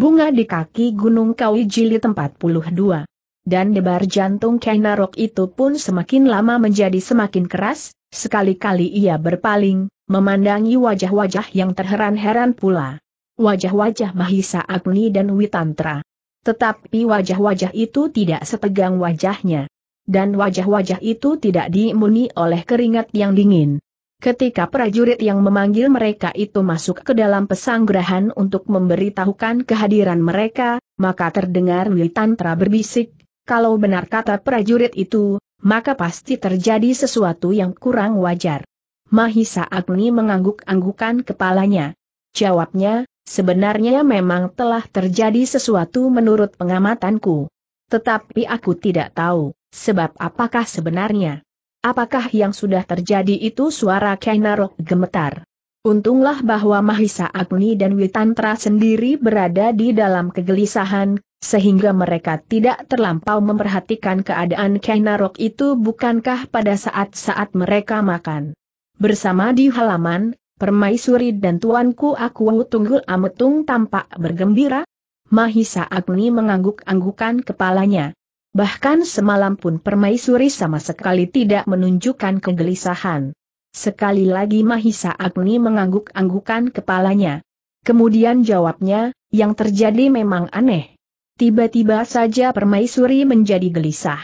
Bunga di kaki Gunung Kawi Jili 42. Dan debar jantung Kainarok itu pun semakin lama menjadi semakin keras, sekali-kali ia berpaling, memandangi wajah-wajah yang terheran-heran pula. Wajah-wajah Mahisa Agni dan Witantra. Tetapi wajah-wajah itu tidak setegang wajahnya. Dan wajah-wajah itu tidak diimuni oleh keringat yang dingin. Ketika prajurit yang memanggil mereka itu masuk ke dalam pesanggrahan untuk memberitahukan kehadiran mereka, maka terdengar Witantra berbisik, kalau benar kata prajurit itu, maka pasti terjadi sesuatu yang kurang wajar. Mahisa Agni mengangguk-anggukan kepalanya. Jawabnya, sebenarnya memang telah terjadi sesuatu menurut pengamatanku. Tetapi aku tidak tahu, sebab apakah sebenarnya. Apakah yang sudah terjadi itu suara Kainarok gemetar? Untunglah bahwa Mahisa Agni dan Witantra sendiri berada di dalam kegelisahan, sehingga mereka tidak terlampau memperhatikan keadaan Kainarok itu bukankah pada saat-saat mereka makan. Bersama di halaman, Permaisuri dan tuanku aku tunggul ametung tampak bergembira. Mahisa Agni mengangguk-anggukan kepalanya. Bahkan semalam pun permaisuri sama sekali tidak menunjukkan kegelisahan. Sekali lagi Mahisa Agni mengangguk-anggukan kepalanya. Kemudian jawabnya, yang terjadi memang aneh. Tiba-tiba saja permaisuri menjadi gelisah.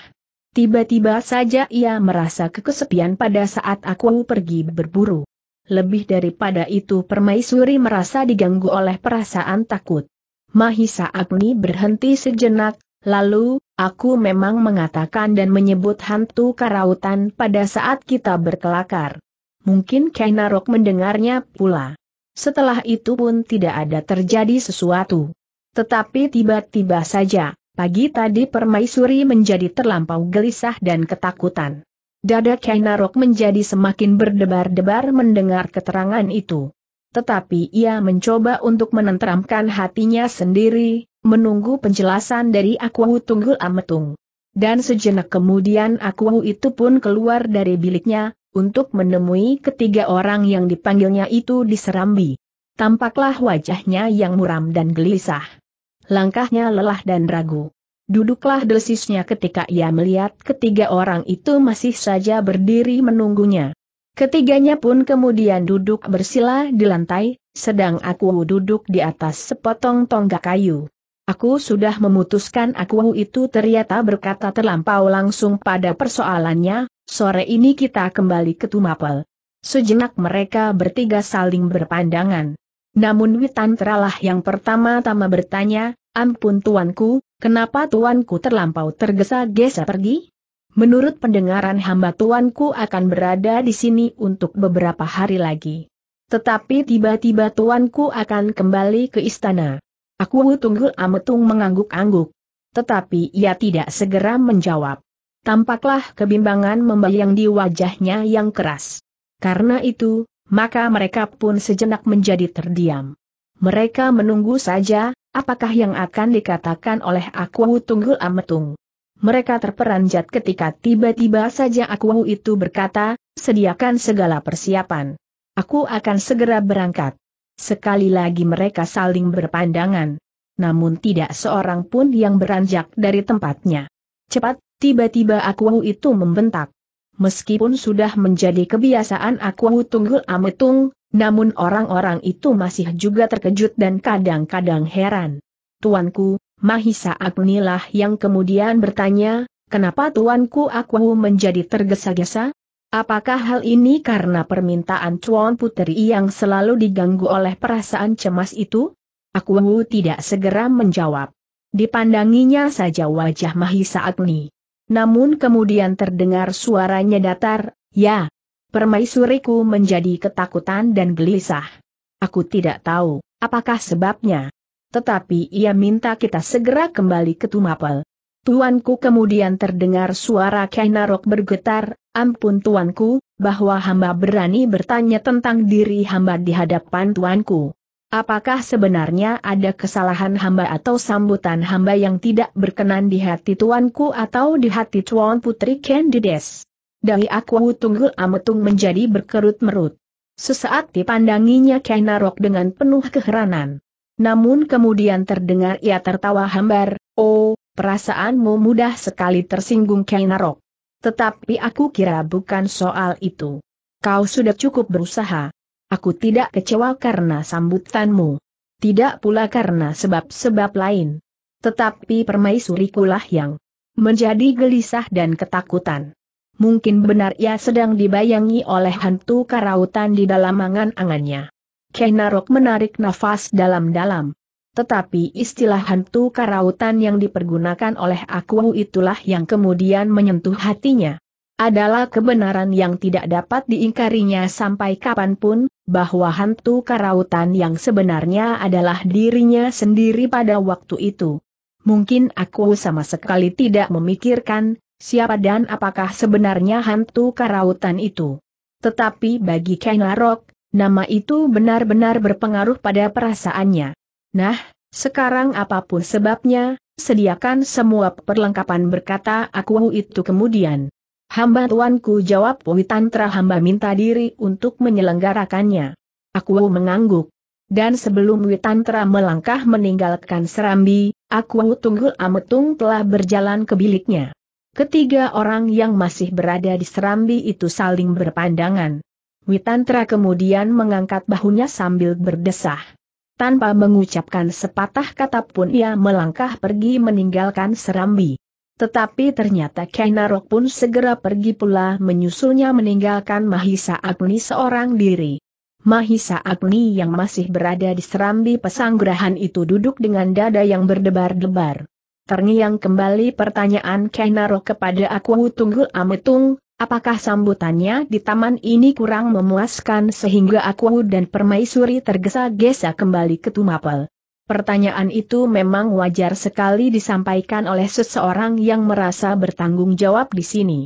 Tiba-tiba saja ia merasa kekesepian pada saat aku pergi berburu. Lebih daripada itu permaisuri merasa diganggu oleh perasaan takut. Mahisa Agni berhenti sejenak, Lalu, aku memang mengatakan dan menyebut hantu karautan pada saat kita berkelakar. Mungkin Kainarok mendengarnya pula. Setelah itu pun tidak ada terjadi sesuatu. Tetapi tiba-tiba saja, pagi tadi permaisuri menjadi terlampau gelisah dan ketakutan. Dada Kainarok menjadi semakin berdebar-debar mendengar keterangan itu. Tetapi ia mencoba untuk menenteramkan hatinya sendiri, menunggu penjelasan dari Akuwu Tunggul Ametung. Dan sejenak kemudian Akuwu itu pun keluar dari biliknya, untuk menemui ketiga orang yang dipanggilnya itu di Serambi. Tampaklah wajahnya yang muram dan gelisah. Langkahnya lelah dan ragu. Duduklah desisnya ketika ia melihat ketiga orang itu masih saja berdiri menunggunya. Ketiganya pun kemudian duduk bersila di lantai, sedang aku duduk di atas sepotong tonggak kayu. Aku sudah memutuskan aku itu ternyata berkata terlampau langsung pada persoalannya, sore ini kita kembali ke Tumapel. Sejenak mereka bertiga saling berpandangan. Namun Witan teralah yang pertama-tama bertanya, ampun tuanku, kenapa tuanku terlampau tergesa-gesa pergi? Menurut pendengaran hamba tuanku akan berada di sini untuk beberapa hari lagi. Tetapi tiba-tiba tuanku akan kembali ke istana. Aku Tunggul Ametung mengangguk-angguk. Tetapi ia tidak segera menjawab. Tampaklah kebimbangan membayang di wajahnya yang keras. Karena itu, maka mereka pun sejenak menjadi terdiam. Mereka menunggu saja, apakah yang akan dikatakan oleh Aku Tunggul Ametung. Mereka terperanjat ketika tiba-tiba saja Aku itu berkata, sediakan segala persiapan. Aku akan segera berangkat. Sekali lagi mereka saling berpandangan. Namun tidak seorang pun yang beranjak dari tempatnya. Cepat, tiba-tiba aku itu membentak. Meskipun sudah menjadi kebiasaan aku tunggul ametung, namun orang-orang itu masih juga terkejut dan kadang-kadang heran. Tuanku, Mahisa Agnilah yang kemudian bertanya, kenapa tuanku aku menjadi tergesa-gesa? Apakah hal ini karena permintaan Chuan Puteri yang selalu diganggu oleh perasaan cemas itu? Aku Wu tidak segera menjawab. Dipandanginya saja wajah Mahisa Agni. Namun kemudian terdengar suaranya datar, ya. Permaisuriku menjadi ketakutan dan gelisah. Aku tidak tahu, apakah sebabnya. Tetapi ia minta kita segera kembali ke Tumapel. Tuanku kemudian terdengar suara Kainarok bergetar, Ampun tuanku, bahwa hamba berani bertanya tentang diri hamba di hadapan tuanku. Apakah sebenarnya ada kesalahan hamba atau sambutan hamba yang tidak berkenan di hati tuanku atau di hati tuan putri Candides? Dari aku tunggul ametung menjadi berkerut merut. Sesaat dipandanginya Kainarok dengan penuh keheranan. Namun kemudian terdengar ia tertawa hambar, oh, perasaanmu mudah sekali tersinggung Kainarok. Tetapi aku kira bukan soal itu. Kau sudah cukup berusaha. Aku tidak kecewa karena sambutanmu. Tidak pula karena sebab-sebab lain. Tetapi permaisurikulah kulah yang menjadi gelisah dan ketakutan. Mungkin benar ia sedang dibayangi oleh hantu karautan di dalam angan-angannya. Kenarok menarik nafas dalam-dalam. Tetapi istilah hantu karautan yang dipergunakan oleh aku itulah yang kemudian menyentuh hatinya. Adalah kebenaran yang tidak dapat diingkarinya sampai kapanpun, bahwa hantu karautan yang sebenarnya adalah dirinya sendiri pada waktu itu. Mungkin aku sama sekali tidak memikirkan, siapa dan apakah sebenarnya hantu karautan itu. Tetapi bagi Kainarok, nama itu benar-benar berpengaruh pada perasaannya. Nah, sekarang apapun sebabnya, sediakan semua perlengkapan berkata aku itu kemudian. Hamba tuanku jawab Witantra. hamba minta diri untuk menyelenggarakannya. Aku mengangguk. Dan sebelum Witantra melangkah meninggalkan Serambi, Aku Tunggul Ametung telah berjalan ke biliknya. Ketiga orang yang masih berada di Serambi itu saling berpandangan. Witantra kemudian mengangkat bahunya sambil berdesah. Tanpa mengucapkan sepatah kata pun ia melangkah pergi meninggalkan Serambi. Tetapi ternyata Kainarok pun segera pergi pula menyusulnya meninggalkan Mahisa Agni seorang diri. Mahisa Agni yang masih berada di Serambi pesanggrahan itu duduk dengan dada yang berdebar-debar. Terngiang kembali pertanyaan Kainarok kepada aku Tunggul Ametung, Apakah sambutannya di taman ini kurang memuaskan sehingga aku dan permaisuri tergesa-gesa kembali ke Tumapel? Pertanyaan itu memang wajar sekali disampaikan oleh seseorang yang merasa bertanggung jawab di sini.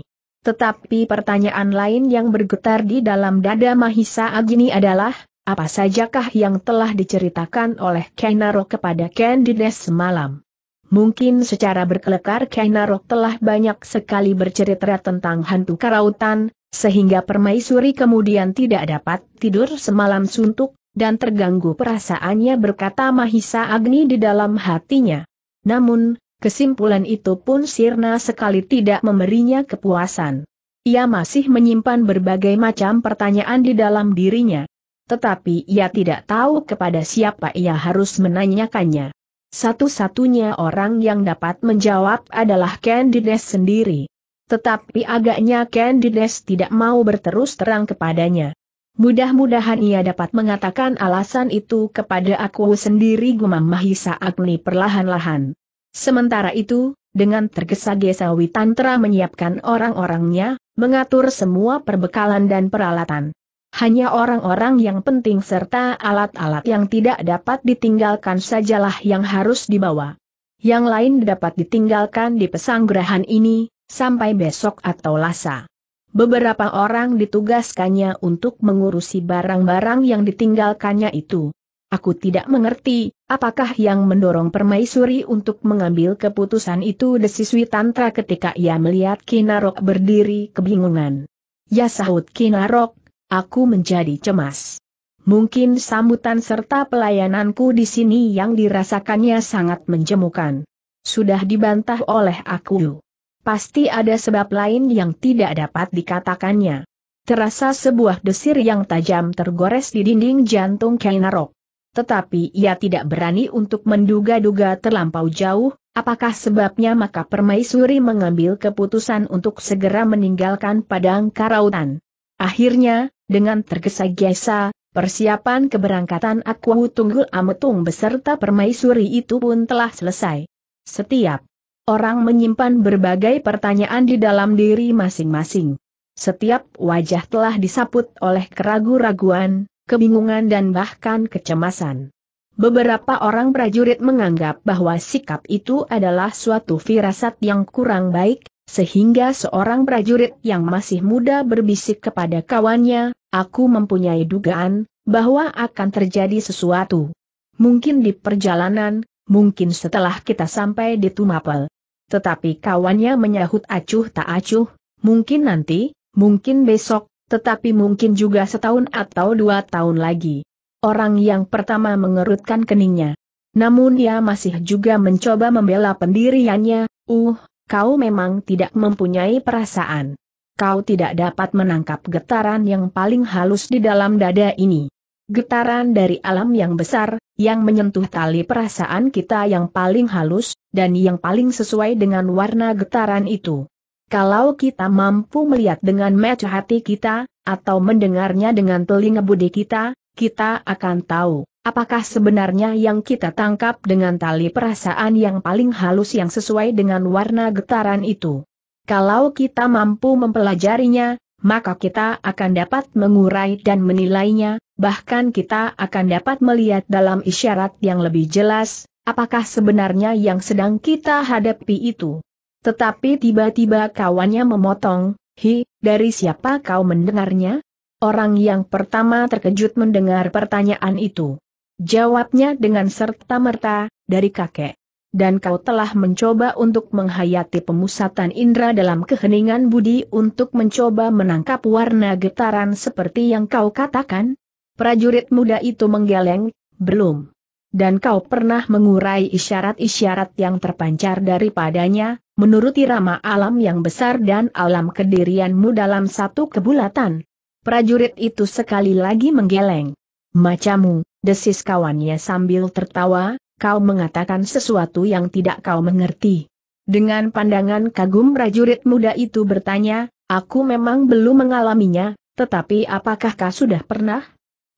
Tetapi pertanyaan lain yang bergetar di dalam dada Mahisa Agni adalah, apa sajakah yang telah diceritakan oleh Kenaro kepada Candides semalam? Mungkin secara berkelekar Kainarok telah banyak sekali bercerita tentang hantu karautan, sehingga permaisuri kemudian tidak dapat tidur semalam suntuk, dan terganggu perasaannya berkata Mahisa Agni di dalam hatinya. Namun, kesimpulan itu pun sirna sekali tidak memberinya kepuasan. Ia masih menyimpan berbagai macam pertanyaan di dalam dirinya. Tetapi ia tidak tahu kepada siapa ia harus menanyakannya. Satu-satunya orang yang dapat menjawab adalah Candides sendiri. Tetapi agaknya Candides tidak mau berterus terang kepadanya. Mudah-mudahan ia dapat mengatakan alasan itu kepada aku sendiri gumam Mahisa Agni perlahan-lahan. Sementara itu, dengan tergesa-gesa Witantra menyiapkan orang-orangnya, mengatur semua perbekalan dan peralatan. Hanya orang-orang yang penting serta alat-alat yang tidak dapat ditinggalkan sajalah yang harus dibawa. Yang lain dapat ditinggalkan di pesanggerahan ini, sampai besok atau lasa. Beberapa orang ditugaskannya untuk mengurusi barang-barang yang ditinggalkannya itu. Aku tidak mengerti, apakah yang mendorong permaisuri untuk mengambil keputusan itu desiswi Tantra ketika ia melihat Kinarok berdiri kebingungan. Ya sahut Kinarok, aku menjadi cemas. Mungkin sambutan serta pelayananku di sini yang dirasakannya sangat menjemukan. Sudah dibantah oleh aku. Pasti ada sebab lain yang tidak dapat dikatakannya. Terasa sebuah desir yang tajam tergores di dinding jantung Kainarok. Tetapi ia tidak berani untuk menduga-duga terlampau jauh, apakah sebabnya maka permaisuri mengambil keputusan untuk segera meninggalkan padang karautan. Akhirnya, dengan tergesa-gesa, persiapan keberangkatan Aku Tunggul Ametung beserta permaisuri itu pun telah selesai. Setiap orang menyimpan berbagai pertanyaan di dalam diri masing-masing. Setiap wajah telah disaput oleh keragu-raguan, kebingungan dan bahkan kecemasan. Beberapa orang prajurit menganggap bahwa sikap itu adalah suatu firasat yang kurang baik, sehingga seorang prajurit yang masih muda berbisik kepada kawannya, Aku mempunyai dugaan, bahwa akan terjadi sesuatu. Mungkin di perjalanan, mungkin setelah kita sampai di Tumapel. Tetapi kawannya menyahut acuh tak acuh, mungkin nanti, mungkin besok, tetapi mungkin juga setahun atau dua tahun lagi. Orang yang pertama mengerutkan keningnya. Namun ia masih juga mencoba membela pendiriannya, uh, kau memang tidak mempunyai perasaan kau tidak dapat menangkap getaran yang paling halus di dalam dada ini. Getaran dari alam yang besar, yang menyentuh tali perasaan kita yang paling halus, dan yang paling sesuai dengan warna getaran itu. Kalau kita mampu melihat dengan mata hati kita, atau mendengarnya dengan telinga budi kita, kita akan tahu, apakah sebenarnya yang kita tangkap dengan tali perasaan yang paling halus yang sesuai dengan warna getaran itu. Kalau kita mampu mempelajarinya, maka kita akan dapat mengurai dan menilainya, bahkan kita akan dapat melihat dalam isyarat yang lebih jelas, apakah sebenarnya yang sedang kita hadapi itu. Tetapi tiba-tiba kawannya memotong, hi, dari siapa kau mendengarnya? Orang yang pertama terkejut mendengar pertanyaan itu. Jawabnya dengan serta-merta, dari kakek dan kau telah mencoba untuk menghayati pemusatan indera dalam keheningan budi untuk mencoba menangkap warna getaran seperti yang kau katakan? Prajurit muda itu menggeleng, belum. Dan kau pernah mengurai isyarat-isyarat yang terpancar daripadanya, menuruti rama alam yang besar dan alam kedirianmu dalam satu kebulatan. Prajurit itu sekali lagi menggeleng. Macamu, desis kawannya sambil tertawa, kau mengatakan sesuatu yang tidak kau mengerti. Dengan pandangan kagum prajurit muda itu bertanya, aku memang belum mengalaminya, tetapi apakah kau sudah pernah?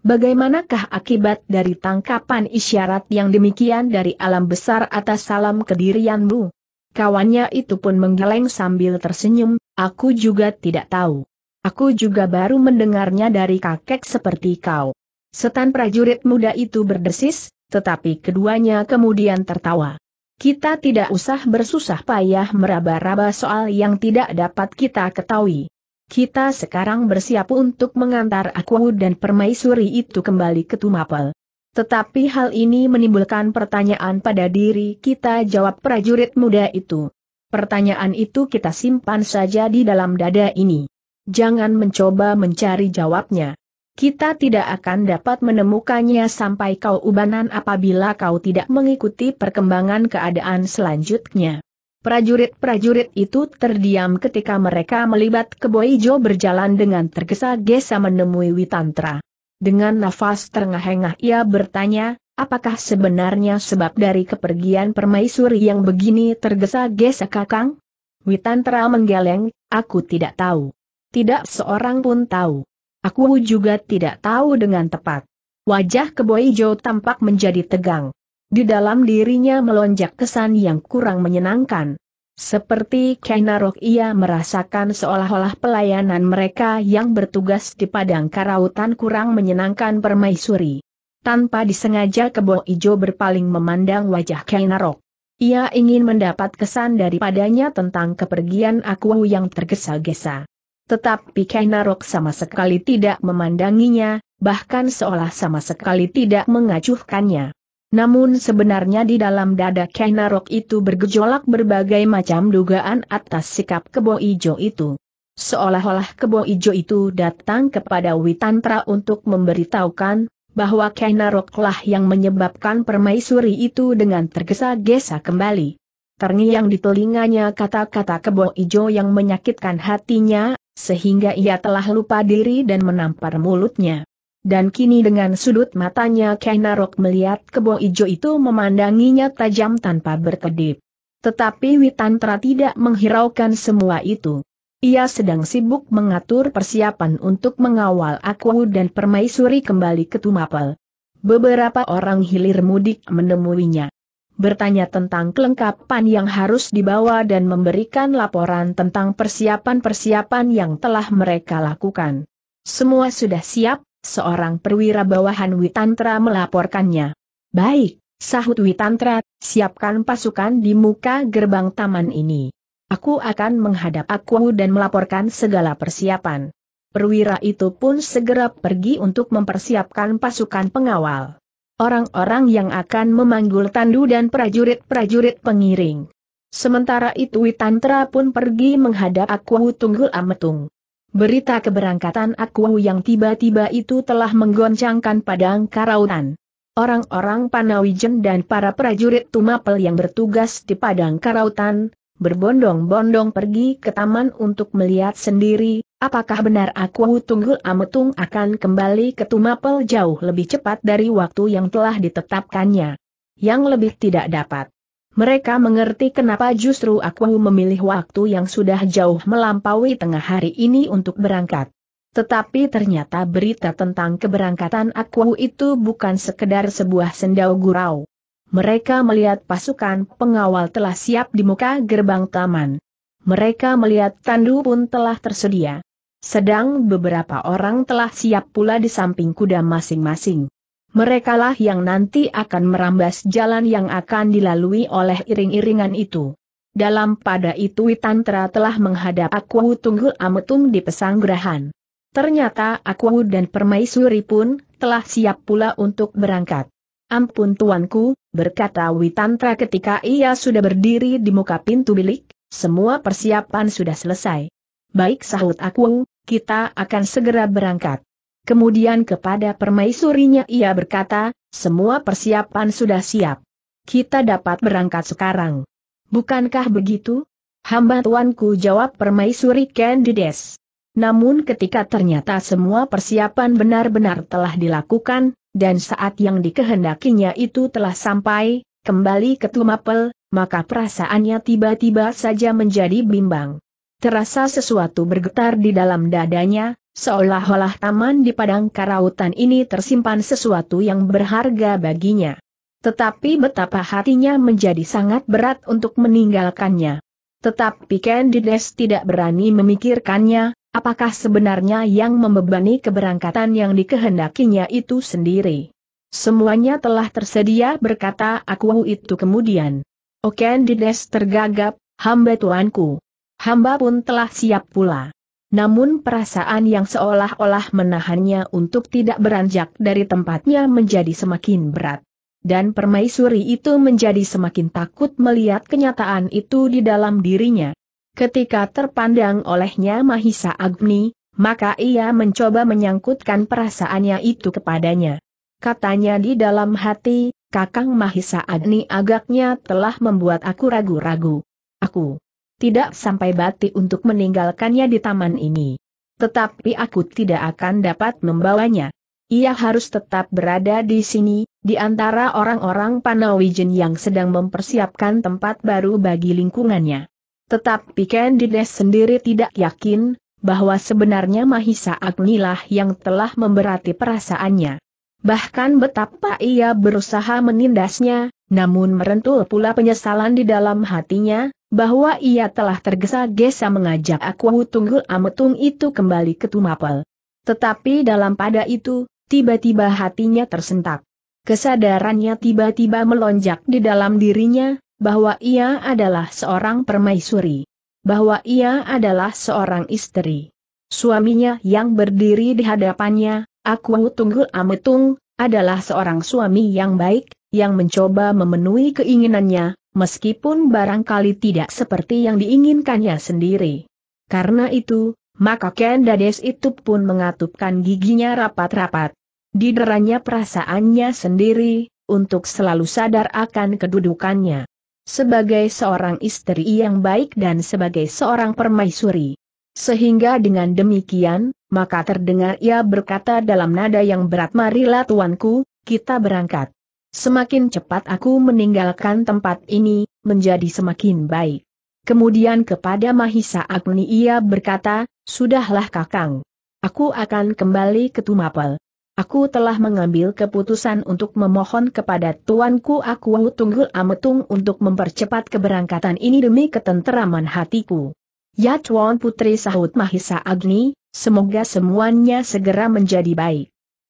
Bagaimanakah akibat dari tangkapan isyarat yang demikian dari alam besar atas salam kedirianmu? Kawannya itu pun menggeleng sambil tersenyum, aku juga tidak tahu. Aku juga baru mendengarnya dari kakek seperti kau. Setan prajurit muda itu berdesis, tetapi keduanya kemudian tertawa. Kita tidak usah bersusah payah meraba-raba soal yang tidak dapat kita ketahui. Kita sekarang bersiap untuk mengantar aku dan permaisuri itu kembali ke Tumapel. Tetapi hal ini menimbulkan pertanyaan pada diri kita jawab prajurit muda itu. Pertanyaan itu kita simpan saja di dalam dada ini. Jangan mencoba mencari jawabnya. Kita tidak akan dapat menemukannya sampai kau ubanan apabila kau tidak mengikuti perkembangan keadaan selanjutnya. Prajurit-prajurit itu terdiam ketika mereka melibat Keboijo berjalan dengan tergesa-gesa menemui Witantra. Dengan nafas terengah-engah ia bertanya, apakah sebenarnya sebab dari kepergian permaisuri yang begini tergesa-gesa kakang? Witantra menggeleng, aku tidak tahu. Tidak seorang pun tahu. Aku juga tidak tahu dengan tepat. Wajah keboi Jo tampak menjadi tegang. Di dalam dirinya melonjak kesan yang kurang menyenangkan. Seperti Kainarok ia merasakan seolah-olah pelayanan mereka yang bertugas di padang karautan kurang menyenangkan permaisuri. Tanpa disengaja kebo ijo berpaling memandang wajah Kainarok. Ia ingin mendapat kesan daripadanya tentang kepergian aku yang tergesa-gesa. Tetapi Kainarok sama sekali tidak memandanginya, bahkan seolah sama sekali tidak mengacuhkannya. Namun sebenarnya di dalam dada Kainarok itu bergejolak berbagai macam dugaan atas sikap kebo ijo itu. Seolah-olah kebo ijo itu datang kepada Witantra untuk memberitahukan, bahwa Kainaroklah yang menyebabkan permaisuri itu dengan tergesa-gesa kembali. Terngiang di telinganya kata-kata kebo ijo yang menyakitkan hatinya, sehingga ia telah lupa diri dan menampar mulutnya. Dan kini dengan sudut matanya Kainarok melihat kebo ijo itu memandanginya tajam tanpa berkedip. Tetapi Witantra tidak menghiraukan semua itu. Ia sedang sibuk mengatur persiapan untuk mengawal Aku dan Permaisuri kembali ke Tumapel. Beberapa orang hilir mudik menemuinya bertanya tentang kelengkapan yang harus dibawa dan memberikan laporan tentang persiapan-persiapan yang telah mereka lakukan. Semua sudah siap, seorang perwira bawahan Witantra melaporkannya. Baik, sahut Witantra, siapkan pasukan di muka gerbang taman ini. Aku akan menghadap aku dan melaporkan segala persiapan. Perwira itu pun segera pergi untuk mempersiapkan pasukan pengawal orang-orang yang akan memanggul tandu dan prajurit-prajurit pengiring. Sementara itu Witantra pun pergi menghadap Akuwu Tunggul Ametung. Berita keberangkatan Akuwu yang tiba-tiba itu telah menggoncangkan padang karautan. Orang-orang Panawijen dan para prajurit Tumapel yang bertugas di padang karautan, berbondong-bondong pergi ke taman untuk melihat sendiri, Apakah benar aku Tunggul Ametung akan kembali ke Tumapel jauh lebih cepat dari waktu yang telah ditetapkannya? Yang lebih tidak dapat. Mereka mengerti kenapa justru aku memilih waktu yang sudah jauh melampaui tengah hari ini untuk berangkat. Tetapi ternyata berita tentang keberangkatan aku itu bukan sekedar sebuah sendau gurau. Mereka melihat pasukan pengawal telah siap di muka gerbang taman. Mereka melihat tandu pun telah tersedia. Sedang beberapa orang telah siap pula di samping kuda masing-masing. Merekalah yang nanti akan merambas jalan yang akan dilalui oleh iring-iringan itu. Dalam pada itu Witantra telah menghadap Aku Tunggul Ametung di pesanggerahan. Ternyata Aku dan Permaisuri pun telah siap pula untuk berangkat. Ampun tuanku, berkata Witantra ketika ia sudah berdiri di muka pintu bilik, semua persiapan sudah selesai. Baik sahut aku, kita akan segera berangkat. Kemudian kepada permaisurinya ia berkata, semua persiapan sudah siap. Kita dapat berangkat sekarang. Bukankah begitu? Hamba tuanku jawab permaisuri Candides. Namun ketika ternyata semua persiapan benar-benar telah dilakukan, dan saat yang dikehendakinya itu telah sampai, kembali ke Tumapel, maka perasaannya tiba-tiba saja menjadi bimbang. Terasa sesuatu bergetar di dalam dadanya, seolah-olah taman di padang karautan ini tersimpan sesuatu yang berharga baginya. Tetapi betapa hatinya menjadi sangat berat untuk meninggalkannya. Tetapi Candides tidak berani memikirkannya, apakah sebenarnya yang membebani keberangkatan yang dikehendakinya itu sendiri. Semuanya telah tersedia berkata aku itu kemudian. Candides tergagap, hamba tuanku hamba pun telah siap pula. Namun perasaan yang seolah-olah menahannya untuk tidak beranjak dari tempatnya menjadi semakin berat. Dan permaisuri itu menjadi semakin takut melihat kenyataan itu di dalam dirinya. Ketika terpandang olehnya Mahisa Agni, maka ia mencoba menyangkutkan perasaannya itu kepadanya. Katanya di dalam hati, Kakang Mahisa Agni agaknya telah membuat aku ragu-ragu. Aku tidak sampai bati untuk meninggalkannya di taman ini. Tetapi aku tidak akan dapat membawanya. Ia harus tetap berada di sini, di antara orang-orang Panawijen yang sedang mempersiapkan tempat baru bagi lingkungannya. Tetapi Candides sendiri tidak yakin, bahwa sebenarnya Mahisa Agnilah yang telah memberati perasaannya. Bahkan betapa ia berusaha menindasnya, namun merentul pula penyesalan di dalam hatinya, bahwa ia telah tergesa-gesa mengajak aku Tunggul Ametung itu kembali ke Tumapel. Tetapi dalam pada itu, tiba-tiba hatinya tersentak. Kesadarannya tiba-tiba melonjak di dalam dirinya, bahwa ia adalah seorang permaisuri. Bahwa ia adalah seorang istri. Suaminya yang berdiri di hadapannya, Aku Tunggul Ametung, adalah seorang suami yang baik, yang mencoba memenuhi keinginannya, meskipun barangkali tidak seperti yang diinginkannya sendiri. Karena itu, maka Ken Dades itu pun mengatupkan giginya rapat-rapat. Dideranya perasaannya sendiri, untuk selalu sadar akan kedudukannya. Sebagai seorang istri yang baik dan sebagai seorang permaisuri. Sehingga dengan demikian, maka terdengar ia berkata dalam nada yang berat marilah tuanku, kita berangkat. Semakin cepat aku meninggalkan tempat ini, menjadi semakin baik. Kemudian kepada Mahisa Agni ia berkata, Sudahlah kakang. Aku akan kembali ke Tumapel. Aku telah mengambil keputusan untuk memohon kepada tuanku aku Tunggul Ametung untuk mempercepat keberangkatan ini demi ketenteraman hatiku. Ya Tuan Putri sahut Mahisa Agni, semoga semuanya segera menjadi baik.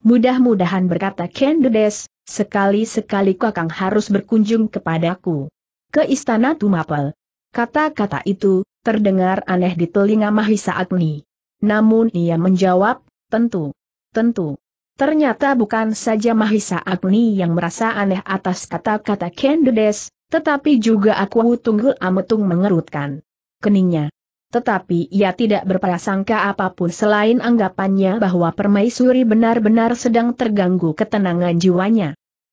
Mudah-mudahan berkata Kendedes, Sekali-sekali kakang harus berkunjung kepadaku. Ke istana Tumapel. Kata-kata itu, terdengar aneh di telinga Mahisa Agni. Namun ia menjawab, tentu, tentu. Ternyata bukan saja Mahisa Agni yang merasa aneh atas kata-kata Kendedes, tetapi juga aku Tunggul Ametung mengerutkan keningnya. Tetapi ia tidak berprasangka apapun selain anggapannya bahwa permaisuri benar-benar sedang terganggu ketenangan jiwanya.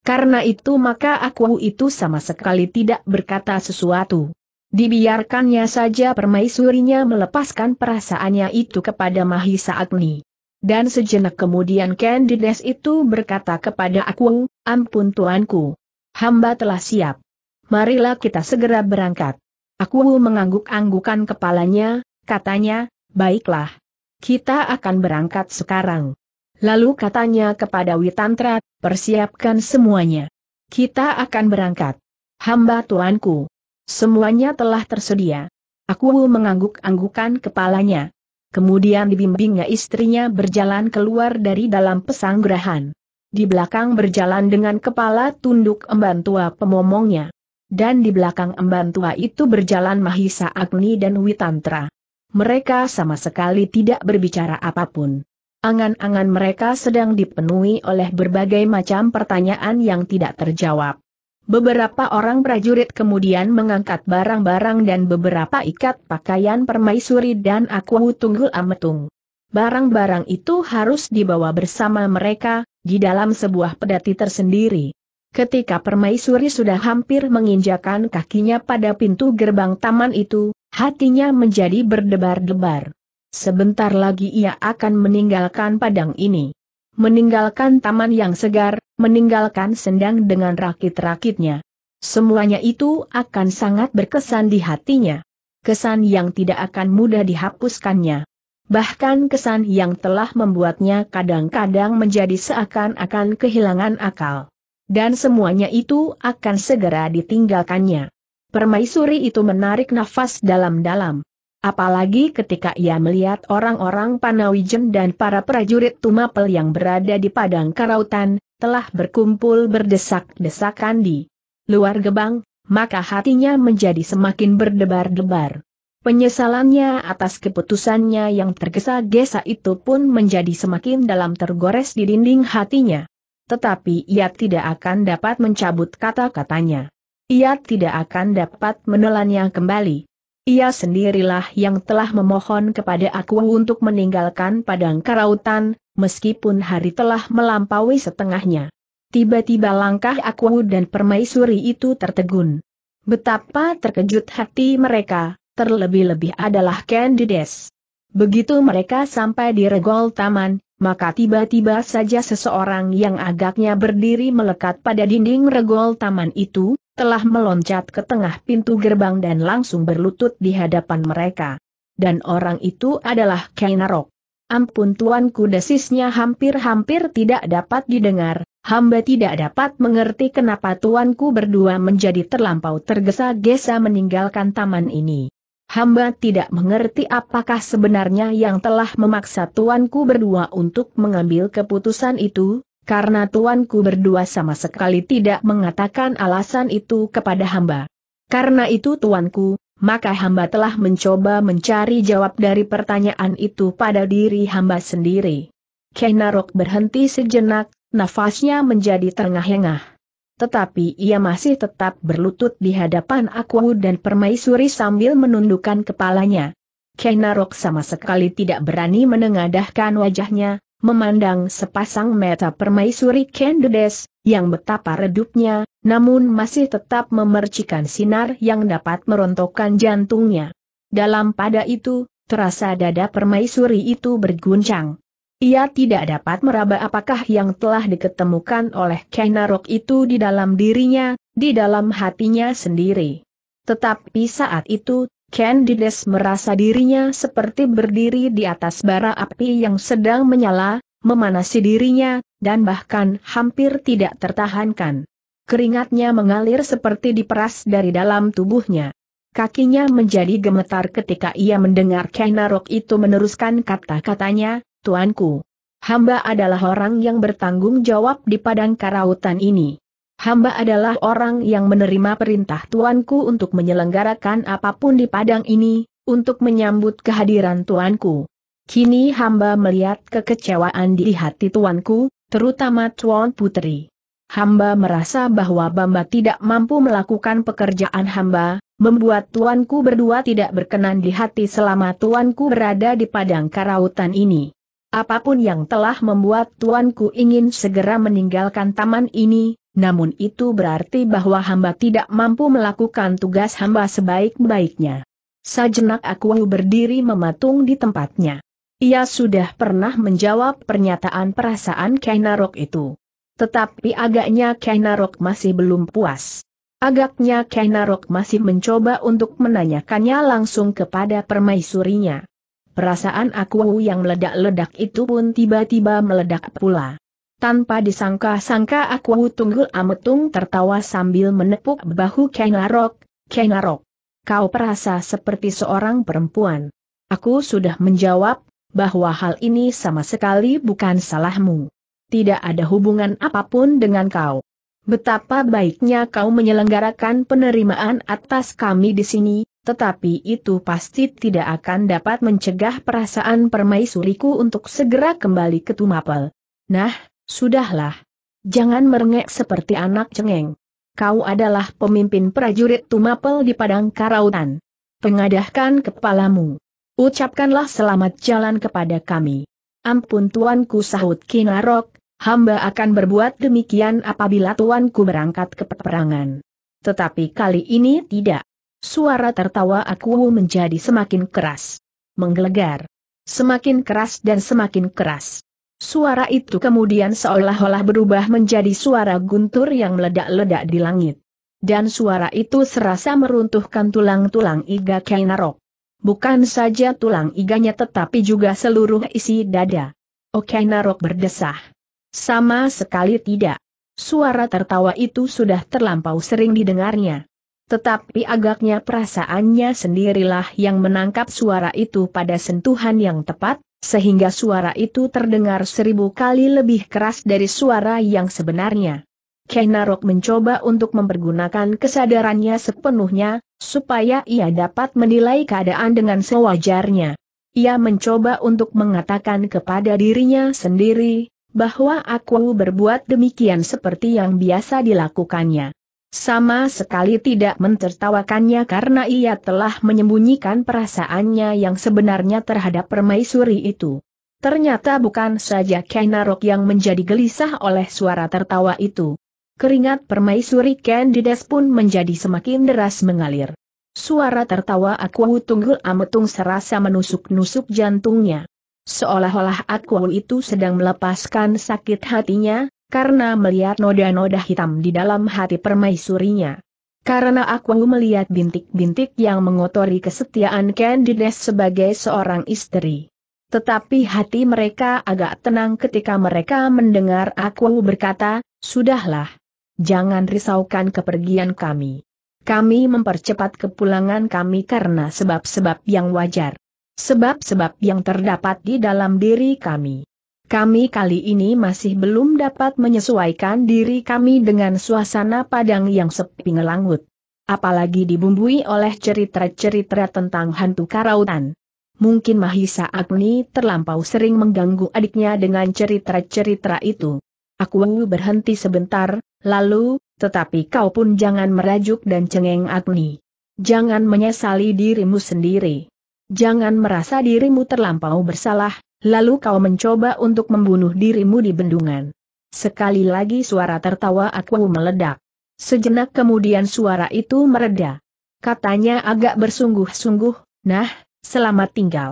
Karena itu maka aku itu sama sekali tidak berkata sesuatu. Dibiarkannya saja permaisurinya melepaskan perasaannya itu kepada Mahisa Agni. Dan sejenak kemudian Candides itu berkata kepada aku, ampun tuanku. Hamba telah siap. Marilah kita segera berangkat. Aku mengangguk-anggukan kepalanya, katanya, baiklah. Kita akan berangkat sekarang. Lalu katanya kepada Witantra, persiapkan semuanya. Kita akan berangkat. Hamba tuanku. Semuanya telah tersedia. Aku mengangguk-anggukan kepalanya. Kemudian dibimbingnya istrinya berjalan keluar dari dalam pesanggrahan. Di belakang berjalan dengan kepala tunduk emban pemomongnya dan di belakang emban tua itu berjalan Mahisa Agni dan Witantra. Mereka sama sekali tidak berbicara apapun. Angan-angan mereka sedang dipenuhi oleh berbagai macam pertanyaan yang tidak terjawab. Beberapa orang prajurit kemudian mengangkat barang-barang dan beberapa ikat pakaian permaisuri dan aku tunggul ametung. Barang-barang itu harus dibawa bersama mereka, di dalam sebuah pedati tersendiri. Ketika permaisuri sudah hampir menginjakan kakinya pada pintu gerbang taman itu, hatinya menjadi berdebar-debar. Sebentar lagi ia akan meninggalkan padang ini. Meninggalkan taman yang segar, meninggalkan sendang dengan rakit-rakitnya. Semuanya itu akan sangat berkesan di hatinya. Kesan yang tidak akan mudah dihapuskannya. Bahkan kesan yang telah membuatnya kadang-kadang menjadi seakan-akan kehilangan akal. Dan semuanya itu akan segera ditinggalkannya. Permaisuri itu menarik nafas dalam-dalam. Apalagi ketika ia melihat orang-orang Panawijen dan para prajurit Tumapel yang berada di padang karautan, telah berkumpul berdesak-desakan di luar gebang, maka hatinya menjadi semakin berdebar-debar. Penyesalannya atas keputusannya yang tergesa-gesa itu pun menjadi semakin dalam tergores di dinding hatinya tetapi ia tidak akan dapat mencabut kata-katanya. Ia tidak akan dapat menelannya kembali. Ia sendirilah yang telah memohon kepada aku untuk meninggalkan padang karautan, meskipun hari telah melampaui setengahnya. Tiba-tiba langkah aku dan permaisuri itu tertegun. Betapa terkejut hati mereka, terlebih-lebih adalah Candides. Begitu mereka sampai di regol taman, maka tiba-tiba saja seseorang yang agaknya berdiri melekat pada dinding regol taman itu, telah meloncat ke tengah pintu gerbang dan langsung berlutut di hadapan mereka. Dan orang itu adalah Kainarok. Ampun tuanku desisnya hampir-hampir tidak dapat didengar, hamba tidak dapat mengerti kenapa tuanku berdua menjadi terlampau tergesa-gesa meninggalkan taman ini. Hamba tidak mengerti apakah sebenarnya yang telah memaksa tuanku berdua untuk mengambil keputusan itu, karena tuanku berdua sama sekali tidak mengatakan alasan itu kepada hamba. Karena itu tuanku, maka hamba telah mencoba mencari jawab dari pertanyaan itu pada diri hamba sendiri. Kenarok berhenti sejenak, nafasnya menjadi terengah-engah tetapi ia masih tetap berlutut di hadapan aku dan Permaisuri sambil menundukkan kepalanya. Kenarok sama sekali tidak berani menengadahkan wajahnya, memandang sepasang mata Permaisuri Kendedes, yang betapa redupnya, namun masih tetap memercikan sinar yang dapat merontokkan jantungnya. Dalam pada itu, terasa dada Permaisuri itu berguncang. Ia tidak dapat meraba apakah yang telah diketemukan oleh Kenarok itu di dalam dirinya, di dalam hatinya sendiri. Tetapi saat itu, Candides merasa dirinya seperti berdiri di atas bara api yang sedang menyala, memanasi dirinya, dan bahkan hampir tidak tertahankan. Keringatnya mengalir seperti diperas dari dalam tubuhnya. Kakinya menjadi gemetar ketika ia mendengar Kenarok itu meneruskan kata-katanya, Tuanku, hamba adalah orang yang bertanggung jawab di padang karautan ini. Hamba adalah orang yang menerima perintah Tuanku untuk menyelenggarakan apapun di padang ini, untuk menyambut kehadiran Tuanku. Kini hamba melihat kekecewaan di hati Tuanku, terutama Tuan Putri. Hamba merasa bahwa Bamba tidak mampu melakukan pekerjaan hamba, membuat Tuanku berdua tidak berkenan di hati selama Tuanku berada di padang karautan ini. Apapun yang telah membuat tuanku ingin segera meninggalkan taman ini, namun itu berarti bahwa hamba tidak mampu melakukan tugas hamba sebaik-baiknya. Sajenak aku berdiri mematung di tempatnya. Ia sudah pernah menjawab pernyataan perasaan Kainarok itu. Tetapi agaknya Kainarok masih belum puas. Agaknya Kainarok masih mencoba untuk menanyakannya langsung kepada permaisurinya perasaan aku yang meledak-ledak itu pun tiba-tiba meledak pula. Tanpa disangka-sangka aku tunggul ametung tertawa sambil menepuk bahu Kenarok, Kenarok. Kau perasa seperti seorang perempuan. Aku sudah menjawab, bahwa hal ini sama sekali bukan salahmu. Tidak ada hubungan apapun dengan kau. Betapa baiknya kau menyelenggarakan penerimaan atas kami di sini, tetapi itu pasti tidak akan dapat mencegah perasaan permaisuriku untuk segera kembali ke Tumapel. Nah, sudahlah. Jangan merengek seperti anak cengeng. Kau adalah pemimpin prajurit Tumapel di Padang Karautan. Pengadahkan kepalamu. Ucapkanlah selamat jalan kepada kami. Ampun tuanku sahut Kinarok, hamba akan berbuat demikian apabila tuanku berangkat ke peperangan. Tetapi kali ini tidak. Suara tertawa aku menjadi semakin keras. Menggelegar. Semakin keras dan semakin keras. Suara itu kemudian seolah-olah berubah menjadi suara guntur yang meledak-ledak di langit. Dan suara itu serasa meruntuhkan tulang-tulang iga Kainarok. Bukan saja tulang iganya tetapi juga seluruh isi dada. Okainarok oh berdesah. Sama sekali tidak. Suara tertawa itu sudah terlampau sering didengarnya. Tetapi agaknya perasaannya sendirilah yang menangkap suara itu pada sentuhan yang tepat, sehingga suara itu terdengar seribu kali lebih keras dari suara yang sebenarnya. Kenarok mencoba untuk mempergunakan kesadarannya sepenuhnya, supaya ia dapat menilai keadaan dengan sewajarnya. Ia mencoba untuk mengatakan kepada dirinya sendiri, bahwa aku berbuat demikian seperti yang biasa dilakukannya. Sama sekali tidak mentertawakannya karena ia telah menyembunyikan perasaannya yang sebenarnya terhadap permaisuri itu. Ternyata bukan saja Kenarok yang menjadi gelisah oleh suara tertawa itu. Keringat permaisuri Candides pun menjadi semakin deras mengalir. Suara tertawa aku tunggul ametung serasa menusuk-nusuk jantungnya. Seolah-olah aku itu sedang melepaskan sakit hatinya, karena melihat noda-noda hitam di dalam hati permaisurinya. Karena aku melihat bintik-bintik yang mengotori kesetiaan Candides sebagai seorang istri. Tetapi hati mereka agak tenang ketika mereka mendengar aku berkata, Sudahlah. Jangan risaukan kepergian kami. Kami mempercepat kepulangan kami karena sebab-sebab yang wajar sebab-sebab yang terdapat di dalam diri kami kami kali ini masih belum dapat menyesuaikan diri kami dengan suasana padang yang sepi ngelangut. Apalagi dibumbui oleh cerita-cerita tentang hantu karautan. Mungkin Mahisa Agni terlampau sering mengganggu adiknya dengan cerita-cerita itu. Aku berhenti sebentar, lalu, tetapi kau pun jangan merajuk dan cengeng Agni. Jangan menyesali dirimu sendiri. Jangan merasa dirimu terlampau bersalah, Lalu kau mencoba untuk membunuh dirimu di bendungan. Sekali lagi suara tertawa aku meledak. Sejenak kemudian suara itu mereda. Katanya agak bersungguh-sungguh, nah, selamat tinggal.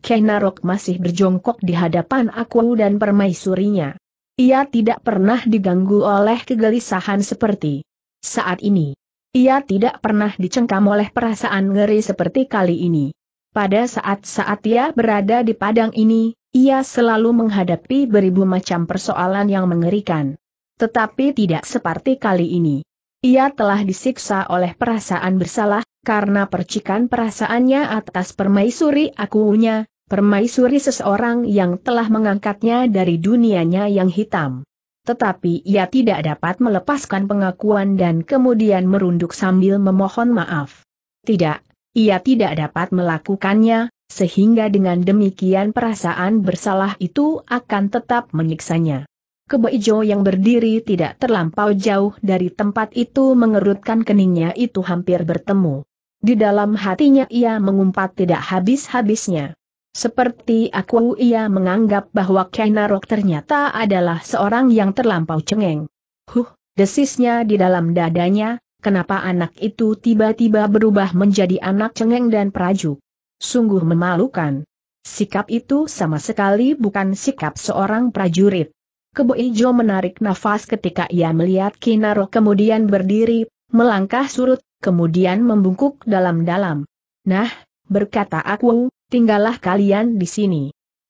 Kenarok masih berjongkok di hadapan aku dan permaisurinya. Ia tidak pernah diganggu oleh kegelisahan seperti saat ini. Ia tidak pernah dicengkam oleh perasaan ngeri seperti kali ini. Pada saat-saat ia berada di padang ini, ia selalu menghadapi beribu macam persoalan yang mengerikan. Tetapi tidak seperti kali ini. Ia telah disiksa oleh perasaan bersalah, karena percikan perasaannya atas permaisuri akunya, permaisuri seseorang yang telah mengangkatnya dari dunianya yang hitam. Tetapi ia tidak dapat melepaskan pengakuan dan kemudian merunduk sambil memohon maaf. Tidak, ia tidak dapat melakukannya, sehingga dengan demikian perasaan bersalah itu akan tetap menyiksanya. Kebejo yang berdiri tidak terlampau jauh dari tempat itu mengerutkan keningnya itu hampir bertemu. Di dalam hatinya ia mengumpat tidak habis-habisnya. Seperti aku ia menganggap bahwa Kainarok ternyata adalah seorang yang terlampau cengeng. Huh, desisnya di dalam dadanya, kenapa anak itu tiba-tiba berubah menjadi anak cengeng dan peraju. Sungguh memalukan. Sikap itu sama sekali bukan sikap seorang prajurit. Kebo Ijo menarik nafas ketika ia melihat Kinaro kemudian berdiri, melangkah surut, kemudian membungkuk dalam-dalam. Nah, berkata aku, tinggallah kalian di sini.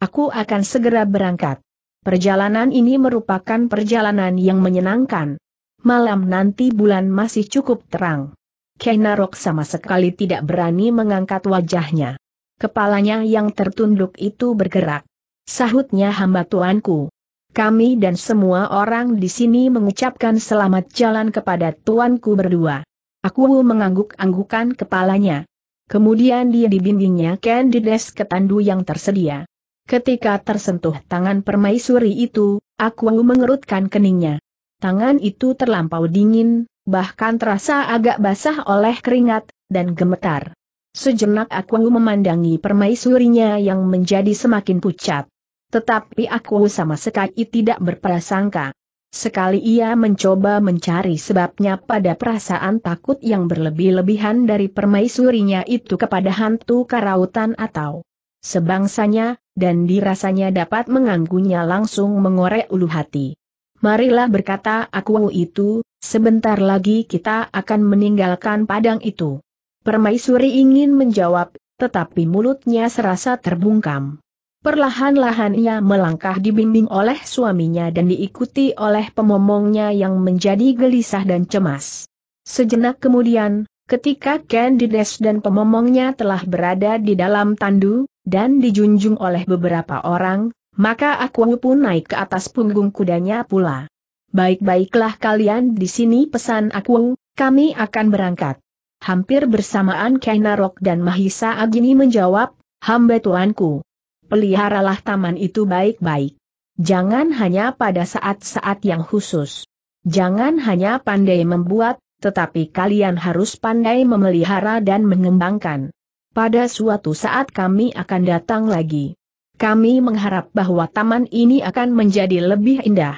Aku akan segera berangkat. Perjalanan ini merupakan perjalanan yang menyenangkan malam nanti bulan masih cukup terang. Kenarok sama sekali tidak berani mengangkat wajahnya. Kepalanya yang tertunduk itu bergerak. Sahutnya hamba tuanku. Kami dan semua orang di sini mengucapkan selamat jalan kepada tuanku berdua. Aku mengangguk-anggukan kepalanya. Kemudian dia dibimbingnya Candides ke tandu yang tersedia. Ketika tersentuh tangan permaisuri itu, aku mengerutkan keningnya. Tangan itu terlampau dingin, bahkan terasa agak basah oleh keringat, dan gemetar. Sejenak aku memandangi permaisurinya yang menjadi semakin pucat. Tetapi aku sama sekali tidak berprasangka. Sekali ia mencoba mencari sebabnya pada perasaan takut yang berlebih-lebihan dari permaisurinya itu kepada hantu karautan atau sebangsanya, dan dirasanya dapat mengganggunya langsung mengorek ulu hati marilah berkata aku itu, sebentar lagi kita akan meninggalkan padang itu. Permaisuri ingin menjawab, tetapi mulutnya serasa terbungkam. Perlahan-lahan ia melangkah dibimbing oleh suaminya dan diikuti oleh pemomongnya yang menjadi gelisah dan cemas. Sejenak kemudian, ketika Candides dan pemomongnya telah berada di dalam tandu, dan dijunjung oleh beberapa orang, maka aku pun naik ke atas punggung kudanya pula. Baik-baiklah kalian di sini pesan aku, kami akan berangkat. Hampir bersamaan Kainarok dan Mahisa Agini menjawab, hamba tuanku. Peliharalah taman itu baik-baik. Jangan hanya pada saat-saat yang khusus. Jangan hanya pandai membuat, tetapi kalian harus pandai memelihara dan mengembangkan. Pada suatu saat kami akan datang lagi. Kami mengharap bahwa taman ini akan menjadi lebih indah.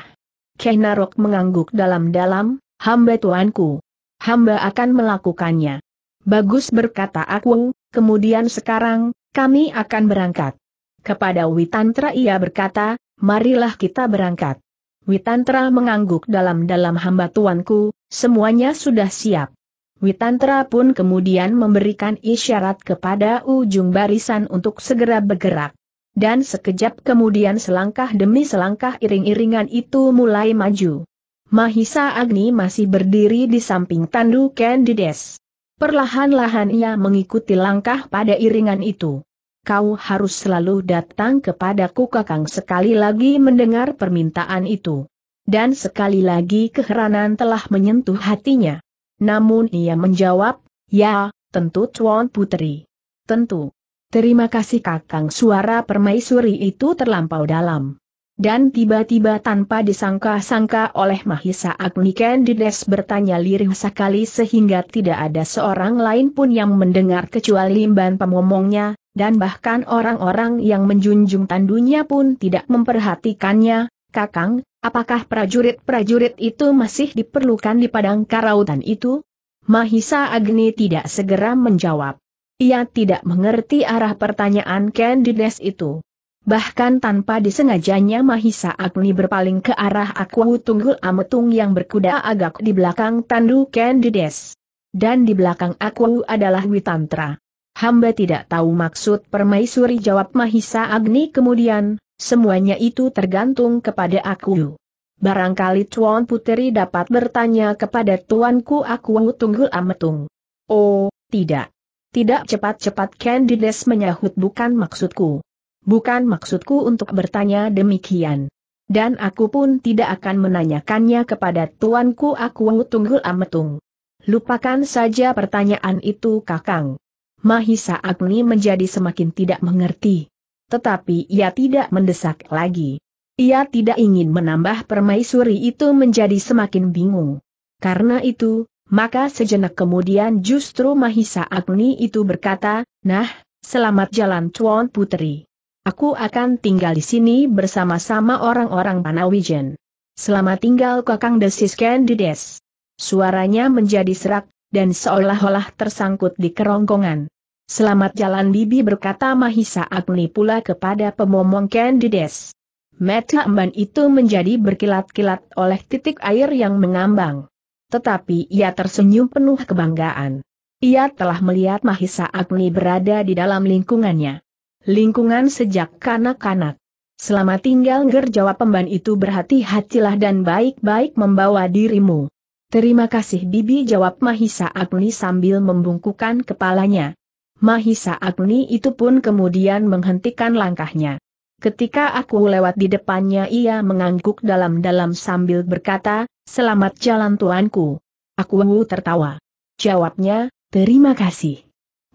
Kenarok mengangguk dalam-dalam, hamba tuanku. Hamba akan melakukannya. Bagus berkata aku, kemudian sekarang, kami akan berangkat. Kepada Witantra ia berkata, marilah kita berangkat. Witantra mengangguk dalam-dalam hamba tuanku, semuanya sudah siap. Witantra pun kemudian memberikan isyarat kepada ujung barisan untuk segera bergerak dan sekejap kemudian selangkah demi selangkah iring-iringan itu mulai maju. Mahisa Agni masih berdiri di samping Tandu Candides. Perlahan-lahan ia mengikuti langkah pada iringan itu. Kau harus selalu datang kepadaku kakang sekali lagi mendengar permintaan itu. Dan sekali lagi keheranan telah menyentuh hatinya. Namun ia menjawab, ya, tentu Tuan Putri. Tentu. Terima kasih kakang suara permaisuri itu terlampau dalam. Dan tiba-tiba tanpa disangka-sangka oleh Mahisa Agni Candides bertanya lirih sekali sehingga tidak ada seorang lain pun yang mendengar kecuali imban pemomongnya, dan bahkan orang-orang yang menjunjung tandunya pun tidak memperhatikannya, Kakang, apakah prajurit-prajurit itu masih diperlukan di padang karautan itu? Mahisa Agni tidak segera menjawab. Ia tidak mengerti arah pertanyaan Candides itu. Bahkan tanpa disengajanya Mahisa Agni berpaling ke arah Akwahu Tunggul Ametung yang berkuda agak di belakang Tandu Candides. Dan di belakang Akwahu adalah Witantra. Hamba tidak tahu maksud permaisuri jawab Mahisa Agni kemudian, semuanya itu tergantung kepada Akwahu. Barangkali Tuan Puteri dapat bertanya kepada Tuanku Akwahu Tunggul Ametung. Oh, tidak. Tidak cepat-cepat Candides menyahut bukan maksudku. Bukan maksudku untuk bertanya demikian. Dan aku pun tidak akan menanyakannya kepada tuanku aku tunggul ametung. Lupakan saja pertanyaan itu kakang. Mahisa Agni menjadi semakin tidak mengerti. Tetapi ia tidak mendesak lagi. Ia tidak ingin menambah permaisuri itu menjadi semakin bingung. Karena itu, maka sejenak kemudian justru Mahisa Agni itu berkata, Nah, selamat jalan Tuan Putri. Aku akan tinggal di sini bersama-sama orang-orang Panawijen. Selamat tinggal Kakang Desis Candides. Suaranya menjadi serak, dan seolah-olah tersangkut di kerongkongan. Selamat jalan Bibi berkata Mahisa Agni pula kepada pemomong Candides. Mata emban itu menjadi berkilat-kilat oleh titik air yang mengambang. Tetapi ia tersenyum penuh kebanggaan. Ia telah melihat Mahisa Agni berada di dalam lingkungannya. Lingkungan sejak kanak-kanak. Selama tinggal jawab Pemban itu berhati-hatilah dan baik-baik membawa dirimu. Terima kasih Bibi jawab Mahisa Agni sambil membungkukan kepalanya. Mahisa Agni itu pun kemudian menghentikan langkahnya. Ketika aku lewat di depannya ia mengangguk dalam-dalam sambil berkata, Selamat jalan tuanku. Aku tertawa. Jawabnya, terima kasih.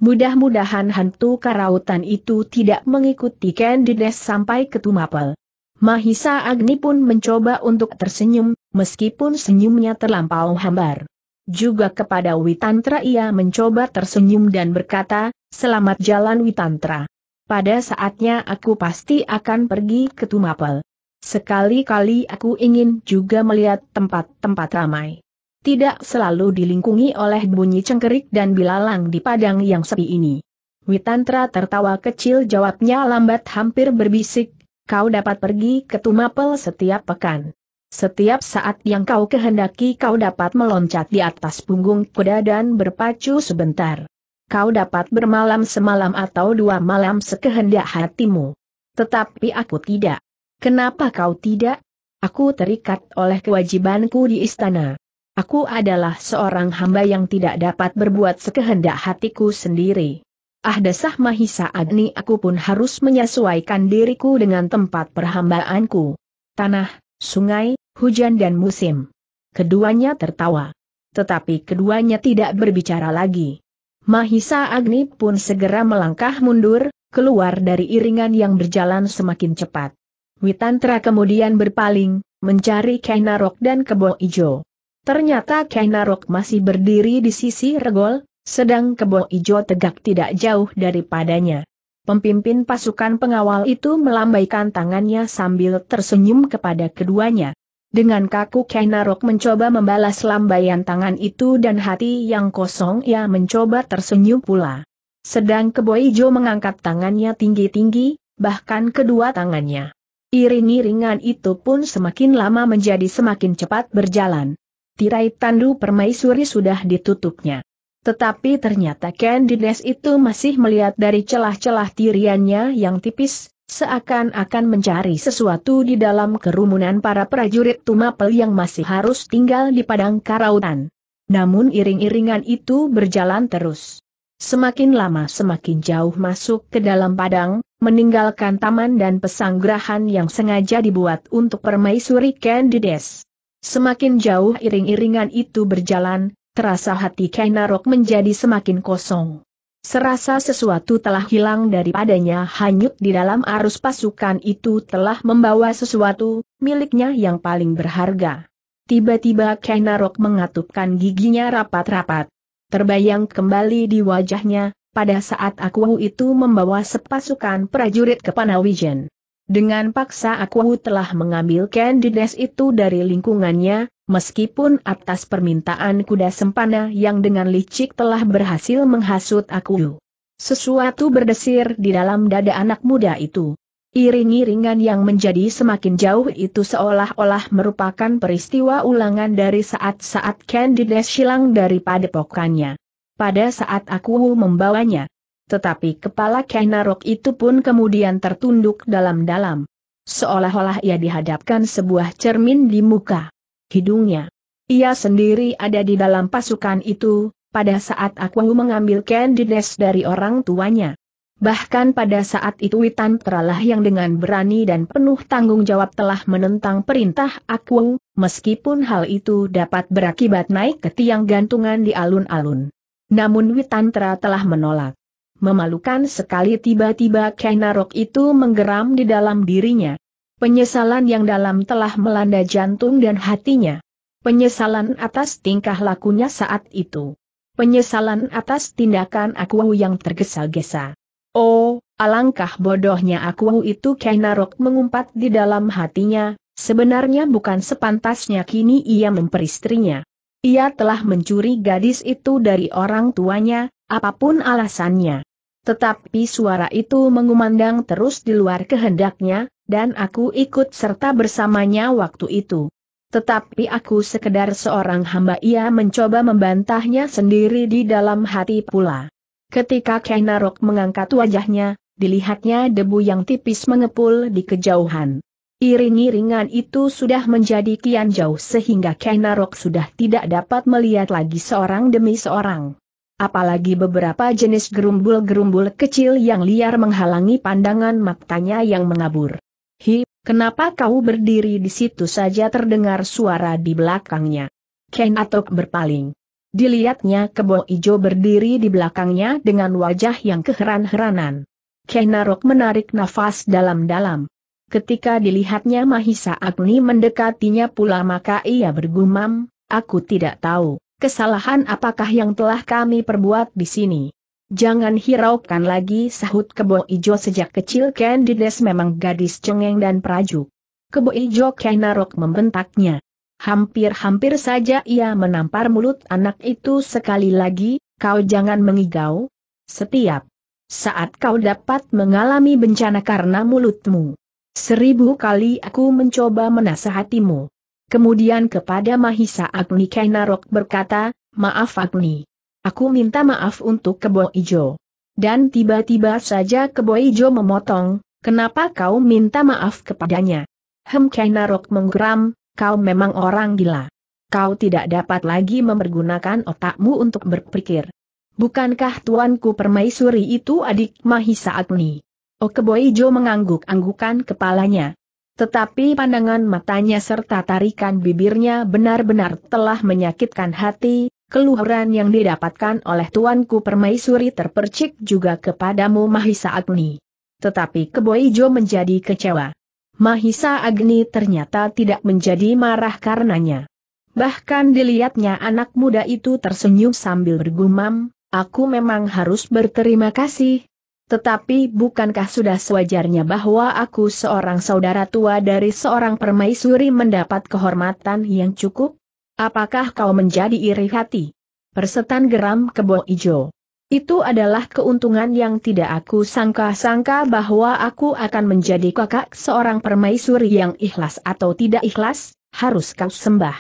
Mudah-mudahan hantu karautan itu tidak mengikuti Candides sampai ke Tumapel. Mahisa Agni pun mencoba untuk tersenyum, meskipun senyumnya terlampau hambar. Juga kepada Witantra ia mencoba tersenyum dan berkata, Selamat jalan Witantra pada saatnya aku pasti akan pergi ke Tumapel. Sekali-kali aku ingin juga melihat tempat-tempat ramai. Tidak selalu dilingkungi oleh bunyi cengkerik dan bilalang di padang yang sepi ini. Witantra tertawa kecil jawabnya lambat hampir berbisik, kau dapat pergi ke Tumapel setiap pekan. Setiap saat yang kau kehendaki kau dapat meloncat di atas punggung kuda dan berpacu sebentar kau dapat bermalam semalam atau dua malam sekehendak hatimu. Tetapi aku tidak. Kenapa kau tidak? Aku terikat oleh kewajibanku di istana. Aku adalah seorang hamba yang tidak dapat berbuat sekehendak hatiku sendiri. Ah desah Mahisa Agni aku pun harus menyesuaikan diriku dengan tempat perhambaanku. Tanah, sungai, hujan dan musim. Keduanya tertawa. Tetapi keduanya tidak berbicara lagi. Mahisa Agni pun segera melangkah mundur, keluar dari iringan yang berjalan semakin cepat. Witantra kemudian berpaling, mencari Kainarok dan Kebo Ijo. Ternyata Kainarok masih berdiri di sisi regol, sedang Kebo Ijo tegak tidak jauh daripadanya. Pemimpin pasukan pengawal itu melambaikan tangannya sambil tersenyum kepada keduanya. Dengan kaku Kainarok mencoba membalas lambaian tangan itu dan hati yang kosong ia mencoba tersenyum pula. Sedang Keboijo mengangkat tangannya tinggi-tinggi, bahkan kedua tangannya. Iring-iringan itu pun semakin lama menjadi semakin cepat berjalan. Tirai tandu permaisuri sudah ditutupnya. Tetapi ternyata Candides itu masih melihat dari celah-celah tiriannya yang tipis, seakan-akan mencari sesuatu di dalam kerumunan para prajurit Tumapel yang masih harus tinggal di padang karautan. Namun iring-iringan itu berjalan terus. Semakin lama semakin jauh masuk ke dalam padang, meninggalkan taman dan pesanggrahan yang sengaja dibuat untuk permaisuri Candides. Semakin jauh iring-iringan itu berjalan, terasa hati Kainarok menjadi semakin kosong. Serasa sesuatu telah hilang daripadanya hanyut di dalam arus pasukan itu telah membawa sesuatu, miliknya yang paling berharga. Tiba-tiba Kenarok mengatupkan giginya rapat-rapat. Terbayang kembali di wajahnya, pada saat akuwu itu membawa sepasukan prajurit ke Panawijen. Dengan paksa akuwu telah mengambil Candides itu dari lingkungannya, meskipun atas permintaan kuda sempana yang dengan licik telah berhasil menghasut aku. Sesuatu berdesir di dalam dada anak muda itu. Iring-iringan yang menjadi semakin jauh itu seolah-olah merupakan peristiwa ulangan dari saat-saat Candides silang daripada pokoknya. Pada saat aku membawanya. Tetapi kepala Kenarok itu pun kemudian tertunduk dalam-dalam. Seolah-olah ia dihadapkan sebuah cermin di muka hidungnya. Ia sendiri ada di dalam pasukan itu, pada saat aku mengambil Candides dari orang tuanya. Bahkan pada saat itu Witan Teralah yang dengan berani dan penuh tanggung jawab telah menentang perintah aku, meskipun hal itu dapat berakibat naik ke tiang gantungan di alun-alun. Namun Witantra telah menolak. Memalukan sekali tiba-tiba Kenarok itu menggeram di dalam dirinya. Penyesalan yang dalam telah melanda jantung dan hatinya. Penyesalan atas tingkah lakunya saat itu. Penyesalan atas tindakan aku yang tergesa-gesa. Oh, alangkah bodohnya aku itu Kainarok mengumpat di dalam hatinya, sebenarnya bukan sepantasnya kini ia memperistrinya. Ia telah mencuri gadis itu dari orang tuanya, apapun alasannya. Tetapi suara itu mengumandang terus di luar kehendaknya, dan aku ikut serta bersamanya waktu itu. Tetapi aku sekedar seorang hamba ia mencoba membantahnya sendiri di dalam hati pula. Ketika Kenarok mengangkat wajahnya, dilihatnya debu yang tipis mengepul di kejauhan. Iring-iringan itu sudah menjadi kian jauh sehingga Kenarok sudah tidak dapat melihat lagi seorang demi seorang. Apalagi beberapa jenis gerumbul-gerumbul kecil yang liar menghalangi pandangan matanya yang mengabur. Hi, kenapa kau berdiri di situ saja terdengar suara di belakangnya. Ken Atok berpaling. Dilihatnya kebo ijo berdiri di belakangnya dengan wajah yang keheran-heranan. Ken Narok menarik nafas dalam-dalam. Ketika dilihatnya Mahisa Agni mendekatinya pula maka ia bergumam, aku tidak tahu, kesalahan apakah yang telah kami perbuat di sini. Jangan hiraukan lagi sahut Kebo Ijo sejak kecil Candides memang gadis cengeng dan praju. Kebo Ijo Kainarok membentaknya. Hampir-hampir saja ia menampar mulut anak itu sekali lagi, kau jangan mengigau. Setiap saat kau dapat mengalami bencana karena mulutmu. Seribu kali aku mencoba menasehatimu. Kemudian kepada Mahisa Agni Kainarok berkata, maaf Agni. Aku minta maaf untuk kebo ijo. Dan tiba-tiba saja kebo ijo memotong, kenapa kau minta maaf kepadanya? Hem Kainarok menggeram, kau memang orang gila. Kau tidak dapat lagi mempergunakan otakmu untuk berpikir. Bukankah tuanku permaisuri itu adik Mahisa Agni? Okeboijo mengangguk-anggukan kepalanya. Tetapi pandangan matanya serta tarikan bibirnya benar-benar telah menyakitkan hati, keluhuran yang didapatkan oleh Tuanku Permaisuri terpercik juga kepadamu Mahisa Agni. Tetapi Keboijo menjadi kecewa. Mahisa Agni ternyata tidak menjadi marah karenanya. Bahkan dilihatnya anak muda itu tersenyum sambil bergumam, aku memang harus berterima kasih. Tetapi bukankah sudah sewajarnya bahwa aku seorang saudara tua dari seorang permaisuri mendapat kehormatan yang cukup? Apakah kau menjadi iri hati? Persetan geram kebo ijo. Itu adalah keuntungan yang tidak aku sangka-sangka bahwa aku akan menjadi kakak seorang permaisuri yang ikhlas atau tidak ikhlas, harus kau sembah.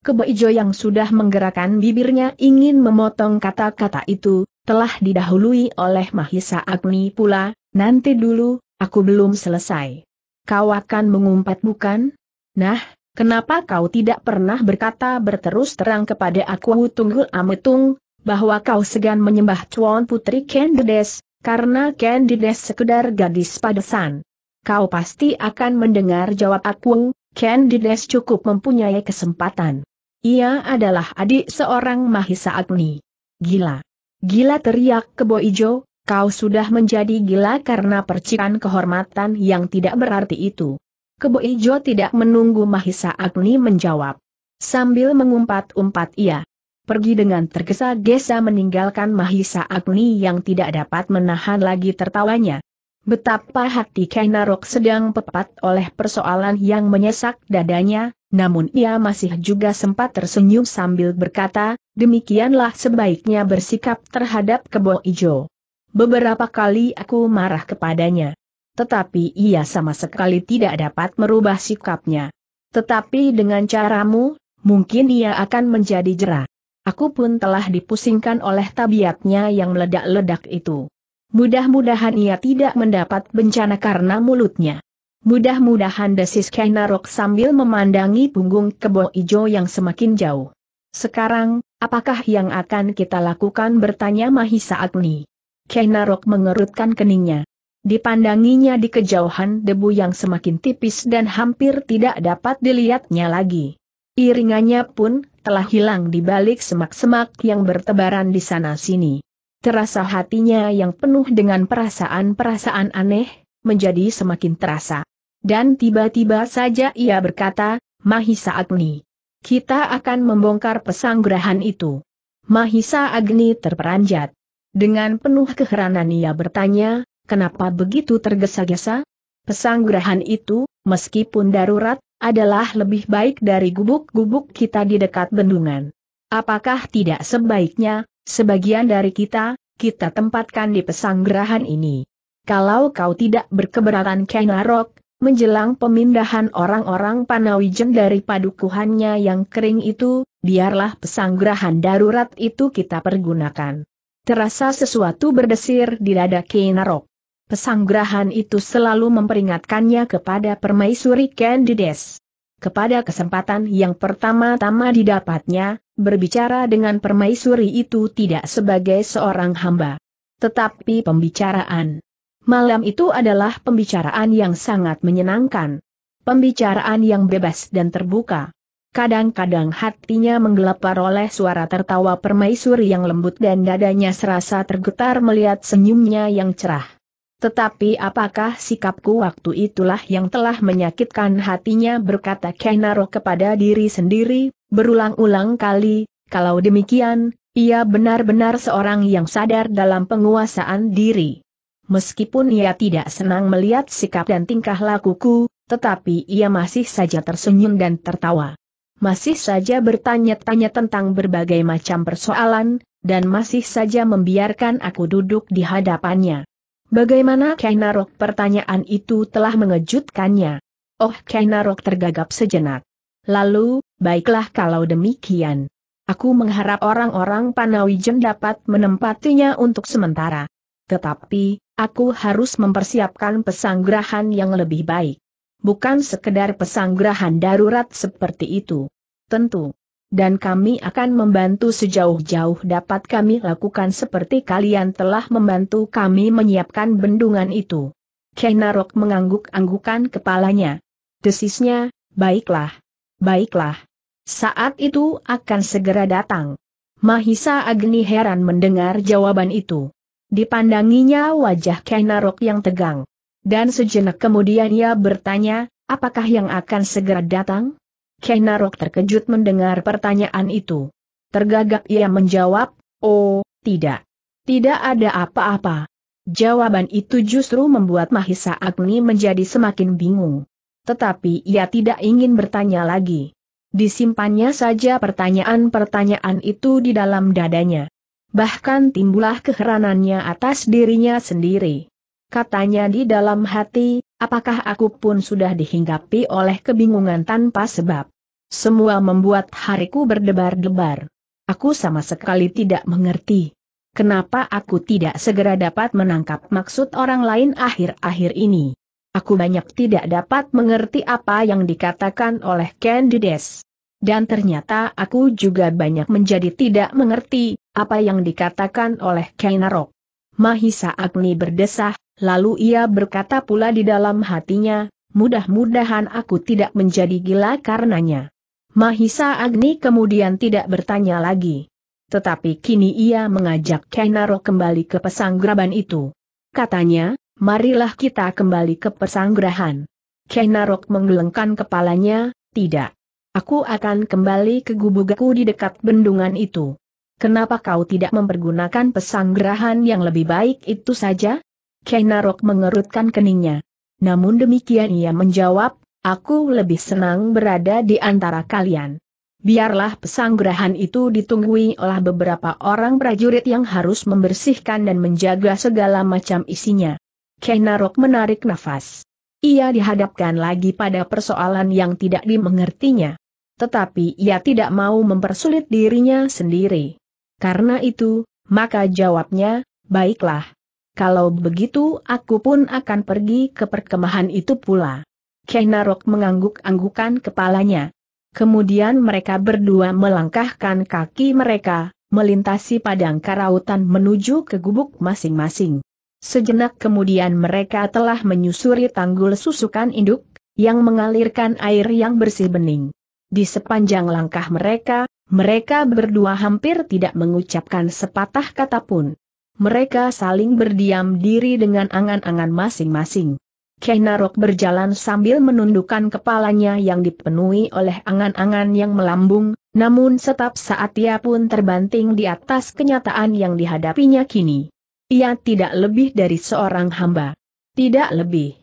Kebo Ijo yang sudah menggerakkan bibirnya ingin memotong kata-kata itu, telah didahului oleh Mahisa Agni pula, nanti dulu, aku belum selesai. Kau akan mengumpat bukan? Nah, Kenapa kau tidak pernah berkata berterus terang kepada aku Tunggul Ametung, bahwa kau segan menyembah Cuan Putri Candides, karena Candides sekedar gadis padesan. Kau pasti akan mendengar jawab aku, Candides cukup mempunyai kesempatan. Ia adalah adik seorang Mahisa Agni. Gila. Gila teriak kebo ijo, kau sudah menjadi gila karena percikan kehormatan yang tidak berarti itu. Kebo Ijo tidak menunggu Mahisa Agni menjawab. Sambil mengumpat-umpat ia pergi dengan tergesa-gesa meninggalkan Mahisa Agni yang tidak dapat menahan lagi tertawanya. Betapa hati Kainarok sedang pepat oleh persoalan yang menyesak dadanya, namun ia masih juga sempat tersenyum sambil berkata, demikianlah sebaiknya bersikap terhadap kebo ijo. Beberapa kali aku marah kepadanya tetapi ia sama sekali tidak dapat merubah sikapnya. Tetapi dengan caramu, mungkin ia akan menjadi jerah. Aku pun telah dipusingkan oleh tabiatnya yang meledak-ledak itu. Mudah-mudahan ia tidak mendapat bencana karena mulutnya. Mudah-mudahan desis Kainarok sambil memandangi punggung kebo ijo yang semakin jauh. Sekarang, apakah yang akan kita lakukan bertanya Mahisa Agni? Kainarok mengerutkan keningnya dipandanginya di kejauhan debu yang semakin tipis dan hampir tidak dapat dilihatnya lagi. Iringannya pun telah hilang di balik semak-semak yang bertebaran di sana-sini. Terasa hatinya yang penuh dengan perasaan-perasaan aneh, menjadi semakin terasa. Dan tiba-tiba saja ia berkata, Mahisa Agni. Kita akan membongkar pesanggrahan itu. Mahisa Agni terperanjat. Dengan penuh keheranan ia bertanya, Kenapa begitu tergesa-gesa? Pesanggrahan itu, meskipun darurat, adalah lebih baik dari gubuk-gubuk kita di dekat bendungan. Apakah tidak sebaiknya, sebagian dari kita, kita tempatkan di pesanggrahan ini? Kalau kau tidak berkeberatan Kainarok, menjelang pemindahan orang-orang Panawijen dari padukuhannya yang kering itu, biarlah pesanggrahan darurat itu kita pergunakan. Terasa sesuatu berdesir di dada Kainarok. Pesanggrahan itu selalu memperingatkannya kepada permaisuri Candides. Kepada kesempatan yang pertama-tama didapatnya, berbicara dengan permaisuri itu tidak sebagai seorang hamba. Tetapi pembicaraan malam itu adalah pembicaraan yang sangat menyenangkan. Pembicaraan yang bebas dan terbuka. Kadang-kadang hatinya menggelepar oleh suara tertawa permaisuri yang lembut dan dadanya serasa tergetar melihat senyumnya yang cerah. Tetapi apakah sikapku waktu itulah yang telah menyakitkan hatinya berkata Kenaro kepada diri sendiri, berulang-ulang kali, kalau demikian, ia benar-benar seorang yang sadar dalam penguasaan diri. Meskipun ia tidak senang melihat sikap dan tingkah lakuku, tetapi ia masih saja tersenyum dan tertawa. Masih saja bertanya-tanya tentang berbagai macam persoalan, dan masih saja membiarkan aku duduk di hadapannya. Bagaimana Kainarok pertanyaan itu telah mengejutkannya? Oh Kainarok tergagap sejenak. Lalu, baiklah kalau demikian. Aku mengharap orang-orang Panawijen dapat menempatinya untuk sementara. Tetapi, aku harus mempersiapkan pesanggrahan yang lebih baik. Bukan sekedar pesanggrahan darurat seperti itu. Tentu, dan kami akan membantu sejauh-jauh dapat kami lakukan seperti kalian telah membantu kami menyiapkan bendungan itu. Kenarok mengangguk-anggukan kepalanya. Desisnya, baiklah, baiklah. Saat itu akan segera datang. Mahisa Agni heran mendengar jawaban itu. Dipandanginya wajah Kenarok yang tegang. Dan sejenak kemudian ia bertanya, apakah yang akan segera datang? Narok terkejut mendengar pertanyaan itu. Tergagap ia menjawab, oh, tidak. Tidak ada apa-apa. Jawaban itu justru membuat Mahisa Agni menjadi semakin bingung. Tetapi ia tidak ingin bertanya lagi. Disimpannya saja pertanyaan-pertanyaan itu di dalam dadanya. Bahkan timbulah keheranannya atas dirinya sendiri. Katanya di dalam hati, apakah aku pun sudah dihinggapi oleh kebingungan tanpa sebab? Semua membuat hariku berdebar-debar. Aku sama sekali tidak mengerti. Kenapa aku tidak segera dapat menangkap maksud orang lain akhir-akhir ini? Aku banyak tidak dapat mengerti apa yang dikatakan oleh Candides. Dan ternyata aku juga banyak menjadi tidak mengerti apa yang dikatakan oleh Kainarok. Mahisa Agni berdesah, Lalu ia berkata pula di dalam hatinya, mudah-mudahan aku tidak menjadi gila karenanya. Mahisa Agni kemudian tidak bertanya lagi. Tetapi kini ia mengajak Kenaro kembali ke pesanggraban itu. Katanya, marilah kita kembali ke pesanggrahan. Kenarok menggelengkan kepalanya, tidak. Aku akan kembali ke gubukku di dekat bendungan itu. Kenapa kau tidak mempergunakan pesanggrahan yang lebih baik itu saja? Kenarok mengerutkan keningnya. Namun demikian ia menjawab, aku lebih senang berada di antara kalian. Biarlah pesanggrahan itu ditunggui oleh beberapa orang prajurit yang harus membersihkan dan menjaga segala macam isinya. Kenarok menarik nafas. Ia dihadapkan lagi pada persoalan yang tidak dimengertinya. Tetapi ia tidak mau mempersulit dirinya sendiri. Karena itu, maka jawabnya, baiklah, kalau begitu aku pun akan pergi ke perkemahan itu pula. Kainarok mengangguk-anggukan kepalanya. Kemudian mereka berdua melangkahkan kaki mereka, melintasi padang karautan menuju ke gubuk masing-masing. Sejenak kemudian mereka telah menyusuri tanggul susukan induk, yang mengalirkan air yang bersih bening. Di sepanjang langkah mereka, mereka berdua hampir tidak mengucapkan sepatah kata pun. Mereka saling berdiam diri dengan angan-angan masing-masing. Kenarok berjalan sambil menundukkan kepalanya yang dipenuhi oleh angan-angan yang melambung, namun setap saat ia pun terbanting di atas kenyataan yang dihadapinya kini. Ia tidak lebih dari seorang hamba. Tidak lebih.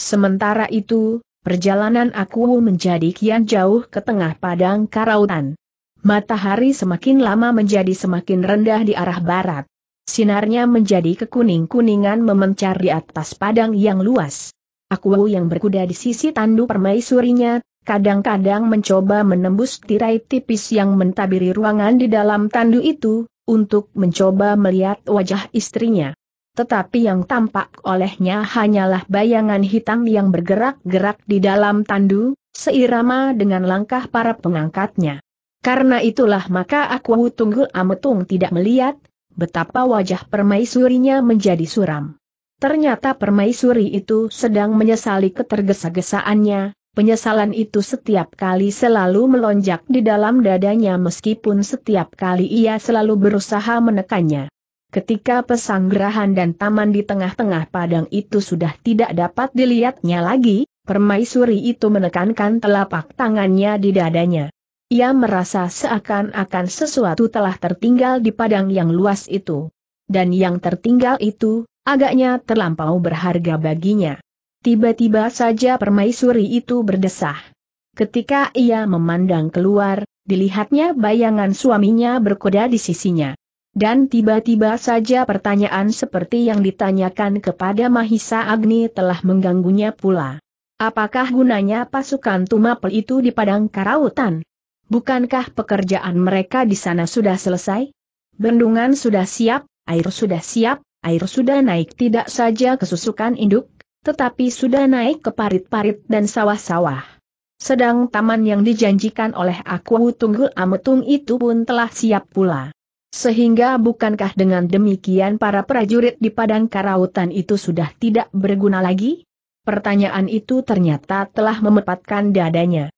Sementara itu, perjalanan aku menjadi kian jauh ke tengah padang karautan. Matahari semakin lama menjadi semakin rendah di arah barat. Sinarnya menjadi kekuning-kuningan memencar di atas padang yang luas. Aku yang berkuda di sisi tandu permaisurinya, kadang-kadang mencoba menembus tirai tipis yang mentabiri ruangan di dalam tandu itu, untuk mencoba melihat wajah istrinya. Tetapi yang tampak olehnya hanyalah bayangan hitam yang bergerak-gerak di dalam tandu, seirama dengan langkah para pengangkatnya. Karena itulah maka aku tunggu ametung tidak melihat, betapa wajah permaisurinya menjadi suram. Ternyata permaisuri itu sedang menyesali ketergesa-gesaannya, penyesalan itu setiap kali selalu melonjak di dalam dadanya meskipun setiap kali ia selalu berusaha menekannya. Ketika pesanggrahan dan taman di tengah-tengah padang itu sudah tidak dapat dilihatnya lagi, permaisuri itu menekankan telapak tangannya di dadanya. Ia merasa seakan-akan sesuatu telah tertinggal di padang yang luas itu. Dan yang tertinggal itu, agaknya terlampau berharga baginya. Tiba-tiba saja permaisuri itu berdesah. Ketika ia memandang keluar, dilihatnya bayangan suaminya berkuda di sisinya. Dan tiba-tiba saja pertanyaan seperti yang ditanyakan kepada Mahisa Agni telah mengganggunya pula. Apakah gunanya pasukan Tumapel itu di Padang Karautan? Bukankah pekerjaan mereka di sana sudah selesai? Bendungan sudah siap, air sudah siap, air sudah naik tidak saja kesusukan induk, tetapi sudah naik ke parit-parit dan sawah-sawah. Sedang taman yang dijanjikan oleh aku Tunggul Ametung itu pun telah siap pula. Sehingga bukankah dengan demikian para prajurit di Padang Karautan itu sudah tidak berguna lagi? Pertanyaan itu ternyata telah memepatkan dadanya.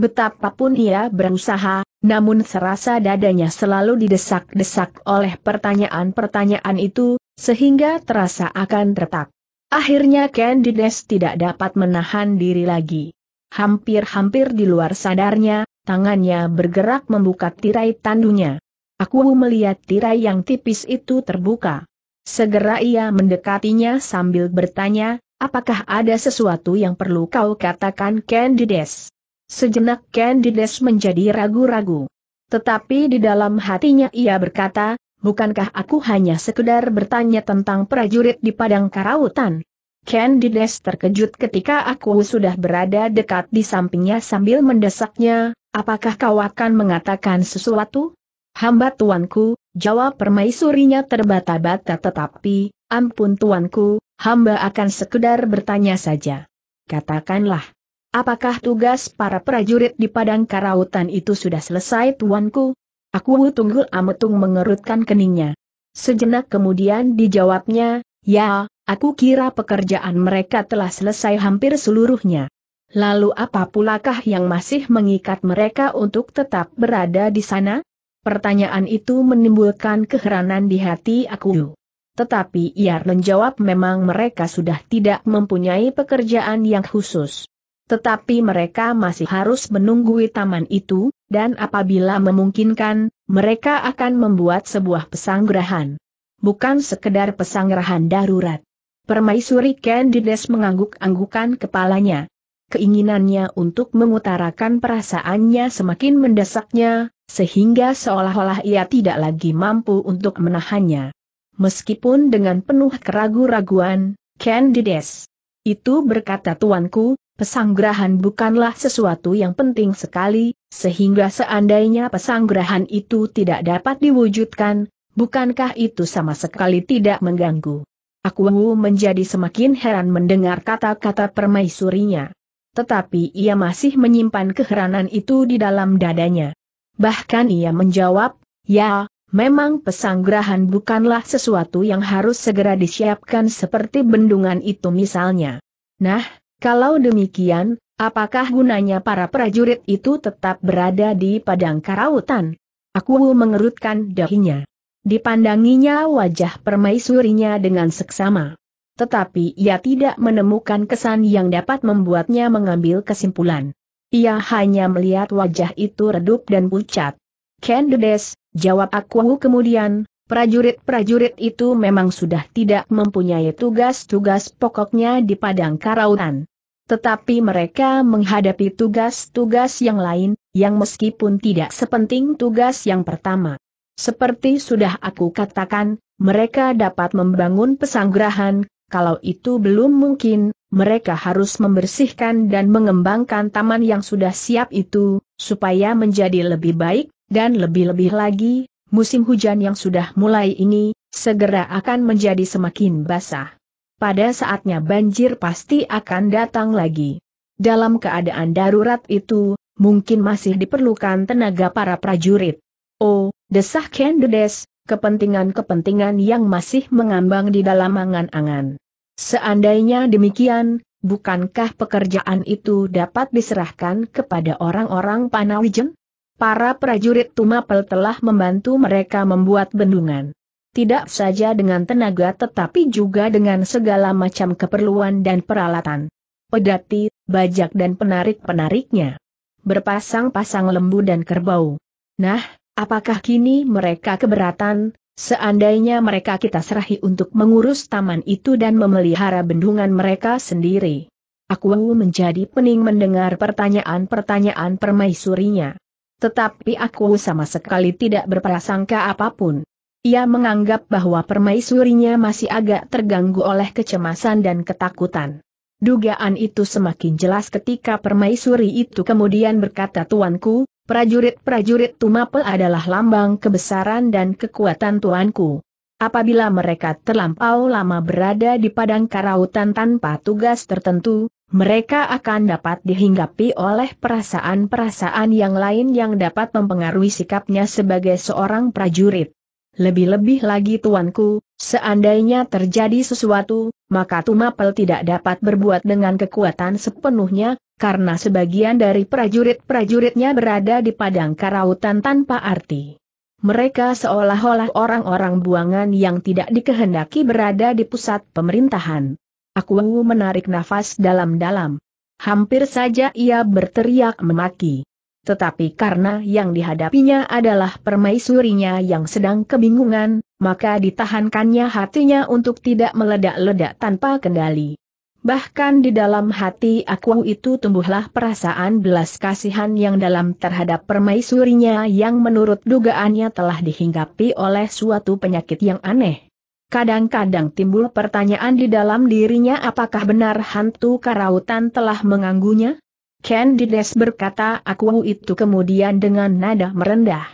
Betapapun ia berusaha, namun serasa dadanya selalu didesak-desak oleh pertanyaan-pertanyaan itu, sehingga terasa akan retak. Akhirnya Candides tidak dapat menahan diri lagi. Hampir-hampir di luar sadarnya, tangannya bergerak membuka tirai tandunya. Aku melihat tirai yang tipis itu terbuka. Segera ia mendekatinya sambil bertanya, apakah ada sesuatu yang perlu kau katakan Candides? Sejenak Candides menjadi ragu-ragu. Tetapi di dalam hatinya ia berkata, bukankah aku hanya sekedar bertanya tentang prajurit di Padang Karautan? Candides terkejut ketika aku sudah berada dekat di sampingnya sambil mendesaknya, apakah kau akan mengatakan sesuatu? Hamba tuanku, jawab permaisurinya terbata-bata tetapi, ampun tuanku, hamba akan sekedar bertanya saja. Katakanlah. Apakah tugas para prajurit di padang karautan itu sudah selesai tuanku? Aku tunggu ametung mengerutkan keningnya. Sejenak kemudian dijawabnya, ya, aku kira pekerjaan mereka telah selesai hampir seluruhnya. Lalu apa pulakah yang masih mengikat mereka untuk tetap berada di sana? Pertanyaan itu menimbulkan keheranan di hati aku. Tetapi ia menjawab memang mereka sudah tidak mempunyai pekerjaan yang khusus. Tetapi mereka masih harus menunggui taman itu, dan apabila memungkinkan, mereka akan membuat sebuah pesanggrahan. Bukan sekedar pesanggrahan darurat. Permaisuri Candides mengangguk-anggukan kepalanya. Keinginannya untuk mengutarakan perasaannya semakin mendesaknya, sehingga seolah-olah ia tidak lagi mampu untuk menahannya. Meskipun dengan penuh keragu-raguan, Candides. Itu berkata tuanku, Pesanggrahan bukanlah sesuatu yang penting sekali, sehingga seandainya pesanggrahan itu tidak dapat diwujudkan, bukankah itu sama sekali tidak mengganggu? Aku menjadi semakin heran mendengar kata-kata permaisurinya. Tetapi ia masih menyimpan keheranan itu di dalam dadanya. Bahkan ia menjawab, ya, memang pesanggrahan bukanlah sesuatu yang harus segera disiapkan seperti bendungan itu misalnya. Nah, kalau demikian, apakah gunanya para prajurit itu tetap berada di padang karautan? Aku mengerutkan dahinya. Dipandanginya wajah permaisurinya dengan seksama. Tetapi ia tidak menemukan kesan yang dapat membuatnya mengambil kesimpulan. Ia hanya melihat wajah itu redup dan pucat. Kendedes, jawab aku kemudian, prajurit-prajurit itu memang sudah tidak mempunyai tugas-tugas pokoknya di Padang Karautan. Tetapi mereka menghadapi tugas-tugas yang lain, yang meskipun tidak sepenting tugas yang pertama. Seperti sudah aku katakan, mereka dapat membangun pesanggrahan, kalau itu belum mungkin, mereka harus membersihkan dan mengembangkan taman yang sudah siap itu, supaya menjadi lebih baik, dan lebih-lebih lagi, musim hujan yang sudah mulai ini, segera akan menjadi semakin basah pada saatnya banjir pasti akan datang lagi. Dalam keadaan darurat itu, mungkin masih diperlukan tenaga para prajurit. Oh, desah Kendedes, kepentingan-kepentingan yang masih mengambang di dalam angan-angan. Seandainya demikian, bukankah pekerjaan itu dapat diserahkan kepada orang-orang Panawijen? Para prajurit Tumapel telah membantu mereka membuat bendungan tidak saja dengan tenaga tetapi juga dengan segala macam keperluan dan peralatan. Pedati, bajak dan penarik-penariknya. Berpasang-pasang lembu dan kerbau. Nah, apakah kini mereka keberatan, seandainya mereka kita serahi untuk mengurus taman itu dan memelihara bendungan mereka sendiri? Aku menjadi pening mendengar pertanyaan-pertanyaan permaisurinya. Tetapi aku sama sekali tidak berprasangka apapun. Ia menganggap bahwa permaisurinya masih agak terganggu oleh kecemasan dan ketakutan. Dugaan itu semakin jelas ketika permaisuri itu kemudian berkata tuanku, prajurit-prajurit Tumapel adalah lambang kebesaran dan kekuatan tuanku. Apabila mereka terlampau lama berada di padang karautan tanpa tugas tertentu, mereka akan dapat dihinggapi oleh perasaan-perasaan yang lain yang dapat mempengaruhi sikapnya sebagai seorang prajurit. Lebih-lebih lagi tuanku, seandainya terjadi sesuatu, maka Tumapel tidak dapat berbuat dengan kekuatan sepenuhnya, karena sebagian dari prajurit-prajuritnya berada di padang karautan tanpa arti. Mereka seolah-olah orang-orang buangan yang tidak dikehendaki berada di pusat pemerintahan. Aku menarik nafas dalam-dalam. Hampir saja ia berteriak memaki. Tetapi karena yang dihadapinya adalah permaisurinya yang sedang kebingungan, maka ditahankannya hatinya untuk tidak meledak-ledak tanpa kendali. Bahkan di dalam hati aku itu tumbuhlah perasaan belas kasihan yang dalam terhadap permaisurinya yang menurut dugaannya telah dihinggapi oleh suatu penyakit yang aneh. Kadang-kadang timbul pertanyaan di dalam dirinya apakah benar hantu karautan telah menganggunya? Ken Dides berkata aku itu kemudian dengan nada merendah.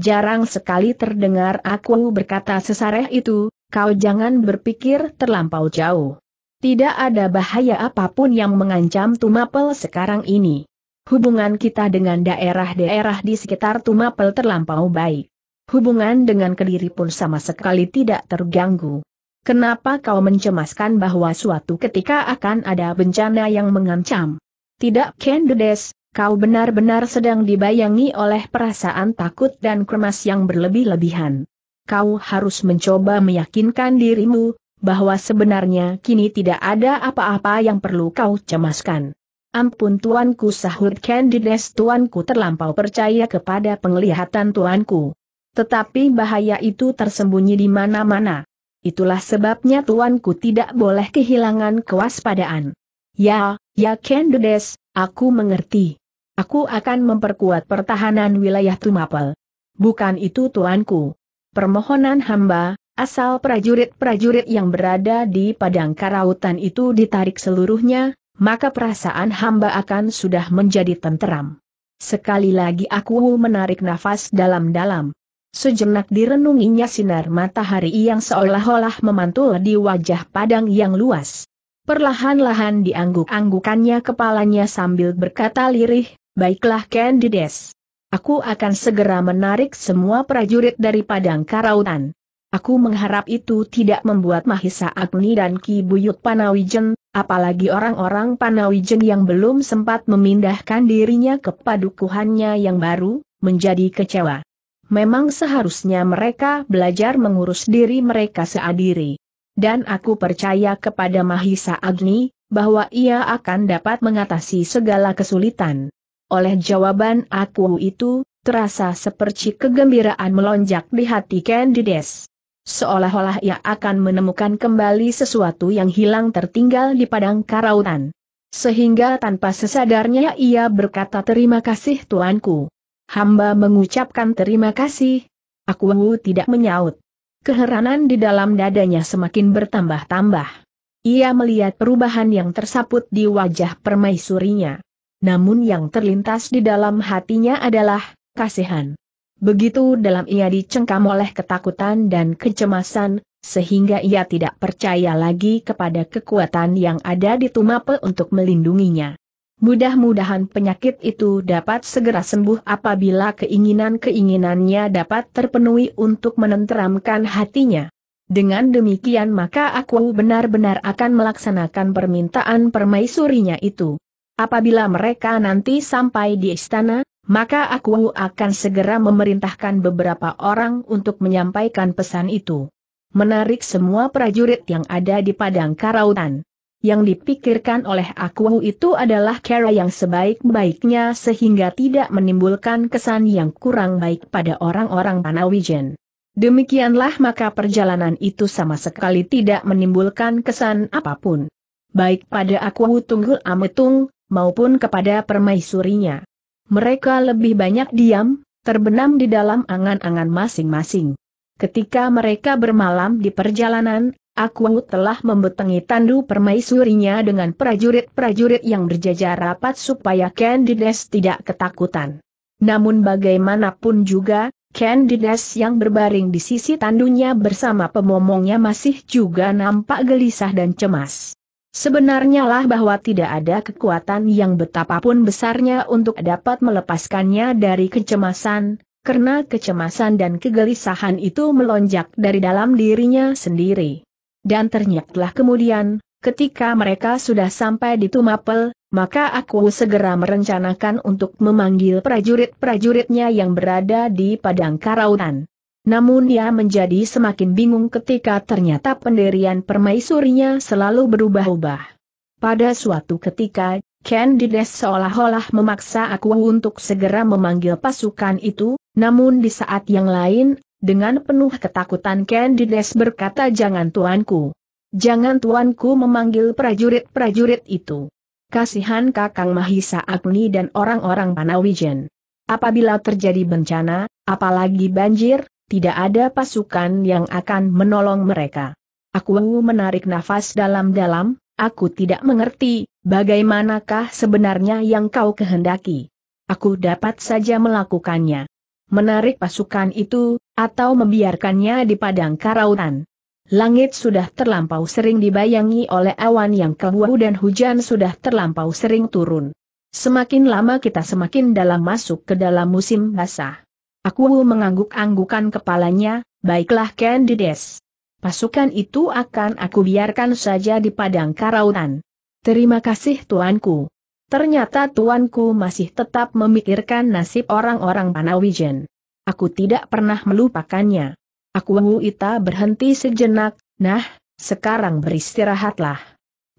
Jarang sekali terdengar aku berkata sesareh itu, kau jangan berpikir terlampau jauh. Tidak ada bahaya apapun yang mengancam Tumapel sekarang ini. Hubungan kita dengan daerah-daerah di sekitar Tumapel terlampau baik. Hubungan dengan Kediri pun sama sekali tidak terganggu. Kenapa kau mencemaskan bahwa suatu ketika akan ada bencana yang mengancam? Tidak Kendudes, kau benar-benar sedang dibayangi oleh perasaan takut dan kremas yang berlebih-lebihan. Kau harus mencoba meyakinkan dirimu, bahwa sebenarnya kini tidak ada apa-apa yang perlu kau cemaskan. Ampun tuanku sahut Candides tuanku terlampau percaya kepada penglihatan tuanku. Tetapi bahaya itu tersembunyi di mana-mana. Itulah sebabnya tuanku tidak boleh kehilangan kewaspadaan. Ya, ya Kendudes, aku mengerti. Aku akan memperkuat pertahanan wilayah Tumapel. Bukan itu tuanku. Permohonan hamba, asal prajurit-prajurit yang berada di padang karautan itu ditarik seluruhnya, maka perasaan hamba akan sudah menjadi tenteram. Sekali lagi aku menarik nafas dalam-dalam. Sejenak direnunginya sinar matahari yang seolah-olah memantul di wajah padang yang luas. Perlahan-lahan diangguk-anggukannya kepalanya sambil berkata lirih, Baiklah Candides. Aku akan segera menarik semua prajurit dari Padang Karautan. Aku mengharap itu tidak membuat Mahisa Agni dan Ki Buyut Panawijen, apalagi orang-orang Panawijen yang belum sempat memindahkan dirinya ke padukuhannya yang baru, menjadi kecewa. Memang seharusnya mereka belajar mengurus diri mereka seadiri dan aku percaya kepada Mahisa Agni, bahwa ia akan dapat mengatasi segala kesulitan. Oleh jawaban aku itu, terasa seperti kegembiraan melonjak di hati Candides. Seolah-olah ia akan menemukan kembali sesuatu yang hilang tertinggal di padang karautan. Sehingga tanpa sesadarnya ia berkata terima kasih tuanku. Hamba mengucapkan terima kasih. Aku tidak menyaut. Keheranan di dalam dadanya semakin bertambah-tambah. Ia melihat perubahan yang tersaput di wajah permaisurinya. Namun yang terlintas di dalam hatinya adalah, kasihan. Begitu dalam ia dicengkam oleh ketakutan dan kecemasan, sehingga ia tidak percaya lagi kepada kekuatan yang ada di tumapel untuk melindunginya. Mudah-mudahan penyakit itu dapat segera sembuh apabila keinginan-keinginannya dapat terpenuhi untuk menenteramkan hatinya. Dengan demikian maka aku benar-benar akan melaksanakan permintaan permaisurinya itu. Apabila mereka nanti sampai di istana, maka aku akan segera memerintahkan beberapa orang untuk menyampaikan pesan itu. Menarik semua prajurit yang ada di padang karautan yang dipikirkan oleh aku itu adalah cara yang sebaik-baiknya sehingga tidak menimbulkan kesan yang kurang baik pada orang-orang Panawijen. Demikianlah maka perjalanan itu sama sekali tidak menimbulkan kesan apapun. Baik pada aku Tunggul Ametung, maupun kepada permaisurinya. Mereka lebih banyak diam, terbenam di dalam angan-angan masing-masing. Ketika mereka bermalam di perjalanan, Aku telah membetengi tandu permaisurinya dengan prajurit-prajurit yang berjajar rapat supaya Candides tidak ketakutan. Namun bagaimanapun juga, Candides yang berbaring di sisi tandunya bersama pemomongnya masih juga nampak gelisah dan cemas. Sebenarnya lah bahwa tidak ada kekuatan yang betapapun besarnya untuk dapat melepaskannya dari kecemasan, karena kecemasan dan kegelisahan itu melonjak dari dalam dirinya sendiri. Dan ternyatlah kemudian, ketika mereka sudah sampai di Tumapel, maka aku segera merencanakan untuk memanggil prajurit-prajuritnya yang berada di Padang Karautan. Namun ia menjadi semakin bingung ketika ternyata pendirian permaisurinya selalu berubah-ubah. Pada suatu ketika, Candides seolah-olah memaksa aku untuk segera memanggil pasukan itu, namun di saat yang lain dengan penuh ketakutan Candides berkata jangan tuanku. Jangan tuanku memanggil prajurit-prajurit itu. Kasihan Kakang Mahisa Agni dan orang-orang Panawijen. Apabila terjadi bencana, apalagi banjir, tidak ada pasukan yang akan menolong mereka. Aku menarik nafas dalam-dalam, aku tidak mengerti, bagaimanakah sebenarnya yang kau kehendaki. Aku dapat saja melakukannya. Menarik pasukan itu, atau membiarkannya di padang karautan. Langit sudah terlampau sering dibayangi oleh awan yang keluar dan hujan sudah terlampau sering turun. Semakin lama kita semakin dalam masuk ke dalam musim basah. Aku mengangguk-anggukan kepalanya, baiklah Candides. Pasukan itu akan aku biarkan saja di padang karautan. Terima kasih tuanku. Ternyata tuanku masih tetap memikirkan nasib orang-orang Panawijen. Aku tidak pernah melupakannya. Aku Ita berhenti sejenak, nah, sekarang beristirahatlah.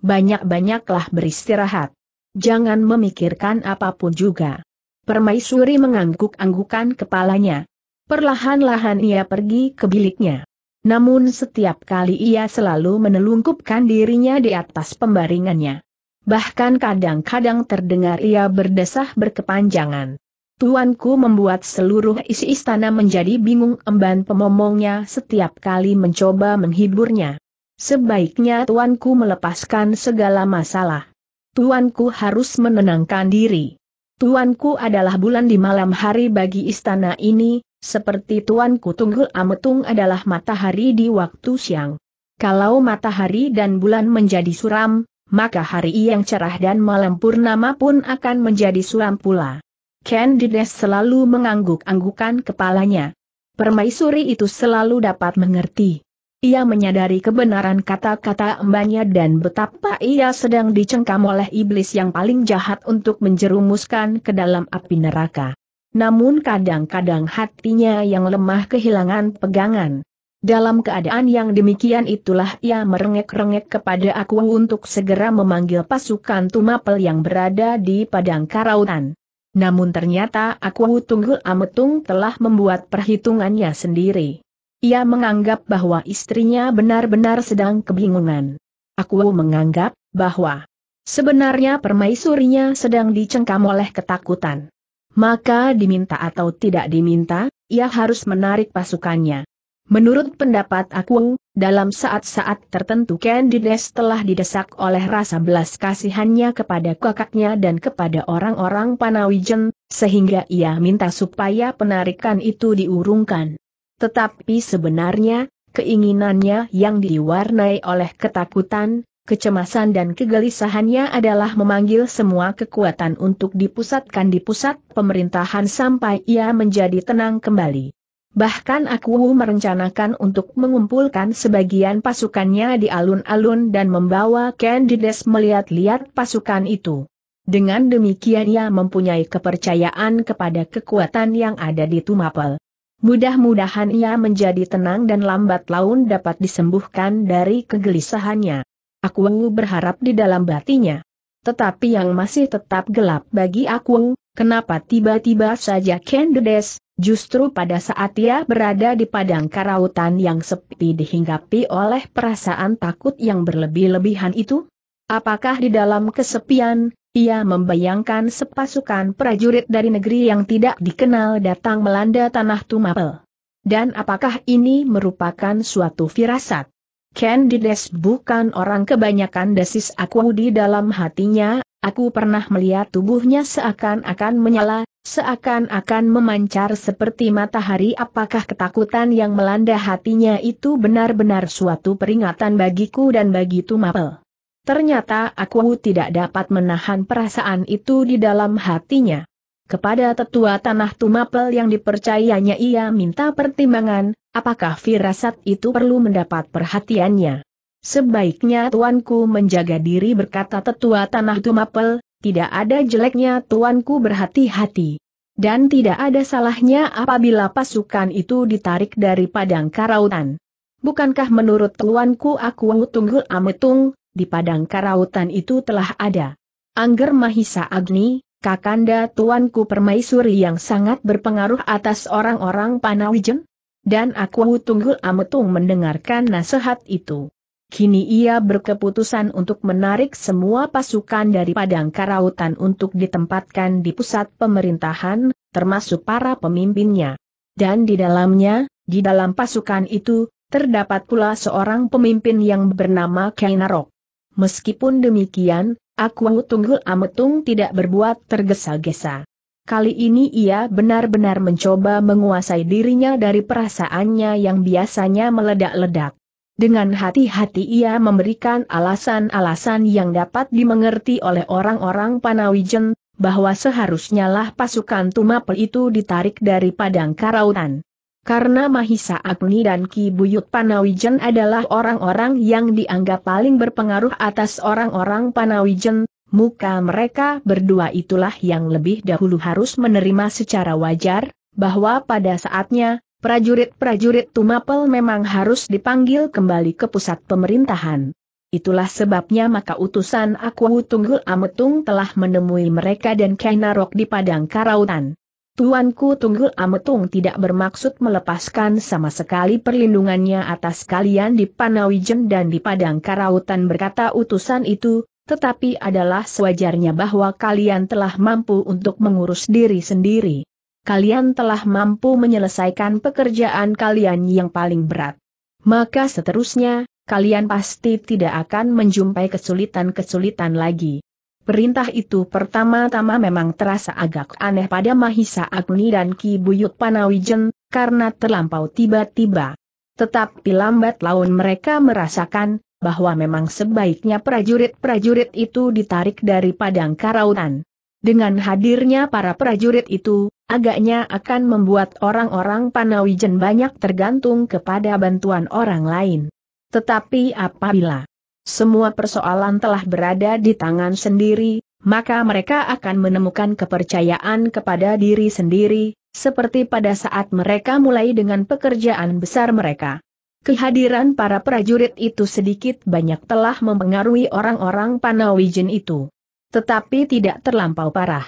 Banyak-banyaklah beristirahat. Jangan memikirkan apapun juga. Permaisuri mengangguk-anggukan kepalanya. Perlahan-lahan ia pergi ke biliknya. Namun setiap kali ia selalu menelungkupkan dirinya di atas pembaringannya. Bahkan kadang-kadang terdengar ia berdesah berkepanjangan. Tuanku membuat seluruh isi istana menjadi bingung emban pemomongnya setiap kali mencoba menghiburnya. Sebaiknya tuanku melepaskan segala masalah. Tuanku harus menenangkan diri. Tuanku adalah bulan di malam hari bagi istana ini, seperti tuanku Tunggul Ametung adalah matahari di waktu siang. Kalau matahari dan bulan menjadi suram, maka hari yang cerah dan malam purnama pun akan menjadi suram pula. Candides selalu mengangguk-anggukan kepalanya. Permaisuri itu selalu dapat mengerti. Ia menyadari kebenaran kata-kata embannya dan betapa ia sedang dicengkam oleh iblis yang paling jahat untuk menjerumuskan ke dalam api neraka. Namun kadang-kadang hatinya yang lemah kehilangan pegangan. Dalam keadaan yang demikian itulah ia merengek-rengek kepada aku untuk segera memanggil pasukan Tumapel yang berada di padang karautan. Namun ternyata Aku Tunggul Ametung telah membuat perhitungannya sendiri. Ia menganggap bahwa istrinya benar-benar sedang kebingungan. Aku menganggap bahwa sebenarnya permaisurinya sedang dicengkam oleh ketakutan. Maka diminta atau tidak diminta, ia harus menarik pasukannya. Menurut pendapat Akung, dalam saat-saat tertentu Candides telah didesak oleh rasa belas kasihannya kepada kakaknya dan kepada orang-orang Panawijen, sehingga ia minta supaya penarikan itu diurungkan. Tetapi sebenarnya, keinginannya yang diwarnai oleh ketakutan, kecemasan dan kegelisahannya adalah memanggil semua kekuatan untuk dipusatkan di pusat pemerintahan sampai ia menjadi tenang kembali. Bahkan aku merencanakan untuk mengumpulkan sebagian pasukannya di alun-alun dan membawa Candides melihat-lihat pasukan itu. Dengan demikian ia mempunyai kepercayaan kepada kekuatan yang ada di Tumapel. Mudah-mudahan ia menjadi tenang dan lambat laun dapat disembuhkan dari kegelisahannya. Aku berharap di dalam batinya. Tetapi yang masih tetap gelap bagi aku, kenapa tiba-tiba saja Candides, Justru pada saat ia berada di padang karautan yang sepi dihinggapi oleh perasaan takut yang berlebih-lebihan itu? Apakah di dalam kesepian, ia membayangkan sepasukan prajurit dari negeri yang tidak dikenal datang melanda tanah Tumapel? Dan apakah ini merupakan suatu firasat? Candides bukan orang kebanyakan desis aku di dalam hatinya, Aku pernah melihat tubuhnya seakan-akan menyala, seakan-akan memancar seperti matahari apakah ketakutan yang melanda hatinya itu benar-benar suatu peringatan bagiku dan bagi Tumapel. Ternyata aku tidak dapat menahan perasaan itu di dalam hatinya. Kepada tetua tanah Tumapel yang dipercayanya ia minta pertimbangan, apakah firasat itu perlu mendapat perhatiannya. Sebaiknya tuanku menjaga diri berkata tetua tanah Tumapel, tidak ada jeleknya tuanku berhati-hati. Dan tidak ada salahnya apabila pasukan itu ditarik dari padang karautan. Bukankah menurut tuanku aku tunggul ametung, di padang karautan itu telah ada. Angger Mahisa Agni, Kakanda tuanku permaisuri yang sangat berpengaruh atas orang-orang Panawijen? Dan aku tunggul ametung mendengarkan nasihat itu. Kini ia berkeputusan untuk menarik semua pasukan dari Padang Karautan untuk ditempatkan di pusat pemerintahan, termasuk para pemimpinnya. Dan di dalamnya, di dalam pasukan itu, terdapat pula seorang pemimpin yang bernama Kainarok. Meskipun demikian, Akwang Tunggul Ametung tidak berbuat tergesa-gesa. Kali ini ia benar-benar mencoba menguasai dirinya dari perasaannya yang biasanya meledak-ledak. Dengan hati-hati ia memberikan alasan-alasan yang dapat dimengerti oleh orang-orang Panawijen, bahwa seharusnya lah pasukan Tumapel itu ditarik dari Padang Karautan. Karena Mahisa Agni dan Ki Buyut Panawijen adalah orang-orang yang dianggap paling berpengaruh atas orang-orang Panawijen, muka mereka berdua itulah yang lebih dahulu harus menerima secara wajar, bahwa pada saatnya, prajurit-prajurit Tumapel memang harus dipanggil kembali ke pusat pemerintahan. Itulah sebabnya maka utusan Akwahu Tunggul Ametung telah menemui mereka dan Kainarok di Padang Karautan. Tuanku Tunggul Ametung tidak bermaksud melepaskan sama sekali perlindungannya atas kalian di Panawijen dan di Padang Karautan berkata utusan itu, tetapi adalah sewajarnya bahwa kalian telah mampu untuk mengurus diri sendiri kalian telah mampu menyelesaikan pekerjaan kalian yang paling berat. Maka seterusnya, kalian pasti tidak akan menjumpai kesulitan-kesulitan lagi. Perintah itu pertama-tama memang terasa agak aneh pada Mahisa Agni dan Ki Buyut Panawijen, karena terlampau tiba-tiba. Tetapi lambat laun mereka merasakan, bahwa memang sebaiknya prajurit-prajurit itu ditarik dari padang karautan. Dengan hadirnya para prajurit itu, agaknya akan membuat orang-orang Panawijen banyak tergantung kepada bantuan orang lain. Tetapi apabila semua persoalan telah berada di tangan sendiri, maka mereka akan menemukan kepercayaan kepada diri sendiri, seperti pada saat mereka mulai dengan pekerjaan besar mereka. Kehadiran para prajurit itu sedikit banyak telah mempengaruhi orang-orang Panawijen itu tetapi tidak terlampau parah.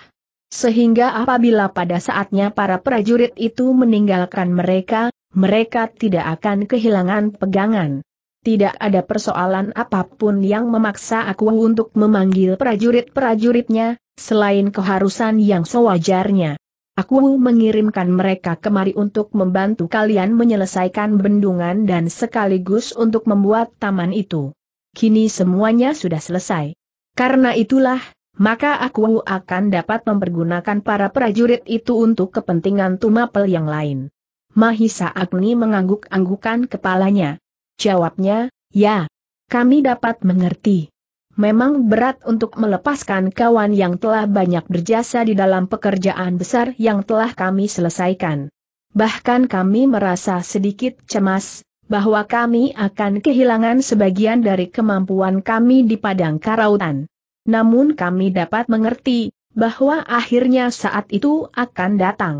Sehingga apabila pada saatnya para prajurit itu meninggalkan mereka, mereka tidak akan kehilangan pegangan. Tidak ada persoalan apapun yang memaksa aku untuk memanggil prajurit-prajuritnya, selain keharusan yang sewajarnya. Aku mengirimkan mereka kemari untuk membantu kalian menyelesaikan bendungan dan sekaligus untuk membuat taman itu. Kini semuanya sudah selesai. Karena itulah, maka aku akan dapat mempergunakan para prajurit itu untuk kepentingan Tumapel yang lain. Mahisa Agni mengangguk-anggukan kepalanya. Jawabnya, ya, kami dapat mengerti. Memang berat untuk melepaskan kawan yang telah banyak berjasa di dalam pekerjaan besar yang telah kami selesaikan. Bahkan kami merasa sedikit cemas, bahwa kami akan kehilangan sebagian dari kemampuan kami di padang karautan. Namun kami dapat mengerti, bahwa akhirnya saat itu akan datang.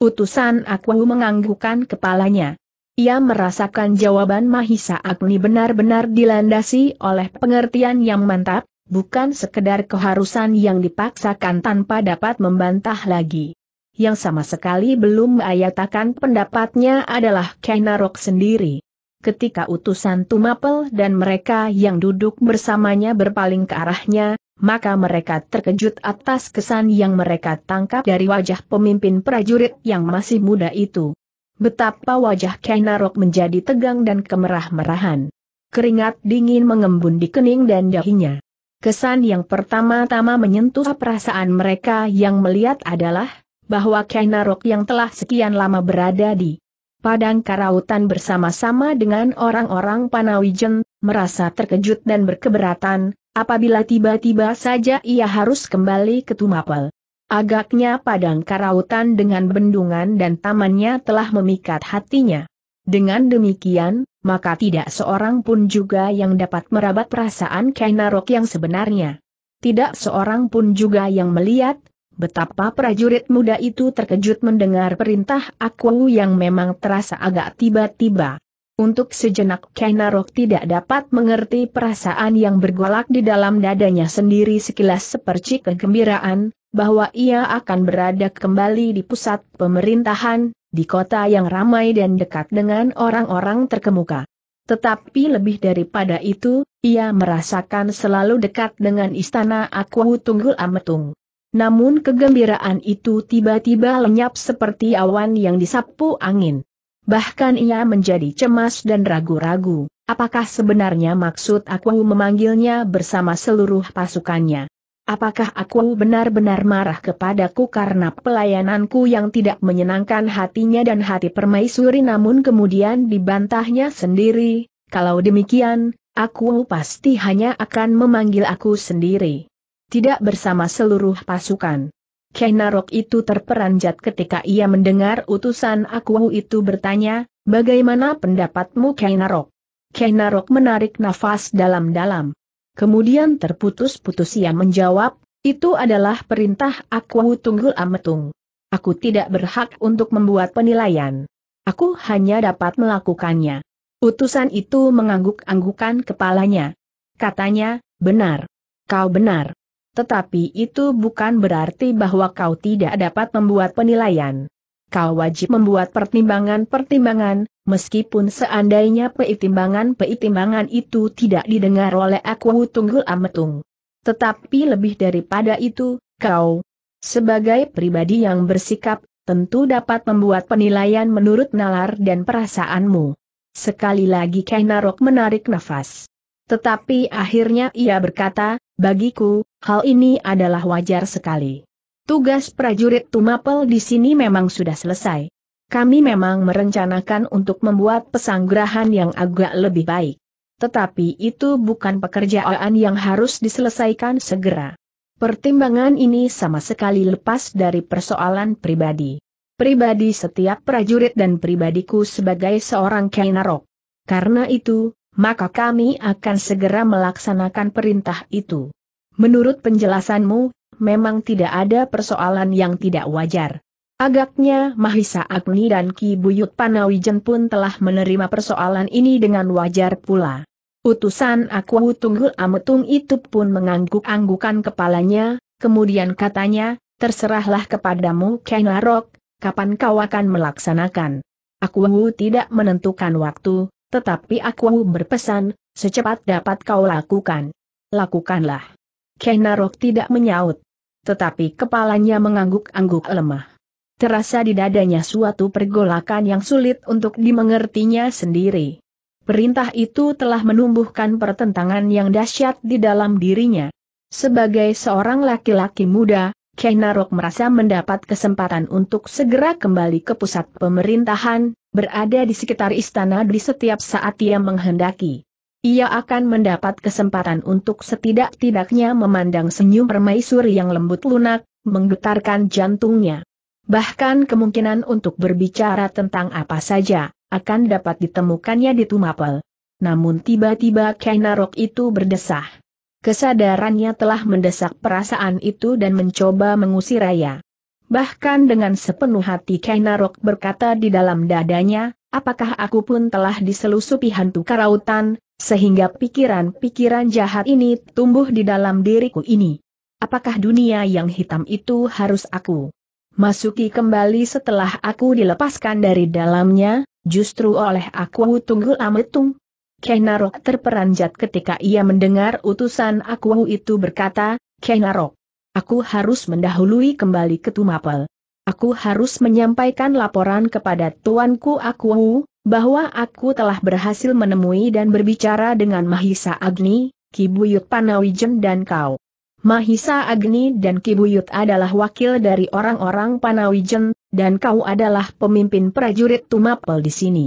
Utusan aku menganggukkan kepalanya. Ia merasakan jawaban Mahisa Agni benar-benar dilandasi oleh pengertian yang mantap, bukan sekedar keharusan yang dipaksakan tanpa dapat membantah lagi yang sama sekali belum mengayatakan pendapatnya adalah Kainarok sendiri ketika utusan Tumapel dan mereka yang duduk bersamanya berpaling ke arahnya, maka mereka terkejut atas kesan yang mereka tangkap dari wajah pemimpin prajurit yang masih muda itu. Betapa wajah Kainarok menjadi tegang dan kemerah-merahan. Keringat dingin mengembun di kening dan dahinya. Kesan yang pertama-tama menyentuh perasaan mereka yang melihat adalah, bahwa Kainarok yang telah sekian lama berada di Padang Karautan bersama-sama dengan orang-orang Panawijen, merasa terkejut dan berkeberatan, apabila tiba-tiba saja ia harus kembali ke Tumapel. Agaknya Padang Karautan dengan bendungan dan tamannya telah memikat hatinya. Dengan demikian, maka tidak seorang pun juga yang dapat merabat perasaan Kainarok yang sebenarnya. Tidak seorang pun juga yang melihat, Betapa prajurit muda itu terkejut mendengar perintah aku yang memang terasa agak tiba-tiba. Untuk sejenak Kainarok tidak dapat mengerti perasaan yang bergolak di dalam dadanya sendiri sekilas sepercik kegembiraan, bahwa ia akan berada kembali di pusat pemerintahan, di kota yang ramai dan dekat dengan orang-orang terkemuka. Tetapi lebih daripada itu, ia merasakan selalu dekat dengan istana Aku Tunggul Ametung. Namun kegembiraan itu tiba-tiba lenyap seperti awan yang disapu angin. Bahkan ia menjadi cemas dan ragu-ragu, apakah sebenarnya maksud aku memanggilnya bersama seluruh pasukannya. Apakah aku benar-benar marah kepadaku karena pelayananku yang tidak menyenangkan hatinya dan hati permaisuri namun kemudian dibantahnya sendiri, kalau demikian, aku pasti hanya akan memanggil aku sendiri tidak bersama seluruh pasukan. Kainarok itu terperanjat ketika ia mendengar utusan Akuwu itu bertanya, bagaimana pendapatmu Kainarok? Kainarok menarik nafas dalam-dalam. Kemudian terputus-putus ia menjawab, itu adalah perintah Akuwu Tunggul Ametung. Aku tidak berhak untuk membuat penilaian. Aku hanya dapat melakukannya. Utusan itu mengangguk-anggukan kepalanya. Katanya, benar. Kau benar. Tetapi itu bukan berarti bahwa kau tidak dapat membuat penilaian. Kau wajib membuat pertimbangan-pertimbangan, meskipun seandainya peitimbangan-peitimbangan itu tidak didengar oleh aku Tunggul Ametung. Tetapi lebih daripada itu, kau, sebagai pribadi yang bersikap, tentu dapat membuat penilaian menurut nalar dan perasaanmu. Sekali lagi Kainarok menarik nafas. Tetapi akhirnya ia berkata, bagiku, hal ini adalah wajar sekali. Tugas prajurit Tumapel di sini memang sudah selesai. Kami memang merencanakan untuk membuat pesanggrahan yang agak lebih baik. Tetapi itu bukan pekerjaan yang harus diselesaikan segera. Pertimbangan ini sama sekali lepas dari persoalan pribadi. Pribadi setiap prajurit dan pribadiku sebagai seorang Kainarok. Karena itu, maka kami akan segera melaksanakan perintah itu. Menurut penjelasanmu, memang tidak ada persoalan yang tidak wajar. Agaknya Mahisa Agni dan Ki Buyut Panawijen pun telah menerima persoalan ini dengan wajar pula. Utusan aku Tunggul Ametung itu pun mengangguk-anggukan kepalanya, kemudian katanya, terserahlah kepadamu Kainarok. kapan kau akan melaksanakan. Aku tidak menentukan waktu, tetapi aku berpesan, secepat dapat kau lakukan. Lakukanlah. Kenarok tidak menyaut. Tetapi kepalanya mengangguk-angguk lemah. Terasa di dadanya suatu pergolakan yang sulit untuk dimengertinya sendiri. Perintah itu telah menumbuhkan pertentangan yang dahsyat di dalam dirinya. Sebagai seorang laki-laki muda, Kenarok merasa mendapat kesempatan untuk segera kembali ke pusat pemerintahan, berada di sekitar istana di setiap saat ia menghendaki. Ia akan mendapat kesempatan untuk setidak-tidaknya memandang senyum permaisuri yang lembut lunak, menggetarkan jantungnya. Bahkan kemungkinan untuk berbicara tentang apa saja, akan dapat ditemukannya di Tumapel. Namun tiba-tiba Kainarok itu berdesah. Kesadarannya telah mendesak perasaan itu dan mencoba mengusir Raya. Bahkan dengan sepenuh hati Kainarok berkata di dalam dadanya, apakah aku pun telah diselusupi hantu karautan, sehingga pikiran-pikiran jahat ini tumbuh di dalam diriku ini. Apakah dunia yang hitam itu harus aku masuki kembali setelah aku dilepaskan dari dalamnya, justru oleh aku tunggul ametung? Kainarok terperanjat ketika ia mendengar utusan aku itu berkata, Kainarok. Aku harus mendahului kembali ke Tumapel. Aku harus menyampaikan laporan kepada tuanku aku bahwa aku telah berhasil menemui dan berbicara dengan Mahisa Agni, Kibuyut Panawijen dan kau. Mahisa Agni dan Kibuyut adalah wakil dari orang-orang Panawijen, dan kau adalah pemimpin prajurit Tumapel di sini.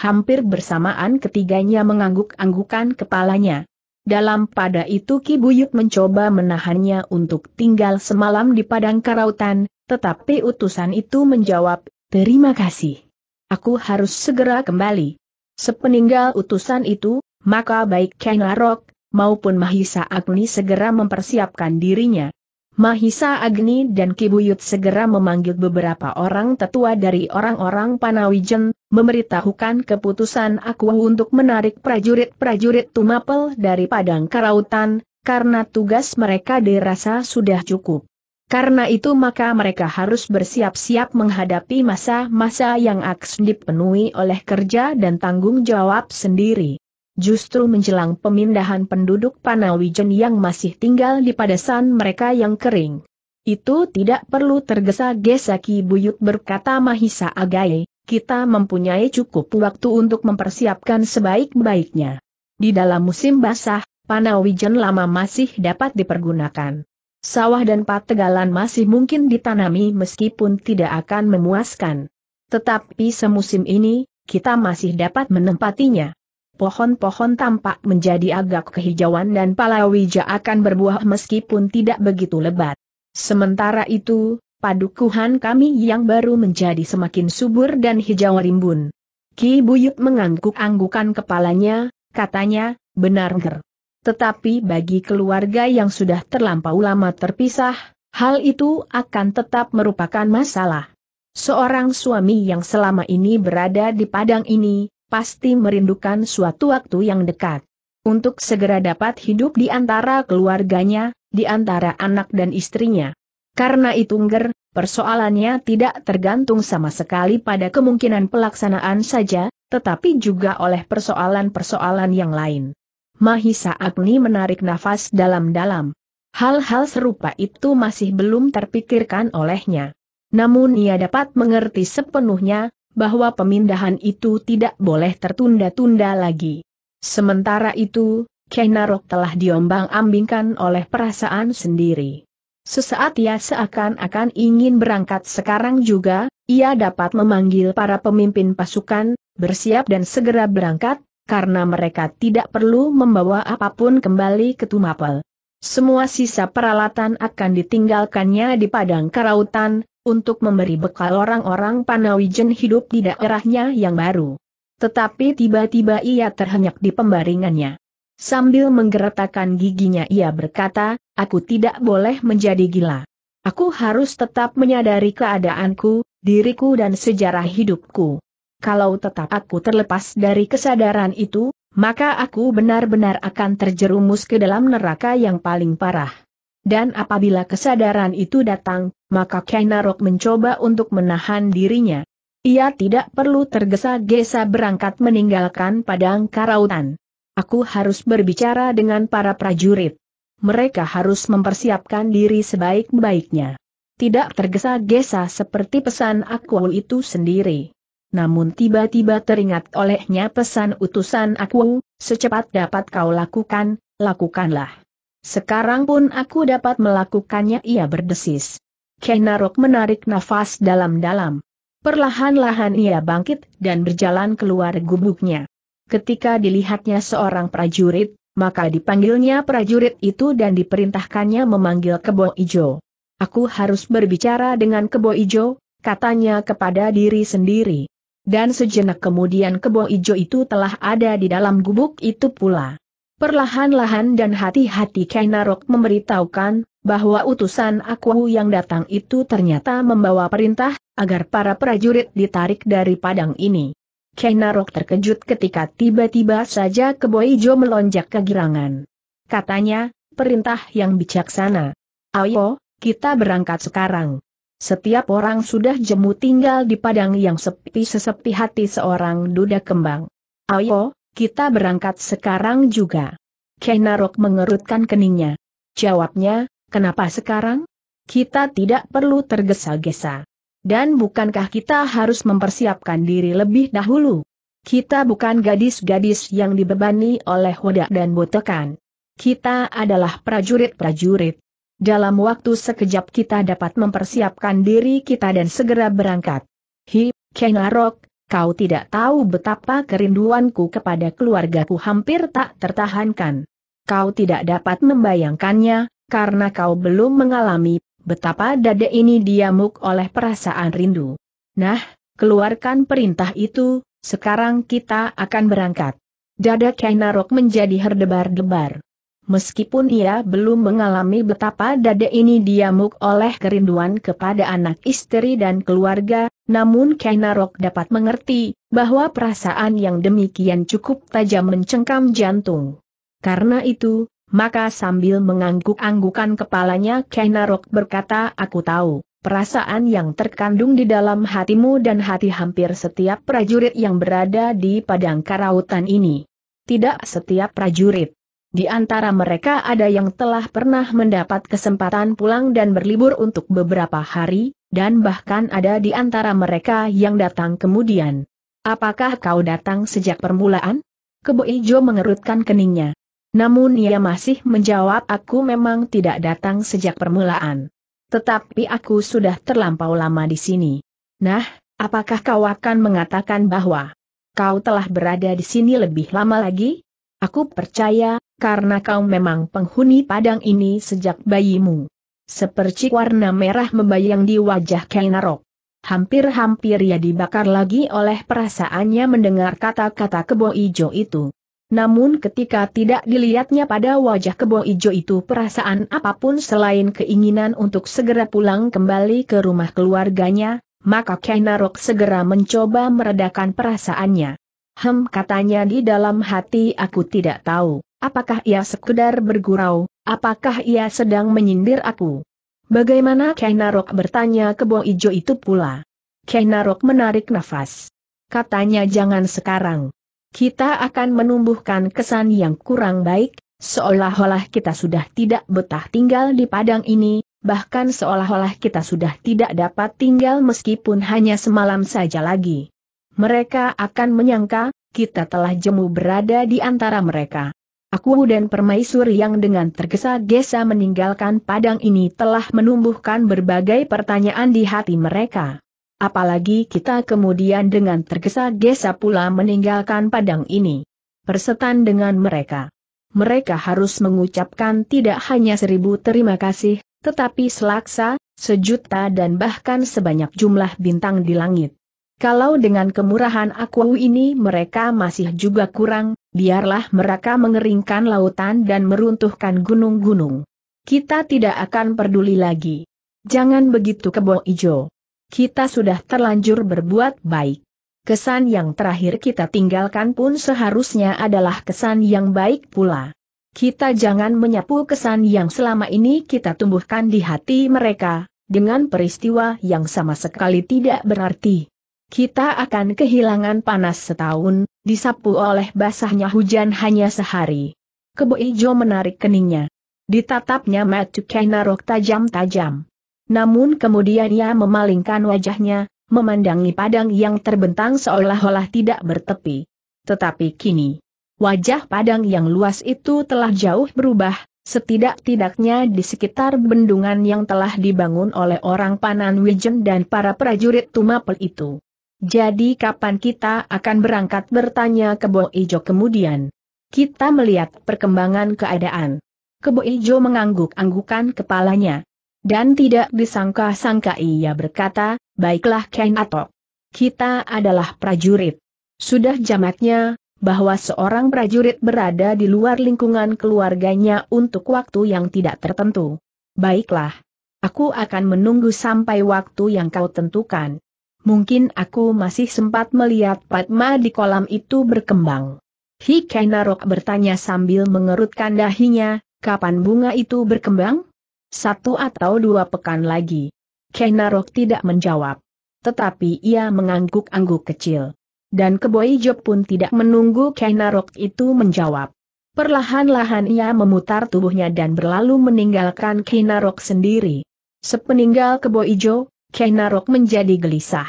Hampir bersamaan ketiganya mengangguk-anggukan kepalanya. Dalam pada itu Ki Buyut mencoba menahannya untuk tinggal semalam di padang karautan, tetapi utusan itu menjawab, terima kasih. Aku harus segera kembali. Sepeninggal utusan itu, maka baik Kenarok, maupun Mahisa Agni segera mempersiapkan dirinya, Mahisa Agni dan Kibuyut segera memanggil beberapa orang tetua dari orang-orang Panawijen, memberitahukan keputusan aku untuk menarik prajurit-prajurit Tumapel dari Padang Karautan, karena tugas mereka dirasa sudah cukup. Karena itu maka mereka harus bersiap-siap menghadapi masa-masa yang akan dipenuhi oleh kerja dan tanggung jawab sendiri. Justru menjelang pemindahan penduduk Panawijen yang masih tinggal di padasan mereka yang kering. Itu tidak perlu tergesa-gesa Ki Buyut berkata Mahisa Agai, kita mempunyai cukup waktu untuk mempersiapkan sebaik-baiknya. Di dalam musim basah, Panawijen lama masih dapat dipergunakan. Sawah dan pategalan masih mungkin ditanami meskipun tidak akan memuaskan. Tetapi semusim ini, kita masih dapat menempatinya pohon-pohon tampak menjadi agak kehijauan dan palawija akan berbuah meskipun tidak begitu lebat. Sementara itu, padukuhan kami yang baru menjadi semakin subur dan hijau rimbun. Ki Buyut mengangguk-anggukan kepalanya, katanya, benar nger. Tetapi bagi keluarga yang sudah terlampau lama terpisah, hal itu akan tetap merupakan masalah. Seorang suami yang selama ini berada di padang ini, pasti merindukan suatu waktu yang dekat. Untuk segera dapat hidup di antara keluarganya, di antara anak dan istrinya. Karena itu ngger, persoalannya tidak tergantung sama sekali pada kemungkinan pelaksanaan saja, tetapi juga oleh persoalan-persoalan yang lain. Mahisa Agni menarik nafas dalam-dalam. Hal-hal serupa itu masih belum terpikirkan olehnya. Namun ia dapat mengerti sepenuhnya, bahwa pemindahan itu tidak boleh tertunda-tunda lagi. Sementara itu, Kenarok telah diombang-ambingkan oleh perasaan sendiri. Sesaat ia seakan-akan ingin berangkat sekarang juga, ia dapat memanggil para pemimpin pasukan, bersiap dan segera berangkat, karena mereka tidak perlu membawa apapun kembali ke Tumapel. Semua sisa peralatan akan ditinggalkannya di padang karautan, untuk memberi bekal orang-orang Panawijen hidup di daerahnya yang baru. Tetapi tiba-tiba ia terhenyak di pembaringannya. Sambil menggeretakan giginya ia berkata, aku tidak boleh menjadi gila. Aku harus tetap menyadari keadaanku, diriku dan sejarah hidupku. Kalau tetap aku terlepas dari kesadaran itu, maka aku benar-benar akan terjerumus ke dalam neraka yang paling parah. Dan apabila kesadaran itu datang, maka Kainarok mencoba untuk menahan dirinya. Ia tidak perlu tergesa-gesa berangkat meninggalkan padang karautan. Aku harus berbicara dengan para prajurit. Mereka harus mempersiapkan diri sebaik-baiknya. Tidak tergesa-gesa seperti pesan aku itu sendiri. Namun tiba-tiba teringat olehnya pesan utusan aku, secepat dapat kau lakukan, lakukanlah. Sekarang pun aku dapat melakukannya ia berdesis. Kenarok menarik nafas dalam-dalam. Perlahan-lahan ia bangkit dan berjalan keluar gubuknya. Ketika dilihatnya seorang prajurit, maka dipanggilnya prajurit itu dan diperintahkannya memanggil Kebo Ijo. Aku harus berbicara dengan Kebo Ijo, katanya kepada diri sendiri. Dan sejenak kemudian Kebo Ijo itu telah ada di dalam gubuk itu pula. Perlahan-lahan dan hati-hati Kainarok memberitahukan, bahwa utusan aku yang datang itu ternyata membawa perintah, agar para prajurit ditarik dari padang ini. Kainarok terkejut ketika tiba-tiba saja Keboijo melonjak kegirangan. Katanya, perintah yang bijaksana. Ayo, kita berangkat sekarang. Setiap orang sudah jemu tinggal di padang yang sepi sesepi hati seorang duda kembang. Ayo, kita berangkat sekarang juga. Kenarok mengerutkan keningnya. Jawabnya, kenapa sekarang? Kita tidak perlu tergesa-gesa. Dan bukankah kita harus mempersiapkan diri lebih dahulu? Kita bukan gadis-gadis yang dibebani oleh hodak dan botekan. Kita adalah prajurit-prajurit. Dalam waktu sekejap kita dapat mempersiapkan diri kita dan segera berangkat. Hi, Kenarok, kau tidak tahu betapa kerinduanku kepada keluargaku hampir tak tertahankan. Kau tidak dapat membayangkannya, karena kau belum mengalami betapa dada ini diamuk oleh perasaan rindu. Nah, keluarkan perintah itu, sekarang kita akan berangkat. Dada Kainarok menjadi herdebar-debar. Meskipun ia belum mengalami betapa dada ini diamuk oleh kerinduan kepada anak istri dan keluarga, namun Kainarok dapat mengerti bahwa perasaan yang demikian cukup tajam mencengkam jantung. Karena itu, maka sambil mengangguk-anggukan kepalanya Kainarok berkata aku tahu, perasaan yang terkandung di dalam hatimu dan hati hampir setiap prajurit yang berada di padang karautan ini. Tidak setiap prajurit di antara mereka ada yang telah pernah mendapat kesempatan pulang dan berlibur untuk beberapa hari, dan bahkan ada di antara mereka yang datang kemudian. Apakah kau datang sejak permulaan? Kebo Ijo mengerutkan keningnya. Namun ia masih menjawab aku memang tidak datang sejak permulaan. Tetapi aku sudah terlampau lama di sini. Nah, apakah kau akan mengatakan bahwa kau telah berada di sini lebih lama lagi? Aku percaya, karena kau memang penghuni padang ini sejak bayimu. Sepercik warna merah membayang di wajah Kainarok. Hampir-hampir ia dibakar lagi oleh perasaannya mendengar kata-kata kebo ijo itu. Namun ketika tidak dilihatnya pada wajah kebo ijo itu perasaan apapun selain keinginan untuk segera pulang kembali ke rumah keluarganya, maka Kainarok segera mencoba meredakan perasaannya. Hem katanya di dalam hati aku tidak tahu. Apakah ia sekedar bergurau? Apakah ia sedang menyindir aku? Bagaimana Kainarok bertanya ke ijo itu pula? Kainarok menarik nafas. Katanya jangan sekarang. Kita akan menumbuhkan kesan yang kurang baik, seolah-olah kita sudah tidak betah tinggal di padang ini, bahkan seolah-olah kita sudah tidak dapat tinggal meskipun hanya semalam saja lagi. Mereka akan menyangka, kita telah jemu berada di antara mereka. Aku dan permaisuri yang dengan tergesa-gesa meninggalkan padang ini telah menumbuhkan berbagai pertanyaan di hati mereka. Apalagi kita kemudian dengan tergesa-gesa pula meninggalkan padang ini. Persetan dengan mereka. Mereka harus mengucapkan tidak hanya seribu terima kasih, tetapi selaksa, sejuta dan bahkan sebanyak jumlah bintang di langit. Kalau dengan kemurahan aku ini mereka masih juga kurang, biarlah mereka mengeringkan lautan dan meruntuhkan gunung-gunung. Kita tidak akan peduli lagi. Jangan begitu kebo ijo. Kita sudah terlanjur berbuat baik. Kesan yang terakhir kita tinggalkan pun seharusnya adalah kesan yang baik pula. Kita jangan menyapu kesan yang selama ini kita tumbuhkan di hati mereka, dengan peristiwa yang sama sekali tidak berarti. Kita akan kehilangan panas setahun, disapu oleh basahnya hujan hanya sehari. Kebo Ijo menarik keningnya. Ditatapnya Matu Kainarok tajam-tajam. Namun kemudian ia memalingkan wajahnya, memandangi padang yang terbentang seolah-olah tidak bertepi. Tetapi kini, wajah padang yang luas itu telah jauh berubah, setidak-tidaknya di sekitar bendungan yang telah dibangun oleh orang Panan Wijen dan para prajurit Tumapel itu. Jadi kapan kita akan berangkat bertanya ke Ijo kemudian? Kita melihat perkembangan keadaan. Kebo Ijo mengangguk-anggukan kepalanya. Dan tidak disangka-sangka ia berkata, baiklah Ken Atok. Kita adalah prajurit. Sudah jamaknya, bahwa seorang prajurit berada di luar lingkungan keluarganya untuk waktu yang tidak tertentu. Baiklah. Aku akan menunggu sampai waktu yang kau tentukan mungkin aku masih sempat melihat Padma di kolam itu berkembang. Kainarok bertanya sambil mengerutkan dahinya, kapan bunga itu berkembang? Satu atau dua pekan lagi. Kainarok tidak menjawab. Tetapi ia mengangguk-angguk kecil. Dan keboi Job pun tidak menunggu Kainarok itu menjawab. Perlahan-lahan ia memutar tubuhnya dan berlalu meninggalkan Kainarok sendiri. Sepeninggal keboi Job, Kenarok menjadi gelisah.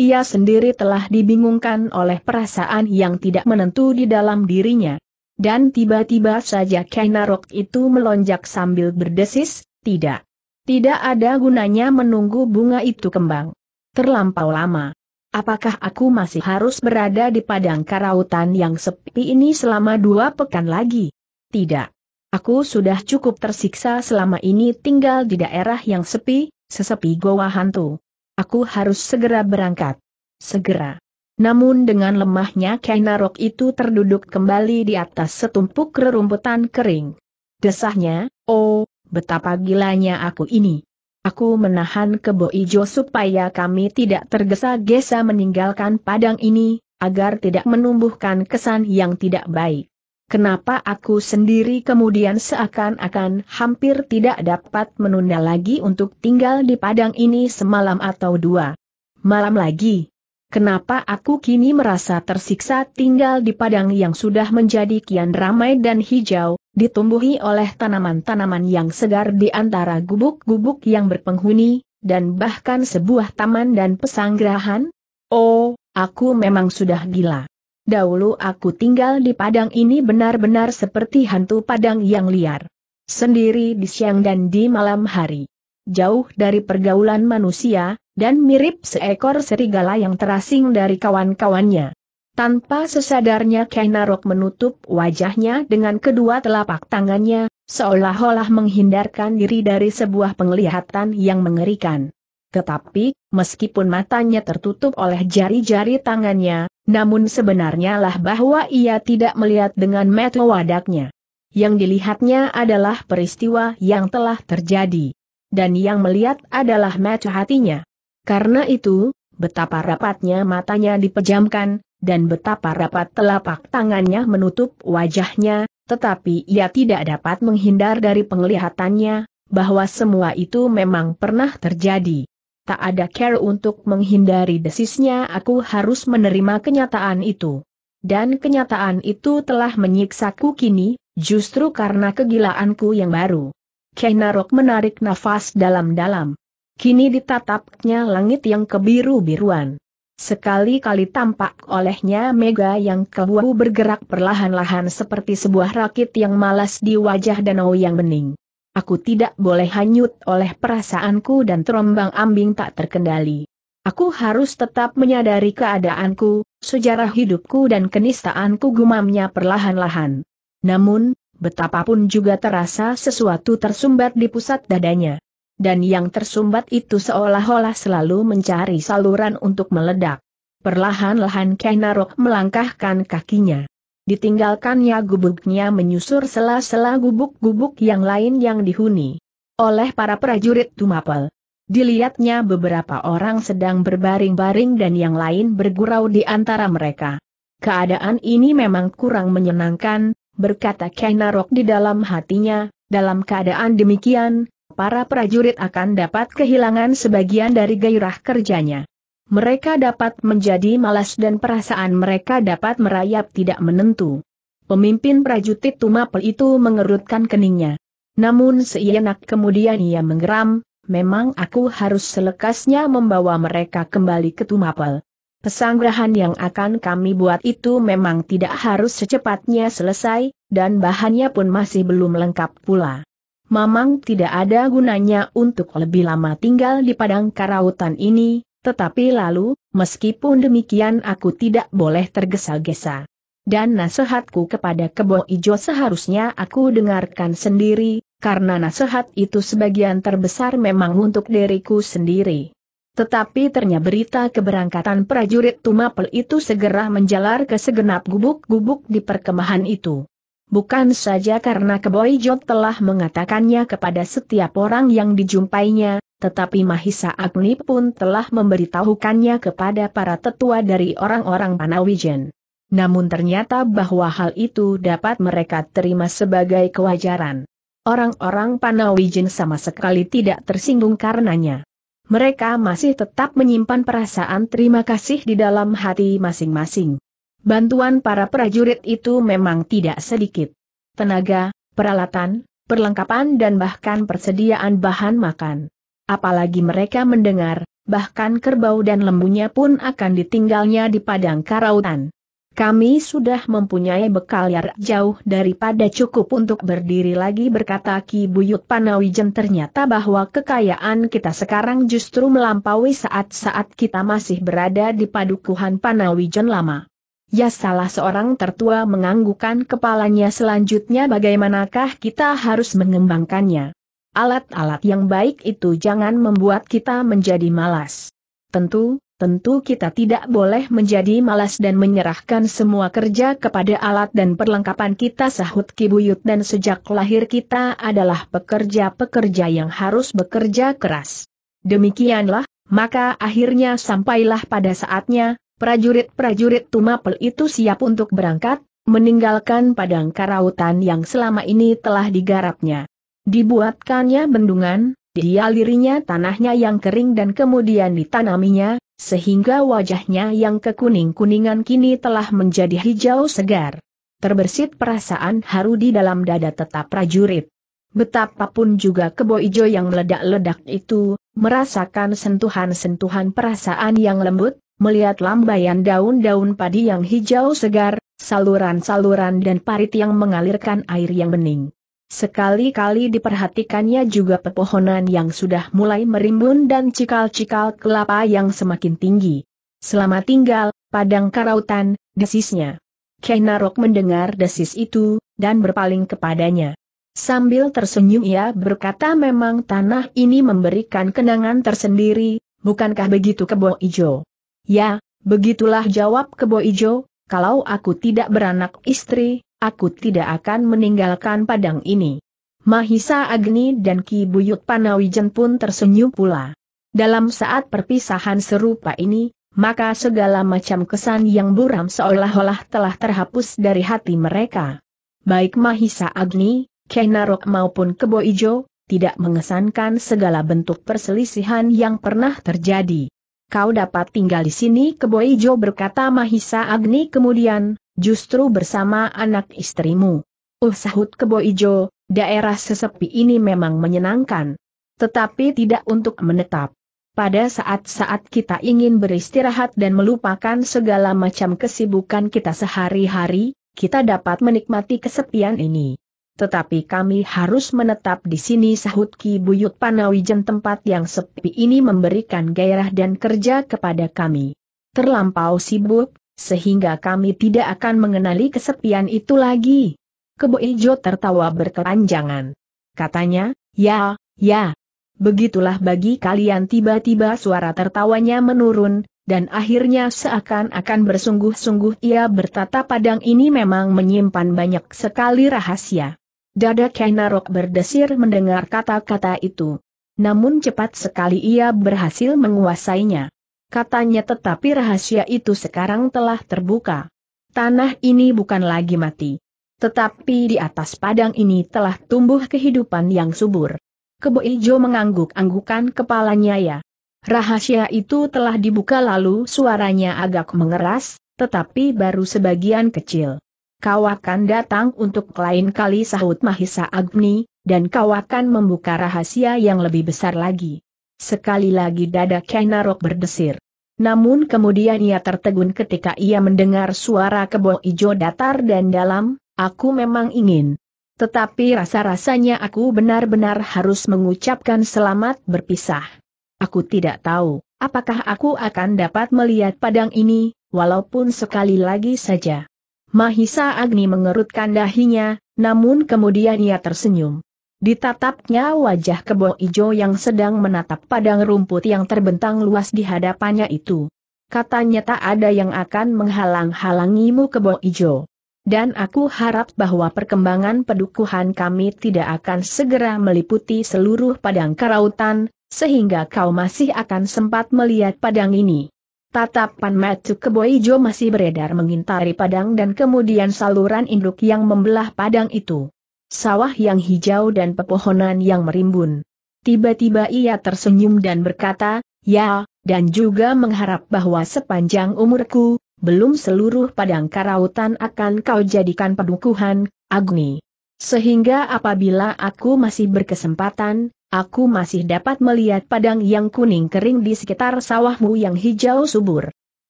Ia sendiri telah dibingungkan oleh perasaan yang tidak menentu di dalam dirinya. Dan tiba-tiba saja Kenarok itu melonjak sambil berdesis, tidak. Tidak ada gunanya menunggu bunga itu kembang. Terlampau lama. Apakah aku masih harus berada di padang karautan yang sepi ini selama dua pekan lagi? Tidak. Aku sudah cukup tersiksa selama ini tinggal di daerah yang sepi, sesepi goa hantu. Aku harus segera berangkat. Segera. Namun dengan lemahnya Kainarok itu terduduk kembali di atas setumpuk rerumputan kering. Desahnya, oh, betapa gilanya aku ini. Aku menahan kebo ijo supaya kami tidak tergesa-gesa meninggalkan padang ini, agar tidak menumbuhkan kesan yang tidak baik. Kenapa aku sendiri kemudian seakan-akan hampir tidak dapat menunda lagi untuk tinggal di padang ini semalam atau dua malam lagi? Kenapa aku kini merasa tersiksa tinggal di padang yang sudah menjadi kian ramai dan hijau, ditumbuhi oleh tanaman-tanaman yang segar di antara gubuk-gubuk yang berpenghuni, dan bahkan sebuah taman dan pesanggrahan? Oh, aku memang sudah gila. Dahulu aku tinggal di padang ini benar-benar seperti hantu padang yang liar. Sendiri di siang dan di malam hari. Jauh dari pergaulan manusia, dan mirip seekor serigala yang terasing dari kawan-kawannya. Tanpa sesadarnya Kainarok menutup wajahnya dengan kedua telapak tangannya, seolah-olah menghindarkan diri dari sebuah penglihatan yang mengerikan. Tetapi, meskipun matanya tertutup oleh jari-jari tangannya, namun sebenarnya lah bahwa ia tidak melihat dengan mata wadaknya. Yang dilihatnya adalah peristiwa yang telah terjadi. Dan yang melihat adalah mata hatinya. Karena itu, betapa rapatnya matanya dipejamkan, dan betapa rapat telapak tangannya menutup wajahnya, tetapi ia tidak dapat menghindar dari penglihatannya, bahwa semua itu memang pernah terjadi tak ada care untuk menghindari desisnya aku harus menerima kenyataan itu. Dan kenyataan itu telah menyiksaku kini, justru karena kegilaanku yang baru. Kenarok menarik nafas dalam-dalam. Kini ditatapnya langit yang kebiru-biruan. Sekali-kali tampak olehnya mega yang kebuah bergerak perlahan-lahan seperti sebuah rakit yang malas di wajah danau yang bening. Aku tidak boleh hanyut oleh perasaanku dan terombang ambing tak terkendali. Aku harus tetap menyadari keadaanku, sejarah hidupku dan kenistaanku gumamnya perlahan-lahan. Namun, betapapun juga terasa sesuatu tersumbat di pusat dadanya. Dan yang tersumbat itu seolah-olah selalu mencari saluran untuk meledak. Perlahan-lahan Kenarok melangkahkan kakinya ditinggalkannya gubuknya menyusur sela-sela gubuk-gubuk yang lain yang dihuni oleh para prajurit Tumapel. Dilihatnya beberapa orang sedang berbaring-baring dan yang lain bergurau di antara mereka. Keadaan ini memang kurang menyenangkan, berkata Kainarok di dalam hatinya, dalam keadaan demikian, para prajurit akan dapat kehilangan sebagian dari gairah kerjanya mereka dapat menjadi malas dan perasaan mereka dapat merayap tidak menentu. Pemimpin prajurit Tumapel itu mengerutkan keningnya. Namun seienak kemudian ia menggeram, memang aku harus selekasnya membawa mereka kembali ke Tumapel. Pesanggrahan yang akan kami buat itu memang tidak harus secepatnya selesai, dan bahannya pun masih belum lengkap pula. Mamang tidak ada gunanya untuk lebih lama tinggal di padang karautan ini, tetapi lalu, meskipun demikian aku tidak boleh tergesa-gesa. Dan nasihatku kepada kebo ijo seharusnya aku dengarkan sendiri, karena nasihat itu sebagian terbesar memang untuk diriku sendiri. Tetapi ternyata berita keberangkatan prajurit Tumapel itu segera menjalar ke segenap gubuk-gubuk di perkemahan itu. Bukan saja karena keboijo telah mengatakannya kepada setiap orang yang dijumpainya, tetapi Mahisa Agni pun telah memberitahukannya kepada para tetua dari orang-orang Panawijen. Namun ternyata bahwa hal itu dapat mereka terima sebagai kewajaran. Orang-orang Panawijen sama sekali tidak tersinggung karenanya. Mereka masih tetap menyimpan perasaan terima kasih di dalam hati masing-masing. Bantuan para prajurit itu memang tidak sedikit. Tenaga, peralatan, perlengkapan dan bahkan persediaan bahan makan apalagi mereka mendengar, bahkan kerbau dan lembunya pun akan ditinggalnya di padang karautan. Kami sudah mempunyai bekal yang jauh daripada cukup untuk berdiri lagi berkata Ki Buyut Panawijen ternyata bahwa kekayaan kita sekarang justru melampaui saat-saat kita masih berada di padukuhan Panawijen lama. Ya salah seorang tertua menganggukan kepalanya selanjutnya bagaimanakah kita harus mengembangkannya. Alat-alat yang baik itu jangan membuat kita menjadi malas. Tentu, tentu kita tidak boleh menjadi malas dan menyerahkan semua kerja kepada alat dan perlengkapan kita sahut kibuyut dan sejak lahir kita adalah pekerja-pekerja yang harus bekerja keras. Demikianlah, maka akhirnya sampailah pada saatnya, prajurit-prajurit Tumapel itu siap untuk berangkat, meninggalkan padang karautan yang selama ini telah digarapnya. Dibuatkannya bendungan, dialirinya tanahnya yang kering dan kemudian ditanaminya, sehingga wajahnya yang kekuning-kuningan kini telah menjadi hijau segar. Terbersit perasaan haru di dalam dada tetap prajurit. Betapapun juga kebo ijo yang meledak-ledak itu, merasakan sentuhan-sentuhan perasaan yang lembut, melihat lambaian daun-daun padi yang hijau segar, saluran-saluran dan parit yang mengalirkan air yang bening. Sekali-kali diperhatikannya juga pepohonan yang sudah mulai merimbun dan cikal-cikal kelapa yang semakin tinggi. Selama tinggal, padang karautan, desisnya. Kenarok mendengar desis itu, dan berpaling kepadanya. Sambil tersenyum ia berkata memang tanah ini memberikan kenangan tersendiri, bukankah begitu kebo ijo? Ya, begitulah jawab kebo ijo, kalau aku tidak beranak istri, aku tidak akan meninggalkan padang ini. Mahisa Agni dan Ki Buyut Panawijen pun tersenyum pula. Dalam saat perpisahan serupa ini, maka segala macam kesan yang buram seolah-olah telah terhapus dari hati mereka. Baik Mahisa Agni, Kenarok maupun Kebo Ijo, tidak mengesankan segala bentuk perselisihan yang pernah terjadi. Kau dapat tinggal di sini Kebo Ijo berkata Mahisa Agni kemudian, justru bersama anak istrimu. Uh sahut kebo ijo, daerah sesepi ini memang menyenangkan. Tetapi tidak untuk menetap. Pada saat-saat kita ingin beristirahat dan melupakan segala macam kesibukan kita sehari-hari, kita dapat menikmati kesepian ini. Tetapi kami harus menetap di sini sahut Ki Buyut Panawijen tempat yang sepi ini memberikan gairah dan kerja kepada kami. Terlampau sibuk, sehingga kami tidak akan mengenali kesepian itu lagi. Kebo Ijo tertawa berkepanjangan. Katanya, ya, ya. Begitulah bagi kalian tiba-tiba suara tertawanya menurun, dan akhirnya seakan-akan bersungguh-sungguh ia bertata padang ini memang menyimpan banyak sekali rahasia. Dada Kainarok berdesir mendengar kata-kata itu. Namun cepat sekali ia berhasil menguasainya katanya tetapi rahasia itu sekarang telah terbuka. Tanah ini bukan lagi mati. Tetapi di atas padang ini telah tumbuh kehidupan yang subur. Kebo Ijo mengangguk-anggukan kepalanya ya. Rahasia itu telah dibuka lalu suaranya agak mengeras, tetapi baru sebagian kecil. Kau akan datang untuk lain kali sahut Mahisa Agni, dan kau akan membuka rahasia yang lebih besar lagi. Sekali lagi dada Kainarok berdesir. Namun kemudian ia tertegun ketika ia mendengar suara kebo ijo datar dan dalam, aku memang ingin. Tetapi rasa-rasanya aku benar-benar harus mengucapkan selamat berpisah. Aku tidak tahu, apakah aku akan dapat melihat padang ini, walaupun sekali lagi saja. Mahisa Agni mengerutkan dahinya, namun kemudian ia tersenyum. Ditatapnya wajah kebo ijo yang sedang menatap padang rumput yang terbentang luas di hadapannya itu. Katanya tak ada yang akan menghalang-halangimu kebo ijo. Dan aku harap bahwa perkembangan pedukuhan kami tidak akan segera meliputi seluruh padang kerautan, sehingga kau masih akan sempat melihat padang ini. Tatapan Matthew kebo ijo masih beredar mengintari padang dan kemudian saluran induk yang membelah padang itu sawah yang hijau dan pepohonan yang merimbun. Tiba-tiba ia tersenyum dan berkata, ya, dan juga mengharap bahwa sepanjang umurku, belum seluruh padang karautan akan kau jadikan pedukuhan, Agni. Sehingga apabila aku masih berkesempatan, aku masih dapat melihat padang yang kuning kering di sekitar sawahmu yang hijau subur.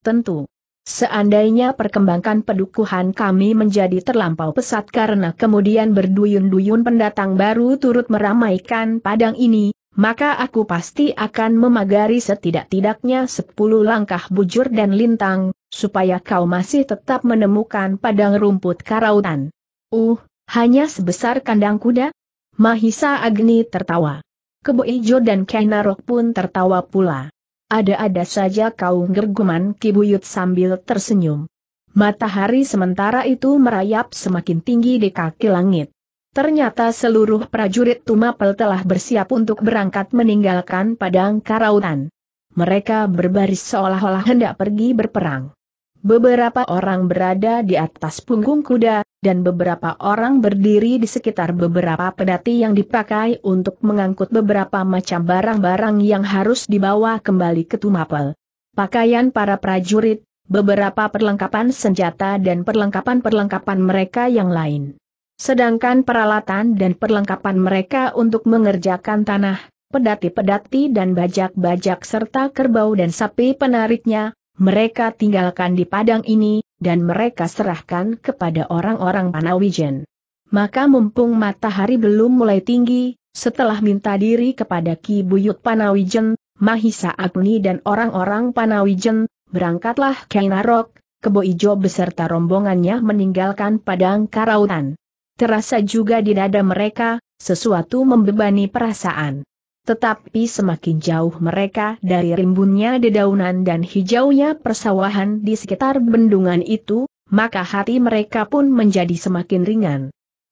Tentu, Seandainya perkembangan pedukuhan kami menjadi terlampau pesat karena kemudian berduyun-duyun pendatang baru turut meramaikan padang ini, maka aku pasti akan memagari setidak-tidaknya sepuluh langkah bujur dan lintang, supaya kau masih tetap menemukan padang rumput karautan. Uh, hanya sebesar kandang kuda? Mahisa Agni tertawa. Kebo Ijo dan Kainarok pun tertawa pula. Ada-ada saja kau gerguman Kibuyut sambil tersenyum. Matahari sementara itu merayap semakin tinggi di kaki langit. Ternyata seluruh prajurit Tumapel telah bersiap untuk berangkat meninggalkan padang karautan. Mereka berbaris seolah-olah hendak pergi berperang. Beberapa orang berada di atas punggung kuda, dan beberapa orang berdiri di sekitar beberapa pedati yang dipakai untuk mengangkut beberapa macam barang-barang yang harus dibawa kembali ke Tumapel. Pakaian para prajurit, beberapa perlengkapan senjata dan perlengkapan-perlengkapan mereka yang lain. Sedangkan peralatan dan perlengkapan mereka untuk mengerjakan tanah, pedati-pedati dan bajak-bajak serta kerbau dan sapi penariknya, mereka tinggalkan di padang ini, dan mereka serahkan kepada orang-orang Panawijen. Maka mumpung matahari belum mulai tinggi, setelah minta diri kepada Ki Buyut Panawijen, Mahisa Agni dan orang-orang Panawijen, berangkatlah ke Narok, Kebo Ijo beserta rombongannya meninggalkan padang karautan. Terasa juga di dada mereka, sesuatu membebani perasaan tetapi semakin jauh mereka dari rimbunnya dedaunan dan hijaunya persawahan di sekitar bendungan itu, maka hati mereka pun menjadi semakin ringan.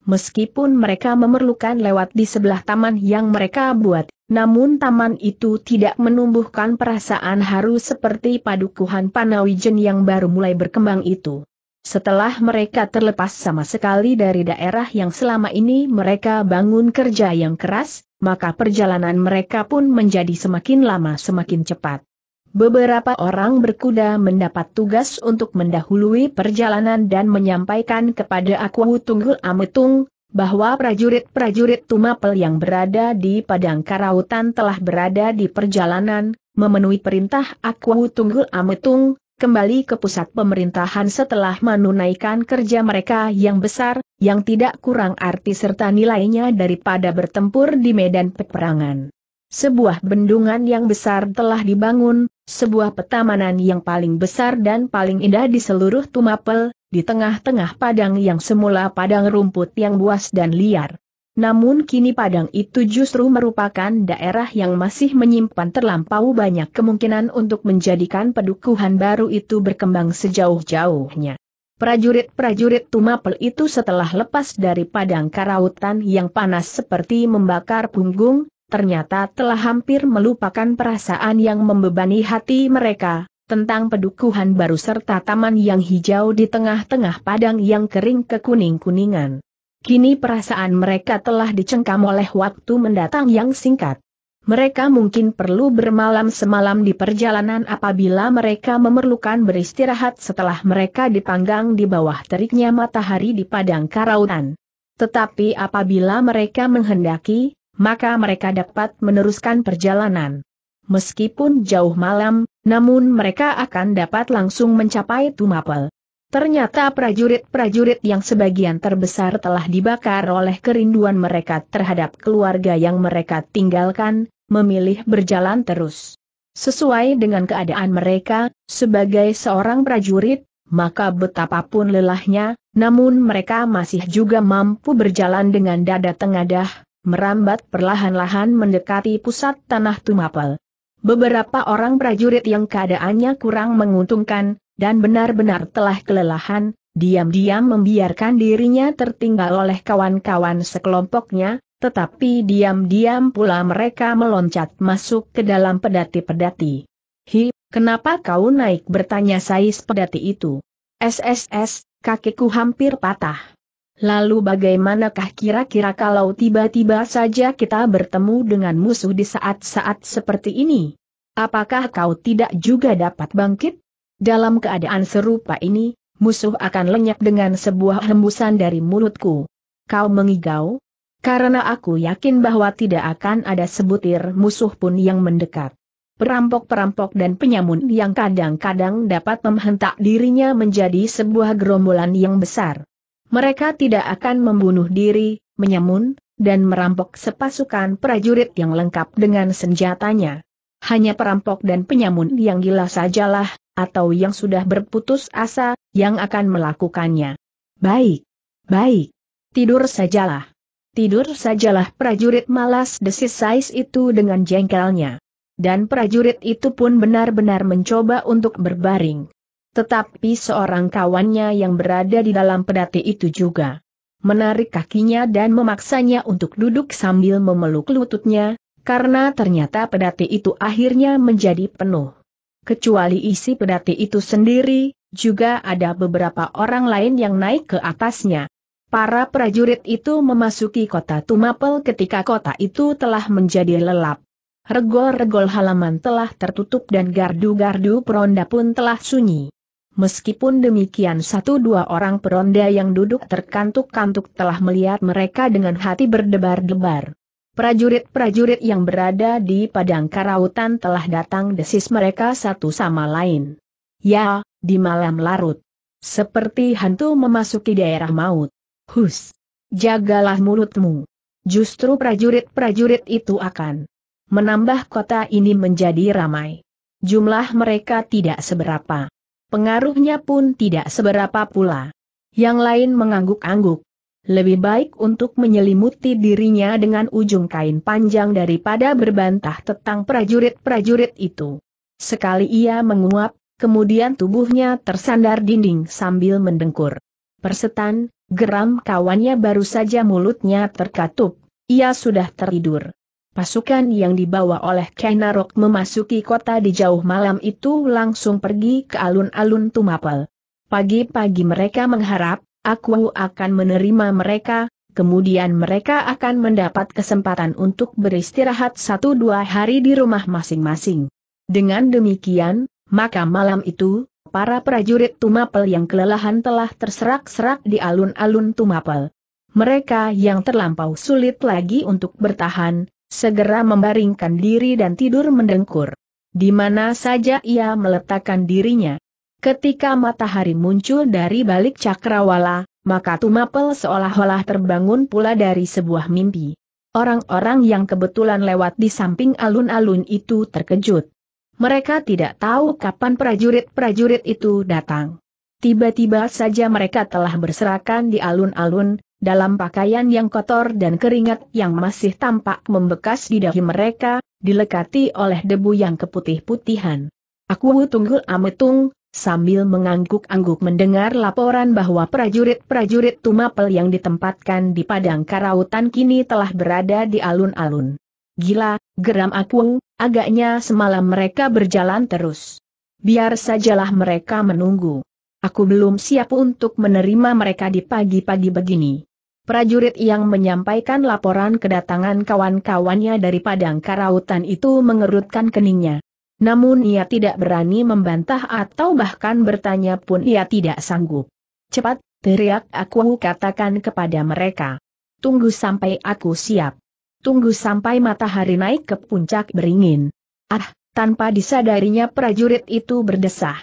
Meskipun mereka memerlukan lewat di sebelah taman yang mereka buat, namun taman itu tidak menumbuhkan perasaan haru seperti padukuhan Panawijen yang baru mulai berkembang itu. Setelah mereka terlepas sama sekali dari daerah yang selama ini mereka bangun kerja yang keras, maka perjalanan mereka pun menjadi semakin lama semakin cepat. Beberapa orang berkuda mendapat tugas untuk mendahului perjalanan dan menyampaikan kepada Aku Tunggul Ametung, bahwa prajurit-prajurit Tumapel yang berada di Padang Karautan telah berada di perjalanan, memenuhi perintah Aku Tunggul Ametung, kembali ke pusat pemerintahan setelah menunaikan kerja mereka yang besar, yang tidak kurang arti serta nilainya daripada bertempur di medan peperangan. Sebuah bendungan yang besar telah dibangun, sebuah petamanan yang paling besar dan paling indah di seluruh Tumapel, di tengah-tengah padang yang semula padang rumput yang buas dan liar. Namun kini Padang itu justru merupakan daerah yang masih menyimpan terlampau banyak kemungkinan untuk menjadikan pedukuhan baru itu berkembang sejauh-jauhnya. Prajurit-prajurit Tumapel itu setelah lepas dari padang karautan yang panas seperti membakar punggung, ternyata telah hampir melupakan perasaan yang membebani hati mereka, tentang pedukuhan baru serta taman yang hijau di tengah-tengah padang yang kering kekuning-kuningan. Kini perasaan mereka telah dicengkam oleh waktu mendatang yang singkat. Mereka mungkin perlu bermalam semalam di perjalanan apabila mereka memerlukan beristirahat setelah mereka dipanggang di bawah teriknya matahari di padang karautan. Tetapi apabila mereka menghendaki, maka mereka dapat meneruskan perjalanan. Meskipun jauh malam, namun mereka akan dapat langsung mencapai Tumapel. Ternyata prajurit-prajurit yang sebagian terbesar telah dibakar oleh kerinduan mereka terhadap keluarga yang mereka tinggalkan, memilih berjalan terus. Sesuai dengan keadaan mereka, sebagai seorang prajurit, maka betapapun lelahnya, namun mereka masih juga mampu berjalan dengan dada tengadah, merambat perlahan-lahan mendekati pusat tanah Tumapel. Beberapa orang prajurit yang keadaannya kurang menguntungkan, dan benar-benar telah kelelahan, diam-diam membiarkan dirinya tertinggal oleh kawan-kawan sekelompoknya, tetapi diam-diam pula mereka meloncat masuk ke dalam pedati-pedati. Hi, kenapa kau naik bertanya Sais pedati itu? SSS, kakiku hampir patah. Lalu bagaimanakah kira-kira kalau tiba-tiba saja kita bertemu dengan musuh di saat-saat seperti ini? Apakah kau tidak juga dapat bangkit? Dalam keadaan serupa ini, musuh akan lenyap dengan sebuah hembusan dari mulutku. Kau mengigau? Karena aku yakin bahwa tidak akan ada sebutir musuh pun yang mendekat. Perampok-perampok dan penyamun yang kadang-kadang dapat memhentak dirinya menjadi sebuah gerombolan yang besar. Mereka tidak akan membunuh diri, menyamun, dan merampok sepasukan prajurit yang lengkap dengan senjatanya. Hanya perampok dan penyamun yang gila sajalah atau yang sudah berputus asa, yang akan melakukannya. Baik. Baik. Tidur sajalah. Tidur sajalah prajurit malas desis sais itu dengan jengkelnya. Dan prajurit itu pun benar-benar mencoba untuk berbaring. Tetapi seorang kawannya yang berada di dalam pedati itu juga menarik kakinya dan memaksanya untuk duduk sambil memeluk lututnya, karena ternyata pedati itu akhirnya menjadi penuh kecuali isi pedati itu sendiri, juga ada beberapa orang lain yang naik ke atasnya. Para prajurit itu memasuki kota Tumapel ketika kota itu telah menjadi lelap. Regol-regol halaman telah tertutup dan gardu-gardu peronda pun telah sunyi. Meskipun demikian satu dua orang peronda yang duduk terkantuk-kantuk telah melihat mereka dengan hati berdebar-debar. Prajurit-prajurit yang berada di padang karautan telah datang desis mereka satu sama lain. Ya, di malam larut. Seperti hantu memasuki daerah maut. Hus! Jagalah mulutmu. Justru prajurit-prajurit itu akan menambah kota ini menjadi ramai. Jumlah mereka tidak seberapa. Pengaruhnya pun tidak seberapa pula. Yang lain mengangguk-angguk lebih baik untuk menyelimuti dirinya dengan ujung kain panjang daripada berbantah tentang prajurit-prajurit itu. Sekali ia menguap, kemudian tubuhnya tersandar dinding sambil mendengkur. Persetan, geram kawannya baru saja mulutnya terkatup, ia sudah tertidur. Pasukan yang dibawa oleh Kainarok memasuki kota di jauh malam itu langsung pergi ke alun-alun Tumapel. Pagi-pagi mereka mengharap, aku akan menerima mereka, kemudian mereka akan mendapat kesempatan untuk beristirahat satu dua hari di rumah masing-masing. Dengan demikian, maka malam itu, para prajurit Tumapel yang kelelahan telah terserak-serak di alun-alun Tumapel. Mereka yang terlampau sulit lagi untuk bertahan, segera membaringkan diri dan tidur mendengkur. Di mana saja ia meletakkan dirinya, Ketika matahari muncul dari balik cakrawala, maka Tumapel seolah-olah terbangun pula dari sebuah mimpi. Orang-orang yang kebetulan lewat di samping alun-alun itu terkejut. Mereka tidak tahu kapan prajurit-prajurit itu datang. Tiba-tiba saja mereka telah berserakan di alun-alun, dalam pakaian yang kotor dan keringat yang masih tampak membekas di dahi mereka, dilekati oleh debu yang keputih-putihan. Aku tunggu ametung, sambil mengangguk-angguk mendengar laporan bahwa prajurit-prajurit Tumapel yang ditempatkan di Padang Karautan kini telah berada di alun-alun. Gila, geram aku, agaknya semalam mereka berjalan terus. Biar sajalah mereka menunggu. Aku belum siap untuk menerima mereka di pagi-pagi begini. Prajurit yang menyampaikan laporan kedatangan kawan-kawannya dari Padang Karautan itu mengerutkan keningnya. Namun ia tidak berani membantah atau bahkan bertanya pun ia tidak sanggup. Cepat, teriak aku katakan kepada mereka. Tunggu sampai aku siap. Tunggu sampai matahari naik ke puncak beringin. Ah, tanpa disadarinya prajurit itu berdesah.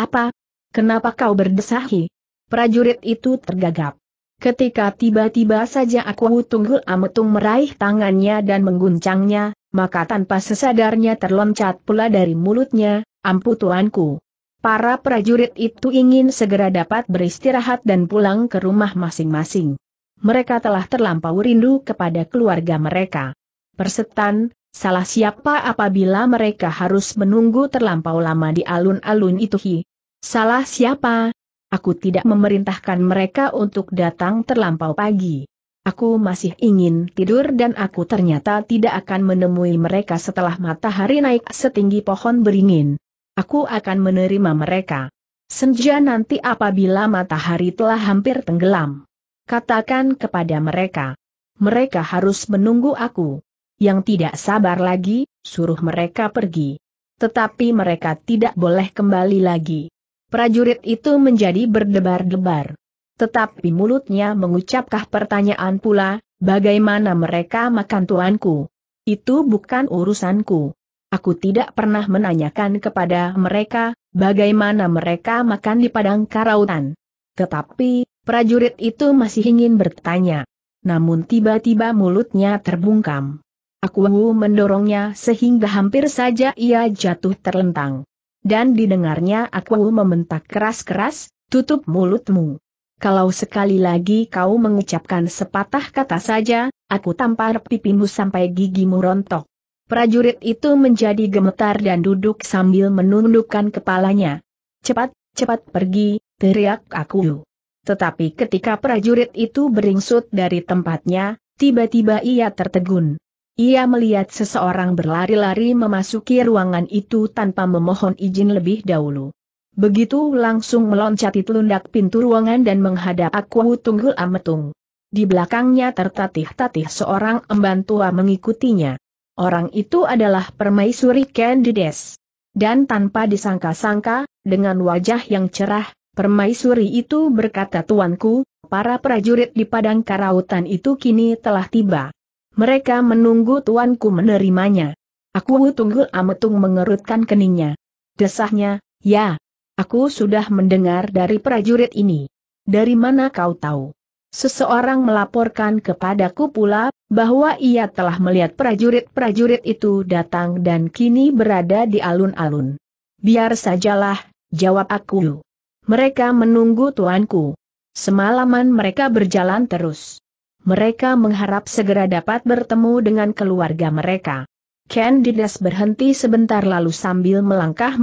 Apa? Kenapa kau berdesahi? Prajurit itu tergagap. Ketika tiba-tiba saja aku tunggul ametung meraih tangannya dan mengguncangnya, maka tanpa sesadarnya terloncat pula dari mulutnya, ampu tuanku. Para prajurit itu ingin segera dapat beristirahat dan pulang ke rumah masing-masing. Mereka telah terlampau rindu kepada keluarga mereka. Persetan, salah siapa apabila mereka harus menunggu terlampau lama di alun-alun itu hi. Salah siapa? Aku tidak memerintahkan mereka untuk datang terlampau pagi. Aku masih ingin tidur dan aku ternyata tidak akan menemui mereka setelah matahari naik setinggi pohon beringin. Aku akan menerima mereka. Senja nanti apabila matahari telah hampir tenggelam. Katakan kepada mereka. Mereka harus menunggu aku. Yang tidak sabar lagi, suruh mereka pergi. Tetapi mereka tidak boleh kembali lagi. Prajurit itu menjadi berdebar-debar. Tetapi mulutnya mengucapkah pertanyaan pula, bagaimana mereka makan tuanku? Itu bukan urusanku. Aku tidak pernah menanyakan kepada mereka, bagaimana mereka makan di padang karautan. Tetapi, prajurit itu masih ingin bertanya. Namun tiba-tiba mulutnya terbungkam. Aku mendorongnya sehingga hampir saja ia jatuh terlentang. Dan didengarnya aku membentak keras-keras, tutup mulutmu kalau sekali lagi kau mengucapkan sepatah kata saja, aku tampar pipimu sampai gigimu rontok. Prajurit itu menjadi gemetar dan duduk sambil menundukkan kepalanya. Cepat, cepat pergi, teriak aku. Tetapi ketika prajurit itu beringsut dari tempatnya, tiba-tiba ia tertegun. Ia melihat seseorang berlari-lari memasuki ruangan itu tanpa memohon izin lebih dahulu. Begitu langsung meloncati telundak pintu ruangan dan menghadap aku tunggul ametung. Di belakangnya tertatih-tatih seorang emban tua mengikutinya. Orang itu adalah Permaisuri Candides. Dan tanpa disangka-sangka, dengan wajah yang cerah, Permaisuri itu berkata tuanku, para prajurit di padang karautan itu kini telah tiba. Mereka menunggu tuanku menerimanya. Aku Tunggul Ametung mengerutkan keningnya. Desahnya, ya, Aku sudah mendengar dari prajurit ini. Dari mana kau tahu? Seseorang melaporkan kepadaku pula, bahwa ia telah melihat prajurit-prajurit itu datang dan kini berada di alun-alun. Biar sajalah, jawab aku. Mereka menunggu tuanku. Semalaman mereka berjalan terus. Mereka mengharap segera dapat bertemu dengan keluarga mereka. Ken dinas berhenti sebentar lalu sambil melangkah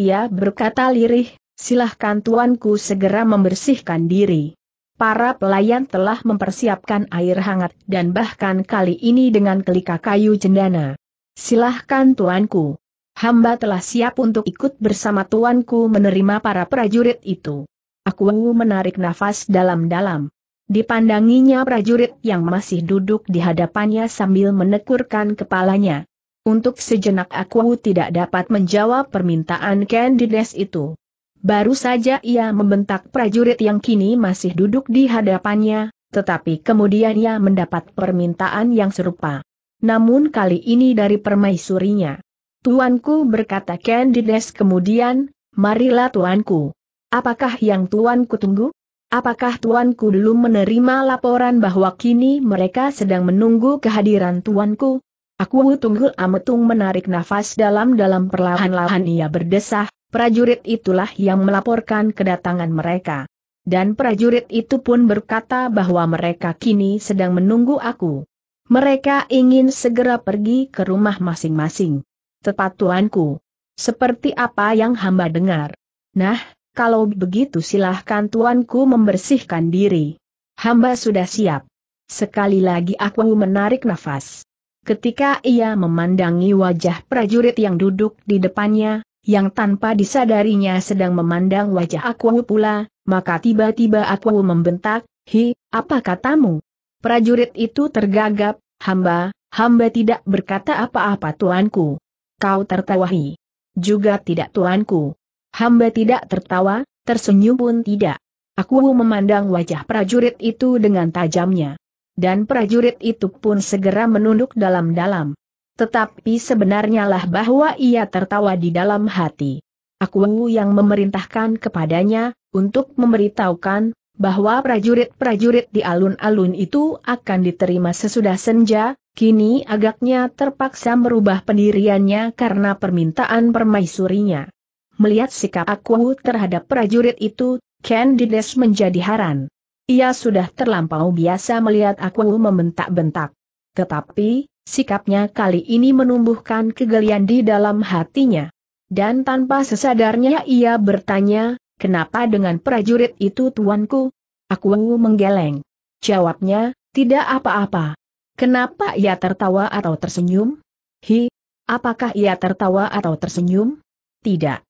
ia berkata lirih, silahkan tuanku segera membersihkan diri. Para pelayan telah mempersiapkan air hangat dan bahkan kali ini dengan kelika kayu cendana. Silahkan tuanku. Hamba telah siap untuk ikut bersama tuanku menerima para prajurit itu. Aku menarik nafas dalam-dalam. Dipandanginya prajurit yang masih duduk di hadapannya sambil menekurkan kepalanya. Untuk sejenak aku tidak dapat menjawab permintaan Candides itu. Baru saja ia membentak prajurit yang kini masih duduk di hadapannya, tetapi kemudian ia mendapat permintaan yang serupa. Namun kali ini dari permaisurinya. Tuanku berkata Candides kemudian, marilah tuanku. Apakah yang tuanku tunggu? Apakah tuanku belum menerima laporan bahwa kini mereka sedang menunggu kehadiran tuanku? Aku tunggu Ametung menarik nafas dalam-dalam perlahan-lahan ia berdesah, prajurit itulah yang melaporkan kedatangan mereka. Dan prajurit itu pun berkata bahwa mereka kini sedang menunggu aku. Mereka ingin segera pergi ke rumah masing-masing. Tepat tuanku. Seperti apa yang hamba dengar. Nah, kalau begitu silahkan tuanku membersihkan diri. Hamba sudah siap. Sekali lagi aku menarik nafas. Ketika ia memandangi wajah prajurit yang duduk di depannya, yang tanpa disadarinya sedang memandang wajah Akwawu pula, maka tiba-tiba Akwawu membentak, Hi, apa katamu? Prajurit itu tergagap, hamba, hamba tidak berkata apa-apa tuanku. Kau tertawahi. Juga tidak tuanku. Hamba tidak tertawa, tersenyum pun tidak. Aku memandang wajah prajurit itu dengan tajamnya dan prajurit itu pun segera menunduk dalam-dalam. Tetapi sebenarnya lah bahwa ia tertawa di dalam hati. Aku yang memerintahkan kepadanya, untuk memberitahukan, bahwa prajurit-prajurit di alun-alun itu akan diterima sesudah senja, kini agaknya terpaksa merubah pendiriannya karena permintaan permaisurinya. Melihat sikap aku terhadap prajurit itu, Candides menjadi haran. Ia sudah terlampau biasa melihat aku membentak-bentak. Tetapi, sikapnya kali ini menumbuhkan kegelian di dalam hatinya. Dan tanpa sesadarnya ia bertanya, kenapa dengan prajurit itu tuanku? Aku menggeleng. Jawabnya, tidak apa-apa. Kenapa ia tertawa atau tersenyum? Hi, apakah ia tertawa atau tersenyum? Tidak.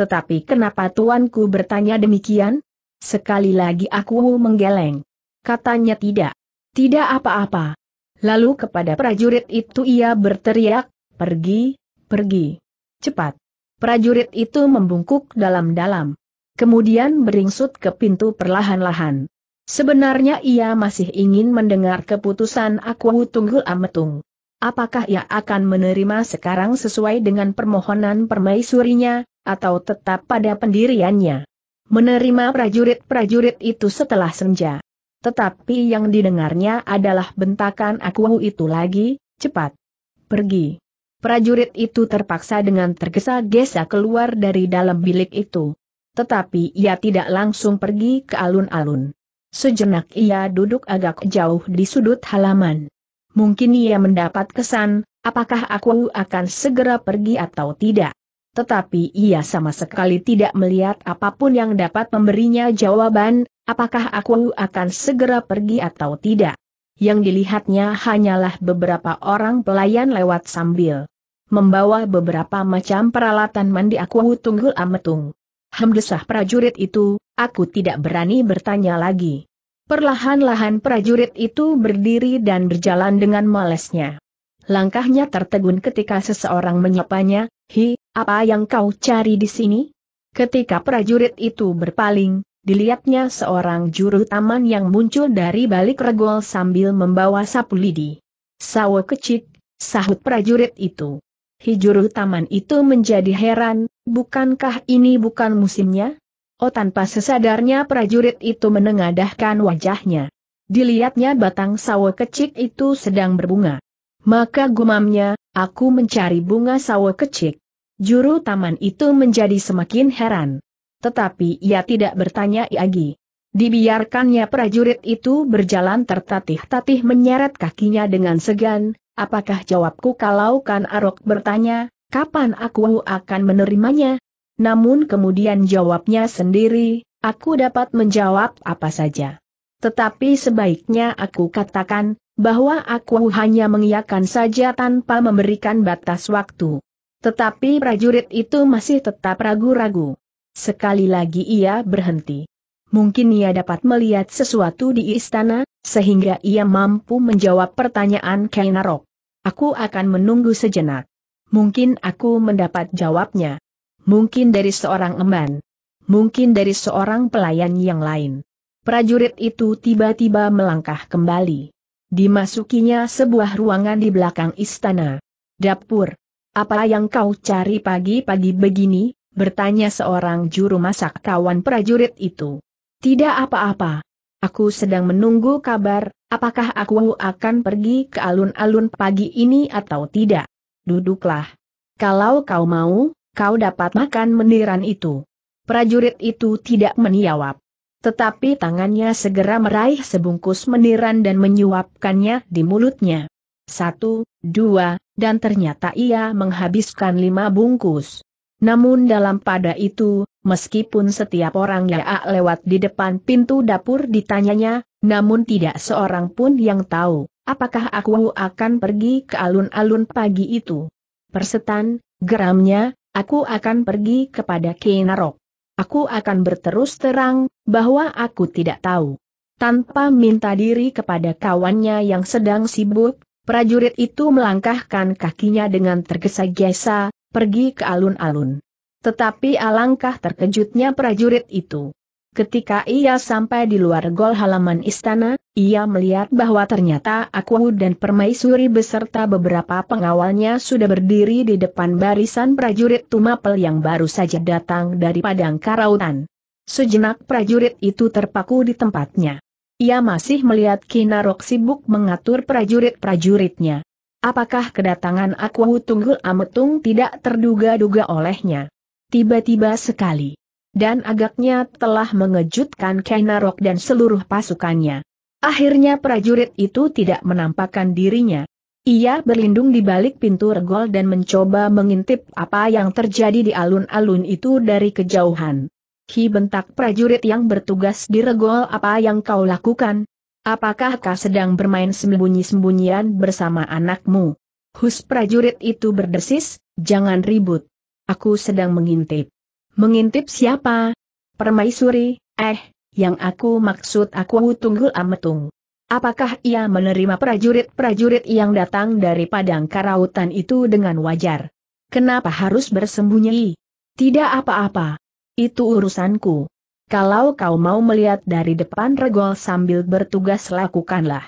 Tetapi kenapa tuanku bertanya demikian? Sekali lagi aku menggeleng. Katanya tidak. Tidak apa-apa. Lalu kepada prajurit itu ia berteriak, pergi, pergi. Cepat. Prajurit itu membungkuk dalam-dalam. Kemudian beringsut ke pintu perlahan-lahan. Sebenarnya ia masih ingin mendengar keputusan Aku Tunggul Ametung. Apakah ia akan menerima sekarang sesuai dengan permohonan permaisurinya, atau tetap pada pendiriannya? menerima prajurit-prajurit itu setelah senja. Tetapi yang didengarnya adalah bentakan aku itu lagi, cepat. Pergi. Prajurit itu terpaksa dengan tergesa-gesa keluar dari dalam bilik itu. Tetapi ia tidak langsung pergi ke alun-alun. Sejenak ia duduk agak jauh di sudut halaman. Mungkin ia mendapat kesan, apakah aku akan segera pergi atau tidak tetapi ia sama sekali tidak melihat apapun yang dapat memberinya jawaban, apakah aku akan segera pergi atau tidak. Yang dilihatnya hanyalah beberapa orang pelayan lewat sambil membawa beberapa macam peralatan mandi aku tunggul ametung. Hemdesah prajurit itu, aku tidak berani bertanya lagi. Perlahan-lahan prajurit itu berdiri dan berjalan dengan malesnya. Langkahnya tertegun ketika seseorang menyapanya, Hi, apa yang kau cari di sini? Ketika prajurit itu berpaling, dilihatnya seorang juru taman yang muncul dari balik regol sambil membawa sapu lidi. Sawo kecik, sahut prajurit itu. Hi juru taman itu menjadi heran, bukankah ini bukan musimnya? Oh tanpa sesadarnya prajurit itu menengadahkan wajahnya. Dilihatnya batang sawo kecik itu sedang berbunga. Maka gumamnya, aku mencari bunga sawo kecik. Juru taman itu menjadi semakin heran. Tetapi ia tidak bertanya lagi. Dibiarkannya prajurit itu berjalan tertatih-tatih menyeret kakinya dengan segan, apakah jawabku kalau kan Arok bertanya, kapan aku akan menerimanya? Namun kemudian jawabnya sendiri, aku dapat menjawab apa saja. Tetapi sebaiknya aku katakan, bahwa aku hanya mengiakan saja tanpa memberikan batas waktu. Tetapi prajurit itu masih tetap ragu-ragu. Sekali lagi ia berhenti. Mungkin ia dapat melihat sesuatu di istana, sehingga ia mampu menjawab pertanyaan Kainarok. Aku akan menunggu sejenak. Mungkin aku mendapat jawabnya. Mungkin dari seorang emban. Mungkin dari seorang pelayan yang lain. Prajurit itu tiba-tiba melangkah kembali. Dimasukinya sebuah ruangan di belakang istana. Dapur. Apa yang kau cari pagi-pagi begini? Bertanya seorang juru masak kawan prajurit itu. Tidak apa-apa. Aku sedang menunggu kabar, apakah aku akan pergi ke alun-alun pagi ini atau tidak. Duduklah. Kalau kau mau, kau dapat makan meniran itu. Prajurit itu tidak menjawab. Tetapi tangannya segera meraih sebungkus meniran dan menyuapkannya di mulutnya satu, dua, dan ternyata ia menghabiskan lima bungkus. Namun dalam pada itu, meskipun setiap orang yang lewat di depan pintu dapur ditanyanya, namun tidak seorang pun yang tahu, apakah aku akan pergi ke alun-alun pagi itu. Persetan, geramnya, aku akan pergi kepada Kinarok. Aku akan berterus terang, bahwa aku tidak tahu. Tanpa minta diri kepada kawannya yang sedang sibuk, Prajurit itu melangkahkan kakinya dengan tergesa-gesa, pergi ke alun-alun. Tetapi alangkah terkejutnya prajurit itu. Ketika ia sampai di luar gol halaman istana, ia melihat bahwa ternyata Aku dan Permaisuri beserta beberapa pengawalnya sudah berdiri di depan barisan prajurit Tumapel yang baru saja datang dari Padang Karautan. Sejenak prajurit itu terpaku di tempatnya. Ia masih melihat Kinarok sibuk mengatur prajurit-prajuritnya. Apakah kedatangan Aku Tunggul Ametung tidak terduga-duga olehnya? Tiba-tiba sekali. Dan agaknya telah mengejutkan Kinarok dan seluruh pasukannya. Akhirnya prajurit itu tidak menampakkan dirinya. Ia berlindung di balik pintu regol dan mencoba mengintip apa yang terjadi di alun-alun itu dari kejauhan. Hi bentak prajurit yang bertugas di regol apa yang kau lakukan? Apakah kau sedang bermain sembunyi-sembunyian bersama anakmu? Hus prajurit itu berdesis, jangan ribut. Aku sedang mengintip. Mengintip siapa? Permaisuri, eh, yang aku maksud aku tunggul ametung. Apakah ia menerima prajurit-prajurit yang datang dari padang karautan itu dengan wajar? Kenapa harus bersembunyi? Tidak apa-apa, itu urusanku. Kalau kau mau melihat dari depan regol sambil bertugas lakukanlah.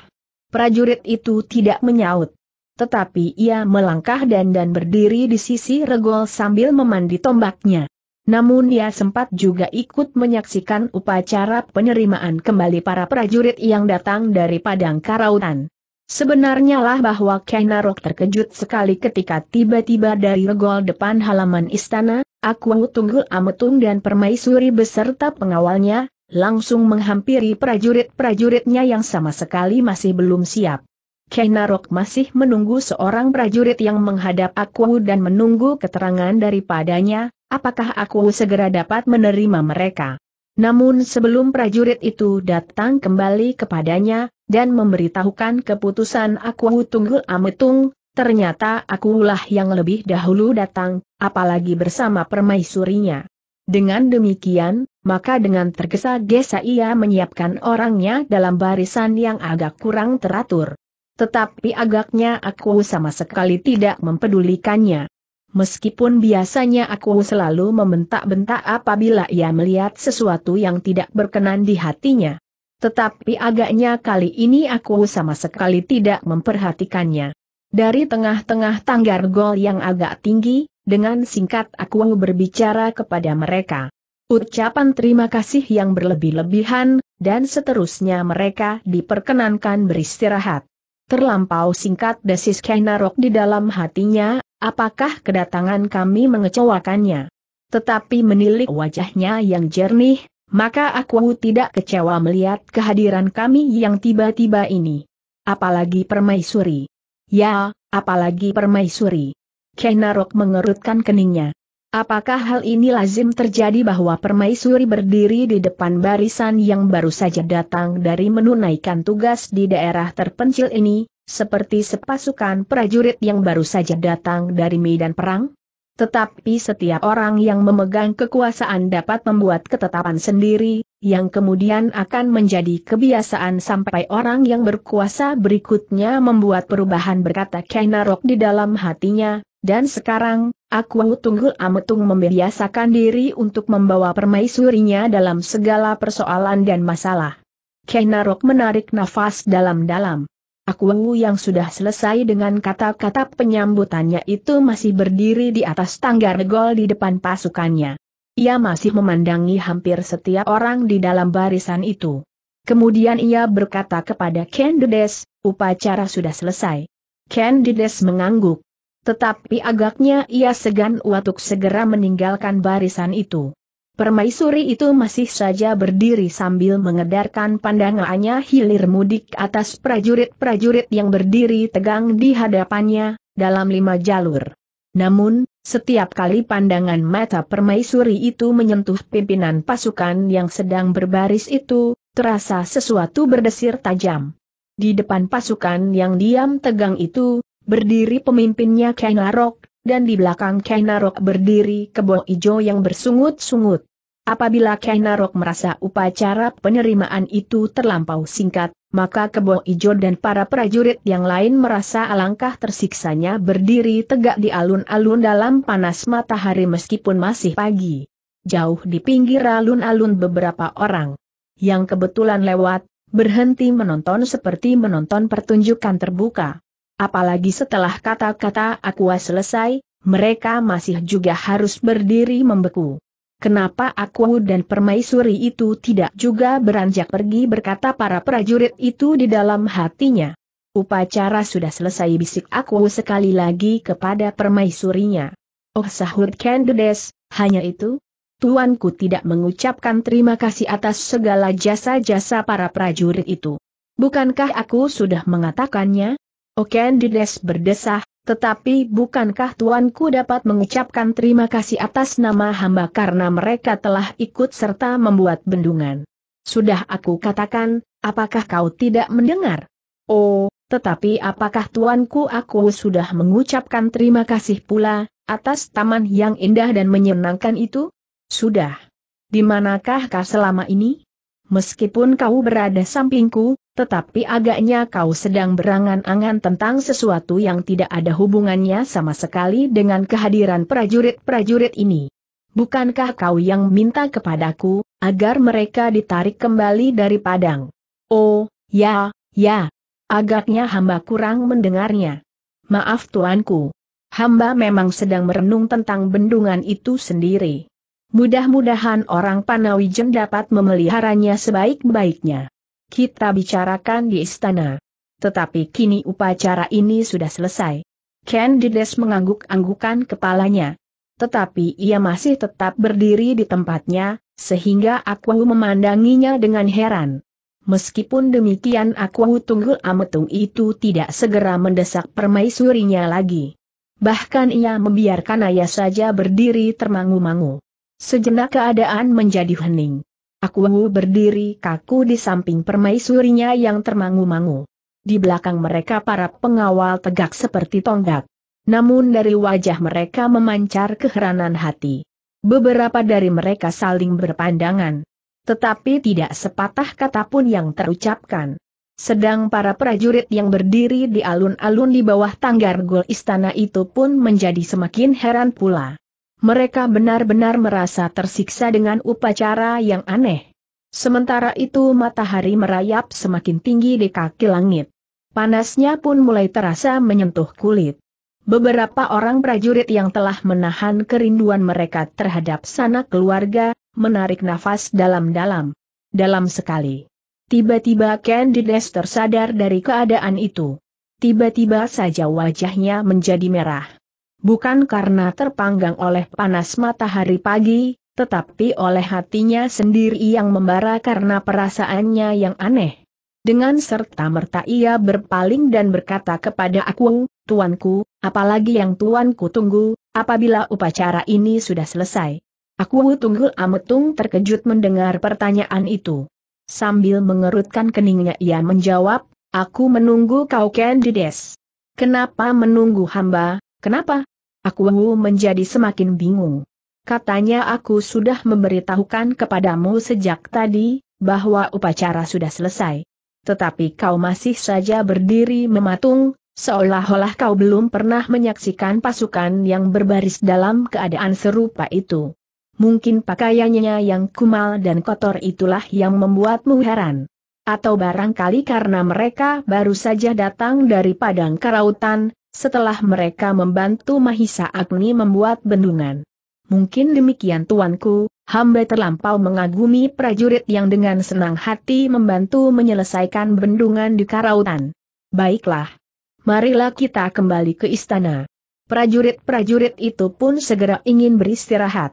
Prajurit itu tidak menyaut. Tetapi ia melangkah dan dan berdiri di sisi regol sambil memandi tombaknya. Namun ia sempat juga ikut menyaksikan upacara penerimaan kembali para prajurit yang datang dari Padang Karautan. Sebenarnya lah bahwa Kenarok terkejut sekali ketika tiba-tiba dari regol depan halaman istana, Aku Tunggul Ametung dan Permaisuri beserta pengawalnya, langsung menghampiri prajurit-prajuritnya yang sama sekali masih belum siap. Kenarok masih menunggu seorang prajurit yang menghadap Aku dan menunggu keterangan daripadanya, apakah Aku segera dapat menerima mereka. Namun sebelum prajurit itu datang kembali kepadanya, dan memberitahukan keputusan aku Tunggul Ametung, ternyata akulah yang lebih dahulu datang, apalagi bersama permaisurinya. Dengan demikian, maka dengan tergesa-gesa ia menyiapkan orangnya dalam barisan yang agak kurang teratur. Tetapi agaknya aku sama sekali tidak mempedulikannya. Meskipun biasanya aku selalu membentak-bentak apabila ia melihat sesuatu yang tidak berkenan di hatinya. Tetapi agaknya kali ini aku sama sekali tidak memperhatikannya. Dari tengah-tengah tanggar gol yang agak tinggi, dengan singkat aku berbicara kepada mereka. Ucapan terima kasih yang berlebih-lebihan, dan seterusnya mereka diperkenankan beristirahat. Terlampau singkat desis Kainarok di dalam hatinya, apakah kedatangan kami mengecewakannya. Tetapi menilik wajahnya yang jernih, maka aku tidak kecewa melihat kehadiran kami yang tiba-tiba ini. Apalagi permaisuri. Ya, apalagi permaisuri. Kenarok mengerutkan keningnya. Apakah hal ini lazim terjadi bahwa permaisuri berdiri di depan barisan yang baru saja datang dari menunaikan tugas di daerah terpencil ini, seperti sepasukan prajurit yang baru saja datang dari medan perang? Tetapi setiap orang yang memegang kekuasaan dapat membuat ketetapan sendiri, yang kemudian akan menjadi kebiasaan sampai orang yang berkuasa berikutnya membuat perubahan berkata Kainarok di dalam hatinya, dan sekarang, aku tunggu Ametung membiasakan diri untuk membawa permaisurinya dalam segala persoalan dan masalah. Kainarok menarik nafas dalam-dalam. Aku Wengu yang sudah selesai dengan kata-kata penyambutannya itu masih berdiri di atas tangga regol di depan pasukannya. Ia masih memandangi hampir setiap orang di dalam barisan itu. Kemudian ia berkata kepada Candides, upacara sudah selesai. Candides mengangguk. Tetapi agaknya ia segan untuk segera meninggalkan barisan itu. Permaisuri itu masih saja berdiri sambil mengedarkan pandangannya hilir mudik atas prajurit-prajurit yang berdiri tegang di hadapannya, dalam lima jalur. Namun, setiap kali pandangan mata permaisuri itu menyentuh pimpinan pasukan yang sedang berbaris itu, terasa sesuatu berdesir tajam. Di depan pasukan yang diam tegang itu, berdiri pemimpinnya Kenarok, dan di belakang Kainarok berdiri kebo ijo yang bersungut-sungut. Apabila Kainarok merasa upacara penerimaan itu terlampau singkat, maka Kebo Ijo dan para prajurit yang lain merasa alangkah tersiksanya berdiri tegak di alun-alun dalam panas matahari meskipun masih pagi. Jauh di pinggir alun-alun beberapa orang yang kebetulan lewat, berhenti menonton seperti menonton pertunjukan terbuka. Apalagi setelah kata-kata Aqua selesai, mereka masih juga harus berdiri membeku. Kenapa aku dan permaisuri itu tidak juga beranjak pergi berkata para prajurit itu di dalam hatinya. Upacara sudah selesai bisik aku sekali lagi kepada permaisurinya. Oh sahur Candides, hanya itu? Tuanku tidak mengucapkan terima kasih atas segala jasa-jasa para prajurit itu. Bukankah aku sudah mengatakannya? Okendides berdesah, tetapi bukankah tuanku dapat mengucapkan terima kasih atas nama hamba karena mereka telah ikut serta membuat bendungan? Sudah aku katakan, apakah kau tidak mendengar? Oh, tetapi apakah tuanku aku sudah mengucapkan terima kasih pula, atas taman yang indah dan menyenangkan itu? Sudah. Dimanakah kau selama ini? Meskipun kau berada sampingku, tetapi agaknya kau sedang berangan-angan tentang sesuatu yang tidak ada hubungannya sama sekali dengan kehadiran prajurit-prajurit ini. Bukankah kau yang minta kepadaku, agar mereka ditarik kembali dari Padang? Oh, ya, ya. Agaknya hamba kurang mendengarnya. Maaf tuanku. Hamba memang sedang merenung tentang bendungan itu sendiri. Mudah-mudahan orang Panawijen dapat memeliharanya sebaik-baiknya kita bicarakan di istana. Tetapi kini upacara ini sudah selesai. Candides mengangguk-anggukan kepalanya. Tetapi ia masih tetap berdiri di tempatnya, sehingga akuwu memandanginya dengan heran. Meskipun demikian akuwu Tunggul Ametung itu tidak segera mendesak permaisurinya lagi. Bahkan ia membiarkan ayah saja berdiri termangu-mangu. Sejenak keadaan menjadi hening. Aku berdiri kaku di samping permaisurinya yang termangu-mangu. Di belakang mereka para pengawal tegak seperti tonggak. Namun dari wajah mereka memancar keheranan hati. Beberapa dari mereka saling berpandangan. Tetapi tidak sepatah kata pun yang terucapkan. Sedang para prajurit yang berdiri di alun-alun di bawah tanggar gol istana itu pun menjadi semakin heran pula mereka benar-benar merasa tersiksa dengan upacara yang aneh. Sementara itu matahari merayap semakin tinggi di kaki langit. Panasnya pun mulai terasa menyentuh kulit. Beberapa orang prajurit yang telah menahan kerinduan mereka terhadap sanak keluarga, menarik nafas dalam-dalam. Dalam sekali. Tiba-tiba Candides tersadar dari keadaan itu. Tiba-tiba saja wajahnya menjadi merah bukan karena terpanggang oleh panas matahari pagi, tetapi oleh hatinya sendiri yang membara karena perasaannya yang aneh. Dengan serta-merta ia berpaling dan berkata kepada aku, Tuanku, apalagi yang Tuanku tunggu, apabila upacara ini sudah selesai. Aku Tunggul Ametung terkejut mendengar pertanyaan itu. Sambil mengerutkan keningnya ia menjawab, aku menunggu kau Candides. Kenapa menunggu hamba, kenapa? Aku menjadi semakin bingung. Katanya aku sudah memberitahukan kepadamu sejak tadi, bahwa upacara sudah selesai. Tetapi kau masih saja berdiri mematung, seolah-olah kau belum pernah menyaksikan pasukan yang berbaris dalam keadaan serupa itu. Mungkin pakaiannya yang kumal dan kotor itulah yang membuatmu heran. Atau barangkali karena mereka baru saja datang dari padang karautan, setelah mereka membantu Mahisa Agni membuat bendungan. Mungkin demikian tuanku, hamba terlampau mengagumi prajurit yang dengan senang hati membantu menyelesaikan bendungan di Karautan. Baiklah. Marilah kita kembali ke istana. Prajurit-prajurit itu pun segera ingin beristirahat.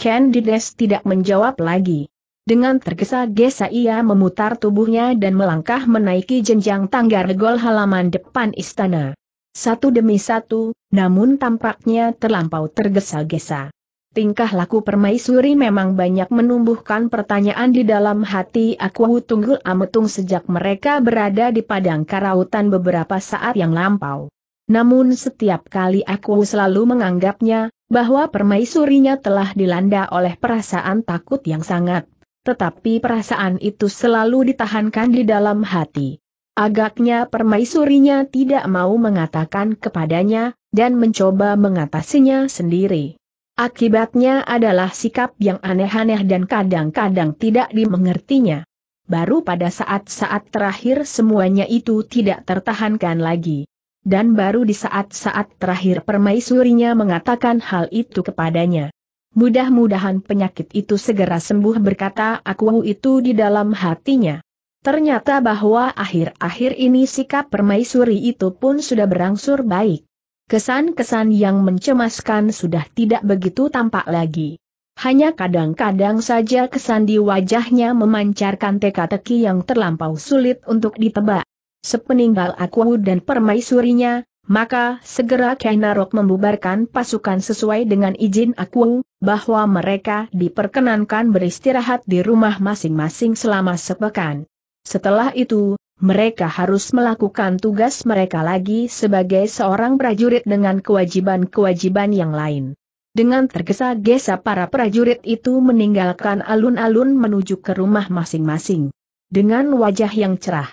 Candides tidak menjawab lagi. Dengan tergesa-gesa ia memutar tubuhnya dan melangkah menaiki jenjang tangga regol halaman depan istana satu demi satu, namun tampaknya terlampau tergesa-gesa. Tingkah laku permaisuri memang banyak menumbuhkan pertanyaan di dalam hati aku tunggul ametung sejak mereka berada di padang karautan beberapa saat yang lampau. Namun setiap kali aku selalu menganggapnya, bahwa permaisurinya telah dilanda oleh perasaan takut yang sangat. Tetapi perasaan itu selalu ditahankan di dalam hati. Agaknya permaisurinya tidak mau mengatakan kepadanya, dan mencoba mengatasinya sendiri. Akibatnya adalah sikap yang aneh-aneh dan kadang-kadang tidak dimengertinya. Baru pada saat-saat terakhir semuanya itu tidak tertahankan lagi. Dan baru di saat-saat terakhir permaisurinya mengatakan hal itu kepadanya. Mudah-mudahan penyakit itu segera sembuh berkata aku itu di dalam hatinya. Ternyata bahwa akhir-akhir ini sikap permaisuri itu pun sudah berangsur baik. Kesan-kesan yang mencemaskan sudah tidak begitu tampak lagi. Hanya kadang-kadang saja kesan di wajahnya memancarkan teka-teki yang terlampau sulit untuk ditebak. Sepeninggal aku dan permaisurinya, maka segera Kainarok membubarkan pasukan sesuai dengan izin aku, bahwa mereka diperkenankan beristirahat di rumah masing-masing selama sepekan. Setelah itu, mereka harus melakukan tugas mereka lagi sebagai seorang prajurit dengan kewajiban-kewajiban yang lain. Dengan tergesa-gesa para prajurit itu meninggalkan alun-alun menuju ke rumah masing-masing. Dengan wajah yang cerah,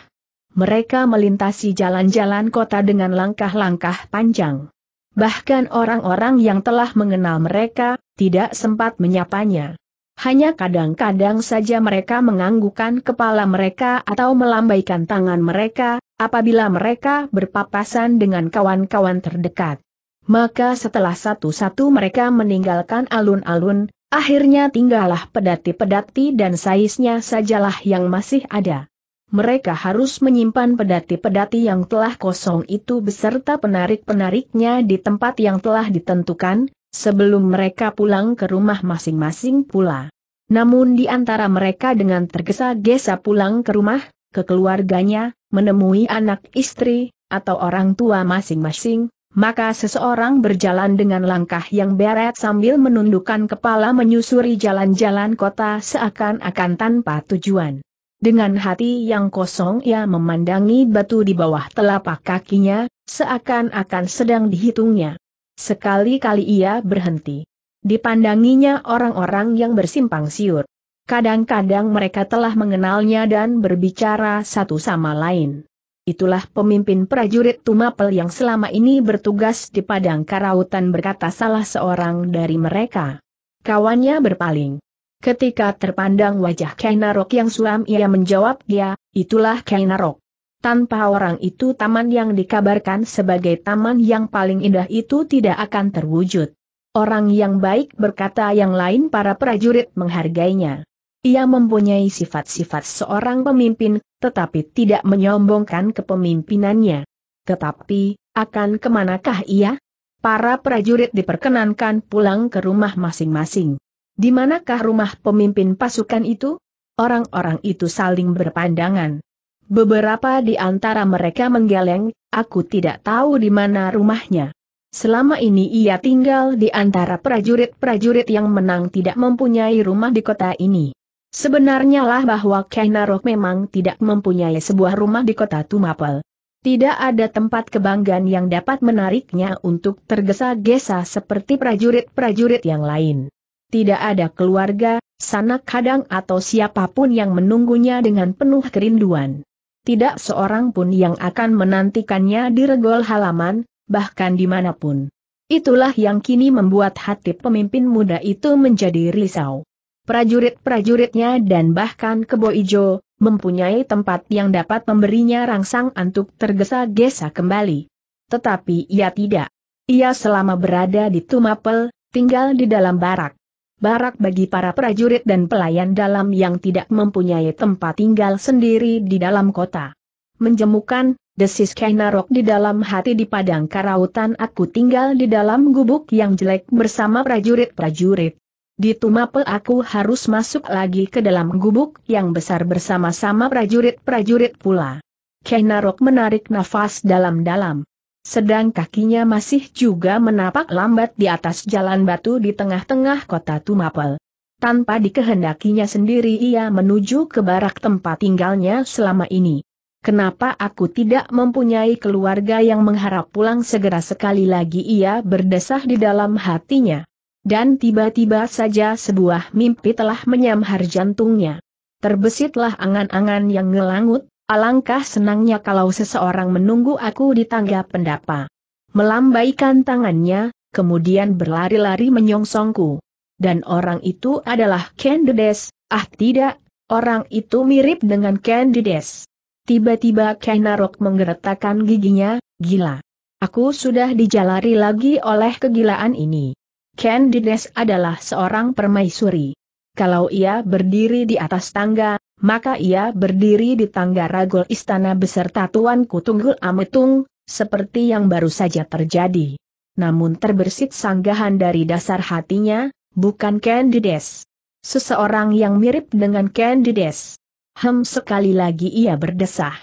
mereka melintasi jalan-jalan kota dengan langkah-langkah panjang. Bahkan orang-orang yang telah mengenal mereka, tidak sempat menyapanya hanya kadang-kadang saja mereka menganggukkan kepala mereka atau melambaikan tangan mereka, apabila mereka berpapasan dengan kawan-kawan terdekat. Maka setelah satu-satu mereka meninggalkan alun-alun, akhirnya tinggallah pedati-pedati dan saisnya sajalah yang masih ada. Mereka harus menyimpan pedati-pedati yang telah kosong itu beserta penarik-penariknya di tempat yang telah ditentukan, sebelum mereka pulang ke rumah masing-masing pula. Namun di antara mereka dengan tergesa-gesa pulang ke rumah, ke keluarganya, menemui anak istri, atau orang tua masing-masing, maka seseorang berjalan dengan langkah yang beret sambil menundukkan kepala menyusuri jalan-jalan kota seakan-akan tanpa tujuan. Dengan hati yang kosong ia memandangi batu di bawah telapak kakinya, seakan-akan sedang dihitungnya. Sekali-kali ia berhenti. Dipandanginya orang-orang yang bersimpang siur. Kadang-kadang mereka telah mengenalnya dan berbicara satu sama lain. Itulah pemimpin prajurit Tumapel yang selama ini bertugas di Padang Karautan berkata salah seorang dari mereka. Kawannya berpaling. Ketika terpandang wajah Kainarok yang suam ia menjawab dia, ya, itulah Kainarok. Tanpa orang itu taman yang dikabarkan sebagai taman yang paling indah itu tidak akan terwujud. Orang yang baik berkata yang lain para prajurit menghargainya. Ia mempunyai sifat-sifat seorang pemimpin, tetapi tidak menyombongkan kepemimpinannya. Tetapi, akan kemanakah ia? Para prajurit diperkenankan pulang ke rumah masing-masing. Di manakah rumah pemimpin pasukan itu? Orang-orang itu saling berpandangan. Beberapa di antara mereka menggeleng, aku tidak tahu di mana rumahnya. Selama ini ia tinggal di antara prajurit-prajurit yang menang tidak mempunyai rumah di kota ini. Sebenarnya lah bahwa Kainarok memang tidak mempunyai sebuah rumah di kota Tumapel. Tidak ada tempat kebanggaan yang dapat menariknya untuk tergesa-gesa seperti prajurit-prajurit yang lain. Tidak ada keluarga, sanak kadang atau siapapun yang menunggunya dengan penuh kerinduan tidak seorang pun yang akan menantikannya di regol halaman, bahkan dimanapun. Itulah yang kini membuat hati pemimpin muda itu menjadi risau. Prajurit-prajuritnya dan bahkan Kebo Ijo, mempunyai tempat yang dapat memberinya rangsang untuk tergesa-gesa kembali. Tetapi ia tidak. Ia selama berada di Tumapel, tinggal di dalam barak barak bagi para prajurit dan pelayan dalam yang tidak mempunyai tempat tinggal sendiri di dalam kota. Menjemukan, desis Kainarok di dalam hati di padang karautan aku tinggal di dalam gubuk yang jelek bersama prajurit-prajurit. Di Tumapel aku harus masuk lagi ke dalam gubuk yang besar bersama-sama prajurit-prajurit pula. Kainarok menarik nafas dalam-dalam. Sedang kakinya masih juga menapak lambat di atas jalan batu di tengah-tengah kota Tumapel. Tanpa dikehendakinya sendiri ia menuju ke barak tempat tinggalnya selama ini. Kenapa aku tidak mempunyai keluarga yang mengharap pulang segera sekali lagi ia berdesah di dalam hatinya. Dan tiba-tiba saja sebuah mimpi telah menyamhar jantungnya. Terbesitlah angan-angan yang ngelangut, Alangkah senangnya kalau seseorang menunggu aku di tangga pendapa. Melambaikan tangannya, kemudian berlari-lari menyongsongku. Dan orang itu adalah Candides, ah tidak, orang itu mirip dengan Candides. Tiba-tiba Kainarok menggeretakkan giginya, gila. Aku sudah dijalari lagi oleh kegilaan ini. Candides adalah seorang permaisuri. Kalau ia berdiri di atas tangga, maka ia berdiri di tangga ragol istana beserta tuan Kutunggul Ametung, seperti yang baru saja terjadi. Namun terbersit sanggahan dari dasar hatinya, bukan Candides. Seseorang yang mirip dengan Candides. Hem sekali lagi ia berdesah.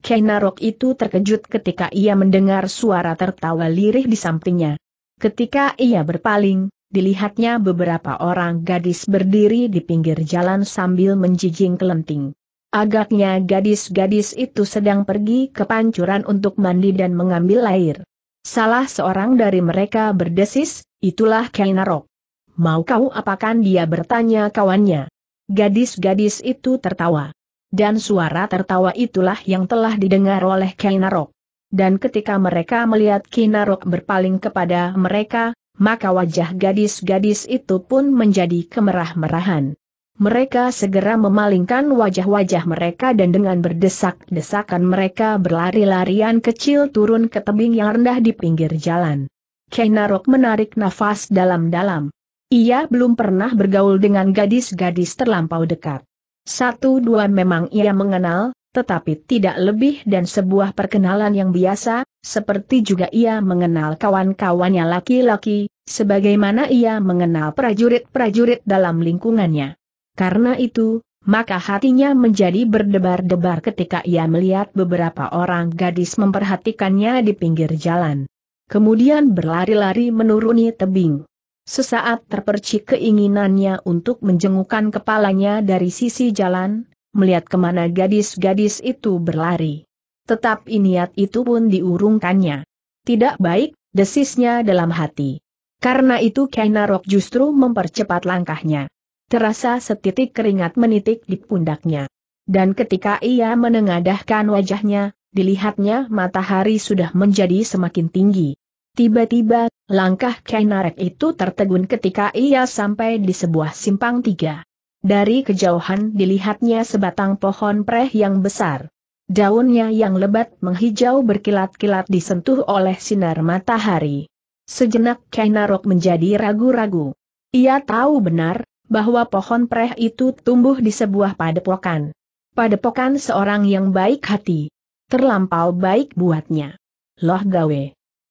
Kenarok itu terkejut ketika ia mendengar suara tertawa lirih di sampingnya. Ketika ia berpaling, dilihatnya beberapa orang gadis berdiri di pinggir jalan sambil menjijing kelenting. Agaknya gadis-gadis itu sedang pergi ke pancuran untuk mandi dan mengambil air. Salah seorang dari mereka berdesis, itulah Kainarok. Mau kau apakan dia bertanya kawannya. Gadis-gadis itu tertawa. Dan suara tertawa itulah yang telah didengar oleh Kainarok. Dan ketika mereka melihat Kinarok berpaling kepada mereka, maka wajah gadis-gadis itu pun menjadi kemerah-merahan. Mereka segera memalingkan wajah-wajah mereka dan dengan berdesak-desakan mereka berlari-larian kecil turun ke tebing yang rendah di pinggir jalan. Kenarok menarik nafas dalam-dalam. Ia belum pernah bergaul dengan gadis-gadis terlampau dekat. Satu dua memang ia mengenal, tetapi tidak lebih dan sebuah perkenalan yang biasa, seperti juga ia mengenal kawan-kawannya laki-laki, sebagaimana ia mengenal prajurit-prajurit dalam lingkungannya. Karena itu, maka hatinya menjadi berdebar-debar ketika ia melihat beberapa orang gadis memperhatikannya di pinggir jalan. Kemudian berlari-lari menuruni tebing. Sesaat terpercik keinginannya untuk menjengukkan kepalanya dari sisi jalan, melihat kemana gadis-gadis itu berlari. tetap niat itu pun diurungkannya. Tidak baik, desisnya dalam hati. Karena itu Kainarok justru mempercepat langkahnya. Terasa setitik keringat menitik di pundaknya. Dan ketika ia menengadahkan wajahnya, dilihatnya matahari sudah menjadi semakin tinggi. Tiba-tiba, langkah Kainarok itu tertegun ketika ia sampai di sebuah simpang tiga. Dari kejauhan dilihatnya sebatang pohon preh yang besar. Daunnya yang lebat menghijau berkilat-kilat disentuh oleh sinar matahari. Sejenak Kainarok menjadi ragu-ragu. Ia tahu benar, bahwa pohon preh itu tumbuh di sebuah padepokan. Padepokan seorang yang baik hati. Terlampau baik buatnya. Loh gawe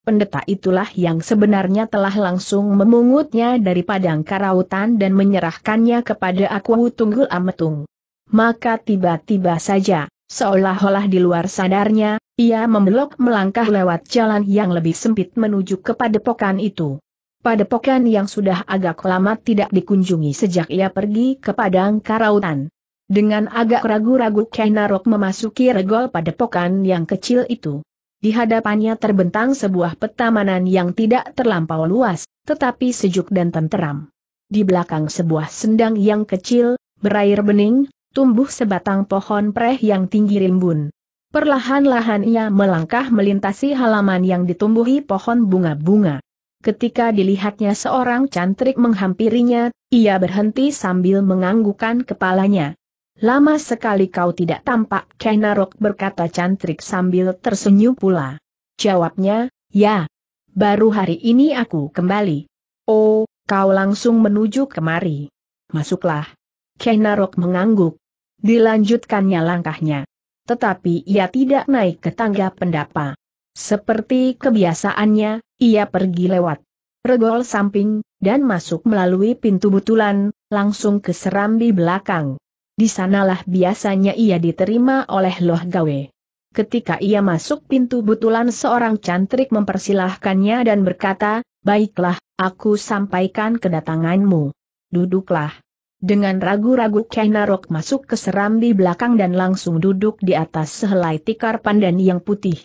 pendeta itulah yang sebenarnya telah langsung memungutnya dari padang karautan dan menyerahkannya kepada aku Tunggul Ametung. Maka tiba-tiba saja, seolah-olah di luar sadarnya, ia membelok melangkah lewat jalan yang lebih sempit menuju kepada padepokan itu. Padepokan yang sudah agak lama tidak dikunjungi sejak ia pergi ke padang karautan. Dengan agak ragu-ragu Kenarok memasuki regol padepokan yang kecil itu. Di hadapannya terbentang sebuah petamanan yang tidak terlampau luas, tetapi sejuk dan tenteram. Di belakang sebuah sendang yang kecil, berair bening, tumbuh sebatang pohon preh yang tinggi rimbun. Perlahan-lahan ia melangkah melintasi halaman yang ditumbuhi pohon bunga-bunga. Ketika dilihatnya seorang cantrik menghampirinya, ia berhenti sambil menganggukkan kepalanya. Lama sekali kau tidak tampak, Kainarok berkata cantrik sambil tersenyum pula. Jawabnya, ya. Baru hari ini aku kembali. Oh, kau langsung menuju kemari. Masuklah. Kainarok mengangguk. Dilanjutkannya langkahnya. Tetapi ia tidak naik ke tangga pendapa. Seperti kebiasaannya, ia pergi lewat regol samping, dan masuk melalui pintu butulan, langsung ke serambi belakang. Di sanalah biasanya ia diterima oleh Loh Gawe. Ketika ia masuk pintu butulan seorang cantrik mempersilahkannya dan berkata, Baiklah, aku sampaikan kedatanganmu. Duduklah. Dengan ragu-ragu Kainarok masuk ke serambi belakang dan langsung duduk di atas sehelai tikar pandan yang putih.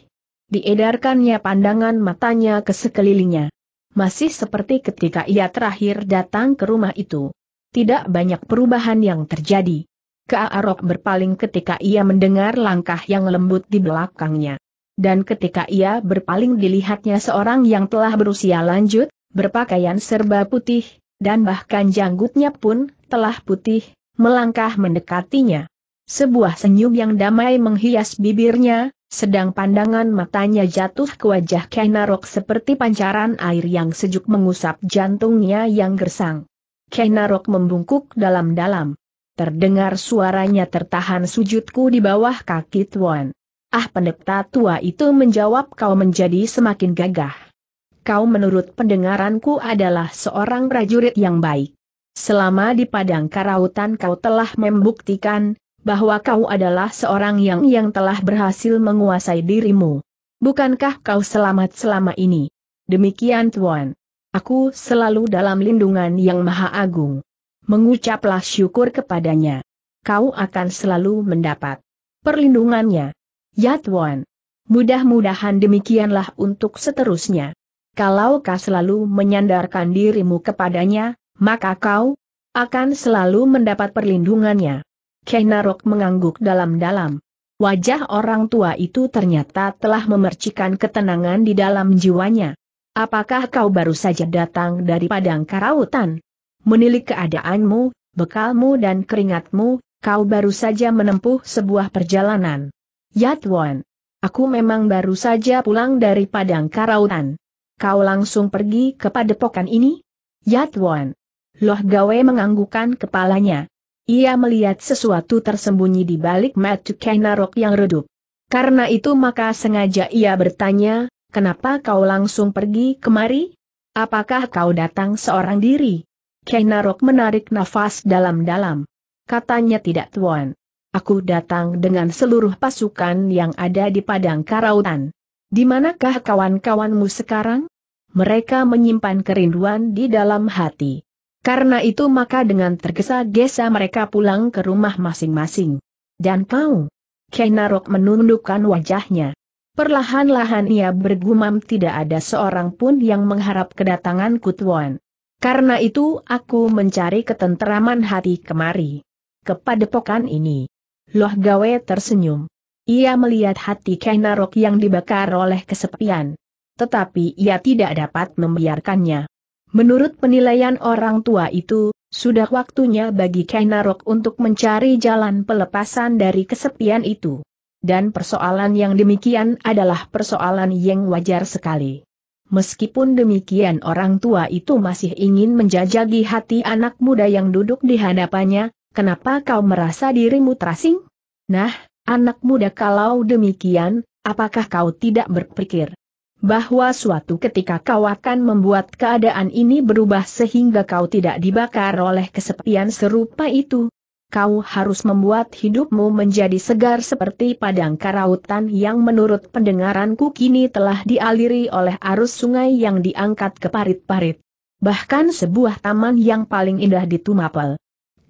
Diedarkannya pandangan matanya ke sekelilingnya. Masih seperti ketika ia terakhir datang ke rumah itu. Tidak banyak perubahan yang terjadi. Kaarok berpaling ketika ia mendengar langkah yang lembut di belakangnya. Dan ketika ia berpaling dilihatnya seorang yang telah berusia lanjut, berpakaian serba putih, dan bahkan janggutnya pun telah putih, melangkah mendekatinya. Sebuah senyum yang damai menghias bibirnya, sedang pandangan matanya jatuh ke wajah Kainarok seperti pancaran air yang sejuk mengusap jantungnya yang gersang. Kainarok membungkuk dalam-dalam. Terdengar suaranya tertahan sujudku di bawah kaki Tuan. Ah pendeta tua itu menjawab kau menjadi semakin gagah. Kau menurut pendengaranku adalah seorang prajurit yang baik. Selama di padang karautan kau telah membuktikan, bahwa kau adalah seorang yang yang telah berhasil menguasai dirimu. Bukankah kau selamat selama ini? Demikian Tuan. Aku selalu dalam lindungan yang maha agung mengucaplah syukur kepadanya. Kau akan selalu mendapat perlindungannya. Yatwan. Mudah-mudahan demikianlah untuk seterusnya. Kalau kau selalu menyandarkan dirimu kepadanya, maka kau akan selalu mendapat perlindungannya. Kenarok mengangguk dalam-dalam. Wajah orang tua itu ternyata telah memercikan ketenangan di dalam jiwanya. Apakah kau baru saja datang dari padang karautan? menilik keadaanmu, bekalmu dan keringatmu, kau baru saja menempuh sebuah perjalanan. Yatwan, aku memang baru saja pulang dari Padang Karautan. Kau langsung pergi ke padepokan ini? Yatwan, Loh Gawe menganggukan kepalanya. Ia melihat sesuatu tersembunyi di balik matu kainarok yang redup. Karena itu maka sengaja ia bertanya, kenapa kau langsung pergi kemari? Apakah kau datang seorang diri? Kenarok menarik nafas dalam-dalam. Katanya tidak tuan. Aku datang dengan seluruh pasukan yang ada di Padang Karautan. Di manakah kawan-kawanmu sekarang? Mereka menyimpan kerinduan di dalam hati. Karena itu maka dengan tergesa-gesa mereka pulang ke rumah masing-masing. Dan kau? Kenarok menundukkan wajahnya. Perlahan-lahan ia bergumam tidak ada seorang pun yang mengharap kedatangan Kutuan. Karena itu aku mencari ketenteraman hati kemari. Kepada pokan ini. Loh gawe tersenyum. Ia melihat hati Kenarok yang dibakar oleh kesepian. Tetapi ia tidak dapat membiarkannya. Menurut penilaian orang tua itu, sudah waktunya bagi Kenarok untuk mencari jalan pelepasan dari kesepian itu. Dan persoalan yang demikian adalah persoalan yang wajar sekali. Meskipun demikian orang tua itu masih ingin menjajagi hati anak muda yang duduk di hadapannya, kenapa kau merasa dirimu terasing? Nah, anak muda kalau demikian, apakah kau tidak berpikir bahwa suatu ketika kau akan membuat keadaan ini berubah sehingga kau tidak dibakar oleh kesepian serupa itu? kau harus membuat hidupmu menjadi segar seperti padang karautan yang menurut pendengaranku kini telah dialiri oleh arus sungai yang diangkat ke parit-parit. Bahkan sebuah taman yang paling indah di Tumapel.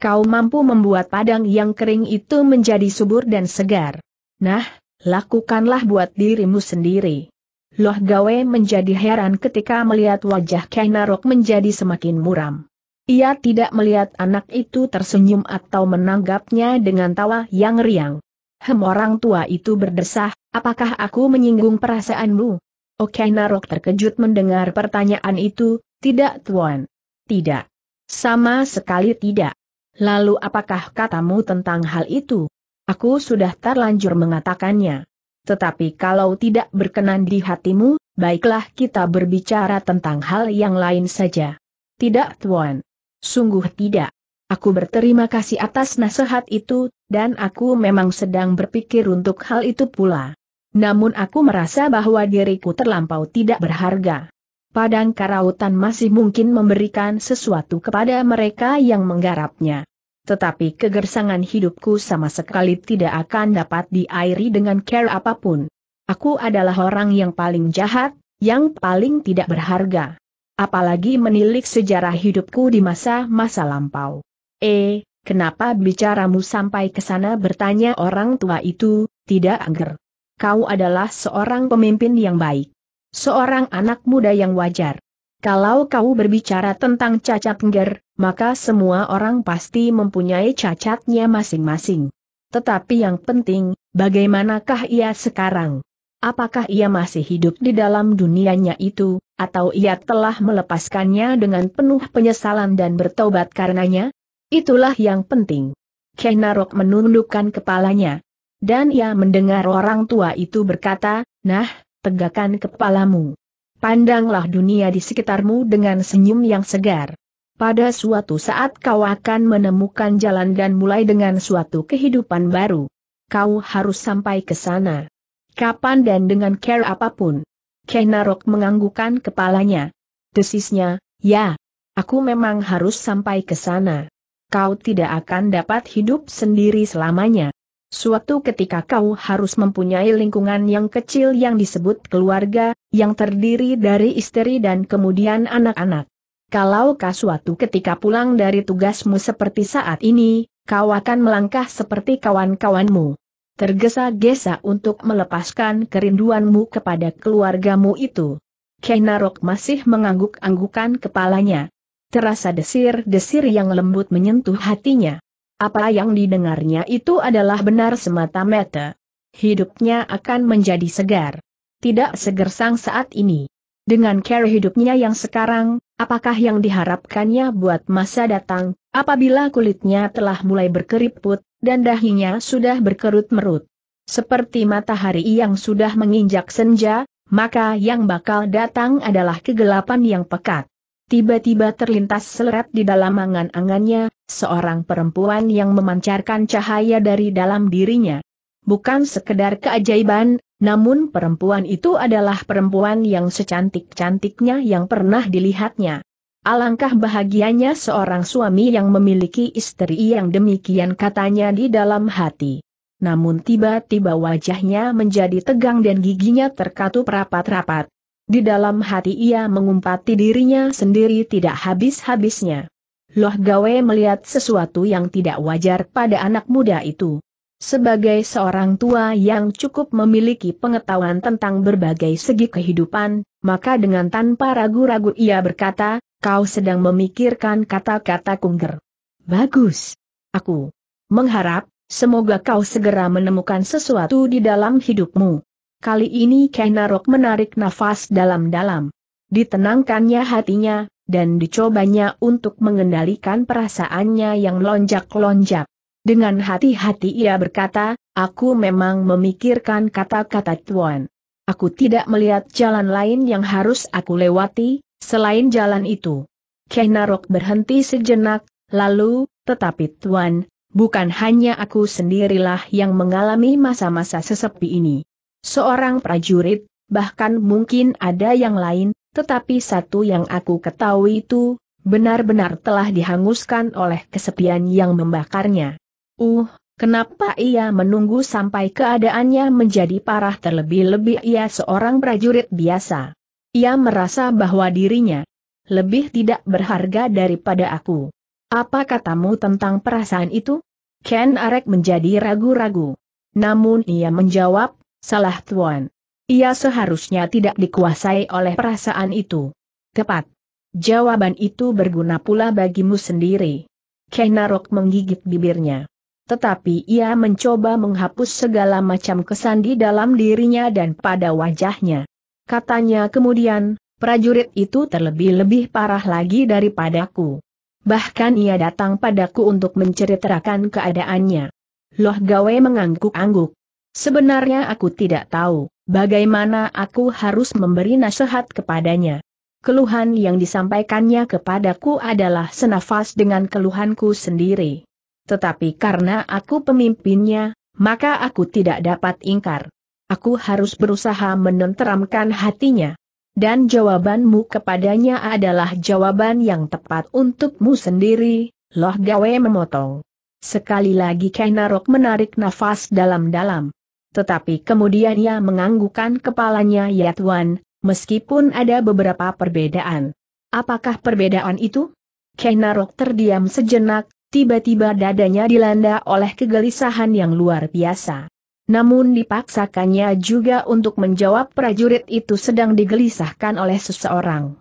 Kau mampu membuat padang yang kering itu menjadi subur dan segar. Nah, lakukanlah buat dirimu sendiri. Loh gawe menjadi heran ketika melihat wajah Kainarok menjadi semakin muram. Ia tidak melihat anak itu tersenyum atau menanggapnya dengan tawa yang riang. Hem orang tua itu berdesah, apakah aku menyinggung perasaanmu? Oke Narok terkejut mendengar pertanyaan itu, tidak tuan. Tidak. Sama sekali tidak. Lalu apakah katamu tentang hal itu? Aku sudah terlanjur mengatakannya. Tetapi kalau tidak berkenan di hatimu, baiklah kita berbicara tentang hal yang lain saja. Tidak tuan. Sungguh tidak. Aku berterima kasih atas nasihat itu, dan aku memang sedang berpikir untuk hal itu pula. Namun aku merasa bahwa diriku terlampau tidak berharga. Padang Karautan masih mungkin memberikan sesuatu kepada mereka yang menggarapnya. Tetapi kegersangan hidupku sama sekali tidak akan dapat diairi dengan care apapun. Aku adalah orang yang paling jahat, yang paling tidak berharga apalagi menilik sejarah hidupku di masa-masa lampau. Eh, kenapa bicaramu sampai ke sana bertanya orang tua itu, tidak angger. Kau adalah seorang pemimpin yang baik. Seorang anak muda yang wajar. Kalau kau berbicara tentang cacat ngger, maka semua orang pasti mempunyai cacatnya masing-masing. Tetapi yang penting, bagaimanakah ia sekarang? Apakah ia masih hidup di dalam dunianya itu, atau ia telah melepaskannya dengan penuh penyesalan dan bertobat karenanya? Itulah yang penting. Kenarok menundukkan kepalanya. Dan ia mendengar orang tua itu berkata, Nah, tegakkan kepalamu. Pandanglah dunia di sekitarmu dengan senyum yang segar. Pada suatu saat kau akan menemukan jalan dan mulai dengan suatu kehidupan baru. Kau harus sampai ke sana. Kapan dan dengan care apapun. Kenarok menganggukkan kepalanya. Desisnya, ya, aku memang harus sampai ke sana. Kau tidak akan dapat hidup sendiri selamanya. Suatu ketika kau harus mempunyai lingkungan yang kecil yang disebut keluarga, yang terdiri dari istri dan kemudian anak-anak. Kalau kau suatu ketika pulang dari tugasmu seperti saat ini, kau akan melangkah seperti kawan-kawanmu tergesa-gesa untuk melepaskan kerinduanmu kepada keluargamu itu. Kenarok masih mengangguk-anggukan kepalanya. Terasa desir-desir yang lembut menyentuh hatinya. Apa yang didengarnya itu adalah benar semata-mata. Hidupnya akan menjadi segar. Tidak segersang saat ini. Dengan care hidupnya yang sekarang, apakah yang diharapkannya buat masa datang, apabila kulitnya telah mulai berkeriput, dan dahinya sudah berkerut merut. Seperti matahari yang sudah menginjak senja, maka yang bakal datang adalah kegelapan yang pekat. Tiba-tiba terlintas seleret di dalam angan-angannya, seorang perempuan yang memancarkan cahaya dari dalam dirinya. Bukan sekedar keajaiban, namun perempuan itu adalah perempuan yang secantik-cantiknya yang pernah dilihatnya. Alangkah bahagianya seorang suami yang memiliki istri yang demikian katanya di dalam hati. Namun tiba-tiba wajahnya menjadi tegang dan giginya terkatup rapat-rapat. Di dalam hati ia mengumpati dirinya sendiri tidak habis-habisnya. Loh gawe melihat sesuatu yang tidak wajar pada anak muda itu. Sebagai seorang tua yang cukup memiliki pengetahuan tentang berbagai segi kehidupan, maka dengan tanpa ragu-ragu ia berkata, Kau sedang memikirkan kata-kata Kungger. Bagus. Aku mengharap, semoga kau segera menemukan sesuatu di dalam hidupmu. Kali ini Kainarok menarik nafas dalam-dalam. Ditenangkannya hatinya, dan dicobanya untuk mengendalikan perasaannya yang lonjak-lonjak. Dengan hati-hati ia berkata, aku memang memikirkan kata-kata Tuan. Aku tidak melihat jalan lain yang harus aku lewati, Selain jalan itu, Kenarok berhenti sejenak, lalu, tetapi Tuan, bukan hanya aku sendirilah yang mengalami masa-masa sesepi ini. Seorang prajurit, bahkan mungkin ada yang lain, tetapi satu yang aku ketahui itu, benar-benar telah dihanguskan oleh kesepian yang membakarnya. Uh, Kenapa ia menunggu sampai keadaannya menjadi parah terlebih-lebih ia seorang prajurit biasa? Ia merasa bahwa dirinya lebih tidak berharga daripada aku. Apa katamu tentang perasaan itu? Ken Arek menjadi ragu-ragu. Namun ia menjawab, salah tuan. Ia seharusnya tidak dikuasai oleh perasaan itu. Tepat. Jawaban itu berguna pula bagimu sendiri. Kenarok menggigit bibirnya. Tetapi ia mencoba menghapus segala macam kesan di dalam dirinya dan pada wajahnya katanya kemudian, prajurit itu terlebih-lebih parah lagi daripadaku. Bahkan ia datang padaku untuk menceritakan keadaannya. Loh gawe mengangguk-angguk. Sebenarnya aku tidak tahu, bagaimana aku harus memberi nasihat kepadanya. Keluhan yang disampaikannya kepadaku adalah senafas dengan keluhanku sendiri. Tetapi karena aku pemimpinnya, maka aku tidak dapat ingkar. Aku harus berusaha menenteramkan hatinya. Dan jawabanmu kepadanya adalah jawaban yang tepat untukmu sendiri, loh gawe memotong. Sekali lagi Kainarok menarik nafas dalam-dalam. Tetapi kemudian ia menganggukkan kepalanya ya Tuan, meskipun ada beberapa perbedaan. Apakah perbedaan itu? Kainarok terdiam sejenak, tiba-tiba dadanya dilanda oleh kegelisahan yang luar biasa. Namun dipaksakannya juga untuk menjawab prajurit itu sedang digelisahkan oleh seseorang.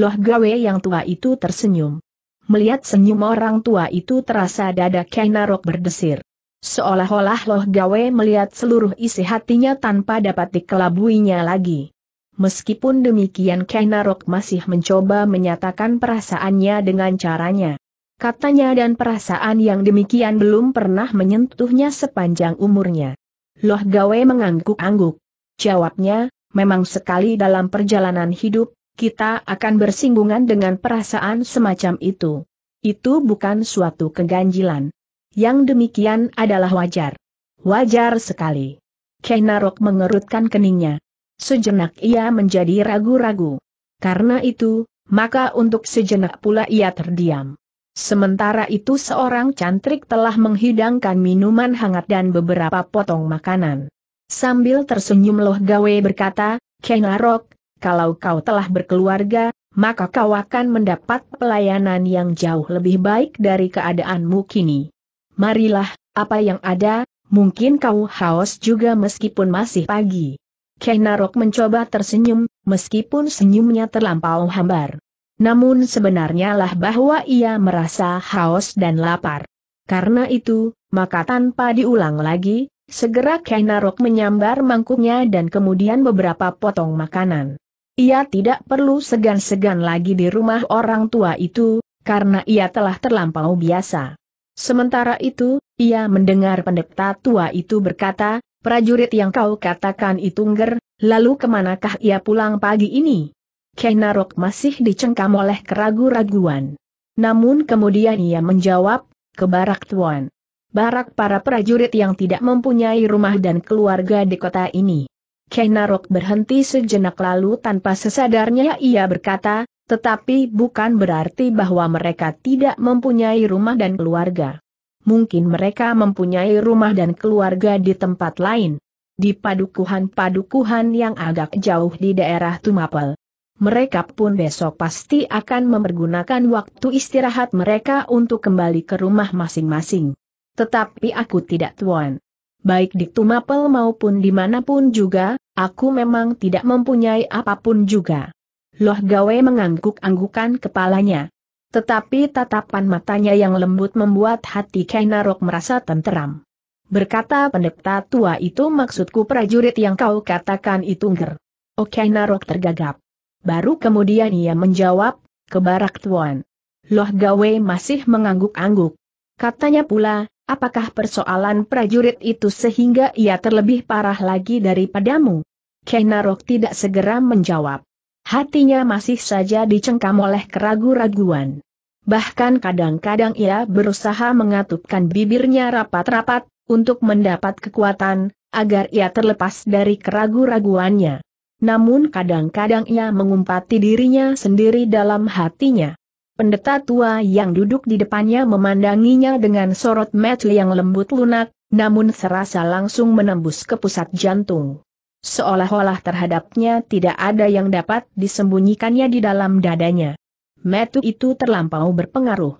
Loh gawe yang tua itu tersenyum. Melihat senyum orang tua itu terasa dada Kainarok berdesir. Seolah-olah Loh Gawe melihat seluruh isi hatinya tanpa dapat dikelabuinya lagi. Meskipun demikian Kainarok masih mencoba menyatakan perasaannya dengan caranya. Katanya dan perasaan yang demikian belum pernah menyentuhnya sepanjang umurnya. Loh Gawe mengangguk-angguk. Jawabnya, memang sekali dalam perjalanan hidup, kita akan bersinggungan dengan perasaan semacam itu. Itu bukan suatu keganjilan. Yang demikian adalah wajar. Wajar sekali. Kainarok mengerutkan keningnya. Sejenak ia menjadi ragu-ragu. Karena itu, maka untuk sejenak pula ia terdiam. Sementara itu seorang cantrik telah menghidangkan minuman hangat dan beberapa potong makanan. Sambil tersenyum Loh Gawe berkata, Kenarok, kalau kau telah berkeluarga, maka kau akan mendapat pelayanan yang jauh lebih baik dari keadaanmu kini. Marilah, apa yang ada, mungkin kau haus juga meskipun masih pagi. Kenarok mencoba tersenyum, meskipun senyumnya terlampau hambar. Namun sebenarnya lah bahwa ia merasa haus dan lapar. Karena itu, maka tanpa diulang lagi, segera Kainarok menyambar mangkuknya dan kemudian beberapa potong makanan. Ia tidak perlu segan-segan lagi di rumah orang tua itu, karena ia telah terlampau biasa. Sementara itu, ia mendengar pendeta tua itu berkata, prajurit yang kau katakan itu ngger, lalu kemanakah ia pulang pagi ini? Kenarok masih dicengkam oleh keragu-raguan. Namun kemudian ia menjawab, ke barak tuan. Barak para prajurit yang tidak mempunyai rumah dan keluarga di kota ini. Kenarok berhenti sejenak lalu tanpa sesadarnya ia berkata, tetapi bukan berarti bahwa mereka tidak mempunyai rumah dan keluarga. Mungkin mereka mempunyai rumah dan keluarga di tempat lain. Di padukuhan-padukuhan yang agak jauh di daerah Tumapel mereka pun besok pasti akan mempergunakan waktu istirahat mereka untuk kembali ke rumah masing-masing. Tetapi aku tidak tuan. Baik di Tumapel maupun dimanapun juga, aku memang tidak mempunyai apapun juga. Loh gawe mengangguk-anggukan kepalanya. Tetapi tatapan matanya yang lembut membuat hati Kainarok merasa tenteram. Berkata pendeta tua itu maksudku prajurit yang kau katakan itu nger. Oke oh, Narok tergagap. Baru kemudian ia menjawab, ke barak tuan. Loh gawe masih mengangguk-angguk. Katanya pula, apakah persoalan prajurit itu sehingga ia terlebih parah lagi daripadamu? Kenarok tidak segera menjawab. Hatinya masih saja dicengkam oleh keraguan raguan Bahkan kadang-kadang ia berusaha mengatupkan bibirnya rapat-rapat, untuk mendapat kekuatan, agar ia terlepas dari keraguan raguannya namun kadang-kadang ia mengumpati dirinya sendiri dalam hatinya. Pendeta tua yang duduk di depannya memandanginya dengan sorot mata yang lembut lunak, namun serasa langsung menembus ke pusat jantung. Seolah-olah terhadapnya tidak ada yang dapat disembunyikannya di dalam dadanya. Metu itu terlampau berpengaruh.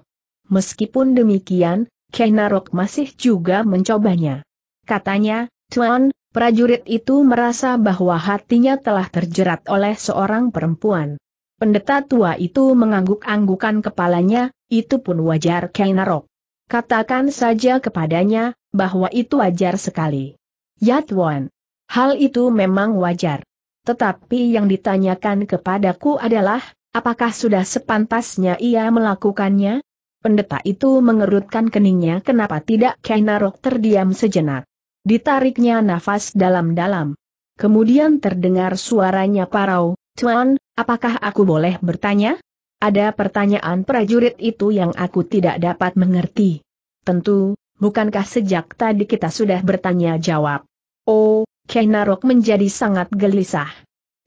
Meskipun demikian, Kenarok masih juga mencobanya. Katanya, Tuan, Prajurit itu merasa bahwa hatinya telah terjerat oleh seorang perempuan. Pendeta tua itu mengangguk-anggukan kepalanya, itu pun wajar Kainarok. Katakan saja kepadanya, bahwa itu wajar sekali. Yatwan. Hal itu memang wajar. Tetapi yang ditanyakan kepadaku adalah, apakah sudah sepantasnya ia melakukannya? Pendeta itu mengerutkan keningnya kenapa tidak Kainarok terdiam sejenak. Ditariknya nafas dalam-dalam. Kemudian terdengar suaranya parau, Tuan, apakah aku boleh bertanya? Ada pertanyaan prajurit itu yang aku tidak dapat mengerti. Tentu, bukankah sejak tadi kita sudah bertanya jawab? Oh, Kenarok menjadi sangat gelisah.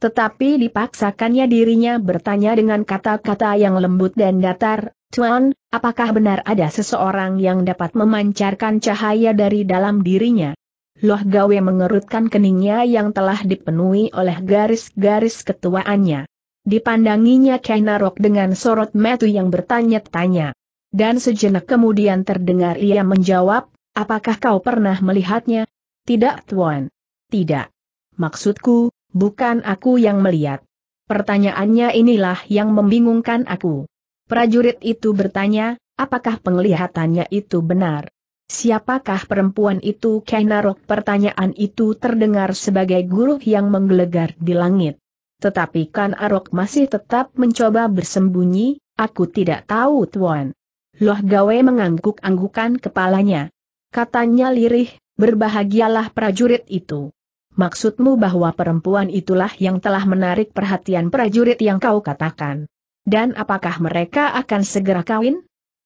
Tetapi dipaksakannya dirinya bertanya dengan kata-kata yang lembut dan datar, Tuan, apakah benar ada seseorang yang dapat memancarkan cahaya dari dalam dirinya? Loh Gawe mengerutkan keningnya yang telah dipenuhi oleh garis-garis ketuaannya. Dipandanginya Kainarok dengan sorot metu yang bertanya-tanya. Dan sejenak kemudian terdengar ia menjawab, apakah kau pernah melihatnya? Tidak Tuan. Tidak. Maksudku, bukan aku yang melihat. Pertanyaannya inilah yang membingungkan aku. Prajurit itu bertanya, apakah penglihatannya itu benar? Siapakah perempuan itu Kainarok? Pertanyaan itu terdengar sebagai guru yang menggelegar di langit. Tetapi Kan Arok masih tetap mencoba bersembunyi, aku tidak tahu Tuan. Loh Gawe mengangguk-anggukan kepalanya. Katanya lirih, berbahagialah prajurit itu. Maksudmu bahwa perempuan itulah yang telah menarik perhatian prajurit yang kau katakan. Dan apakah mereka akan segera kawin?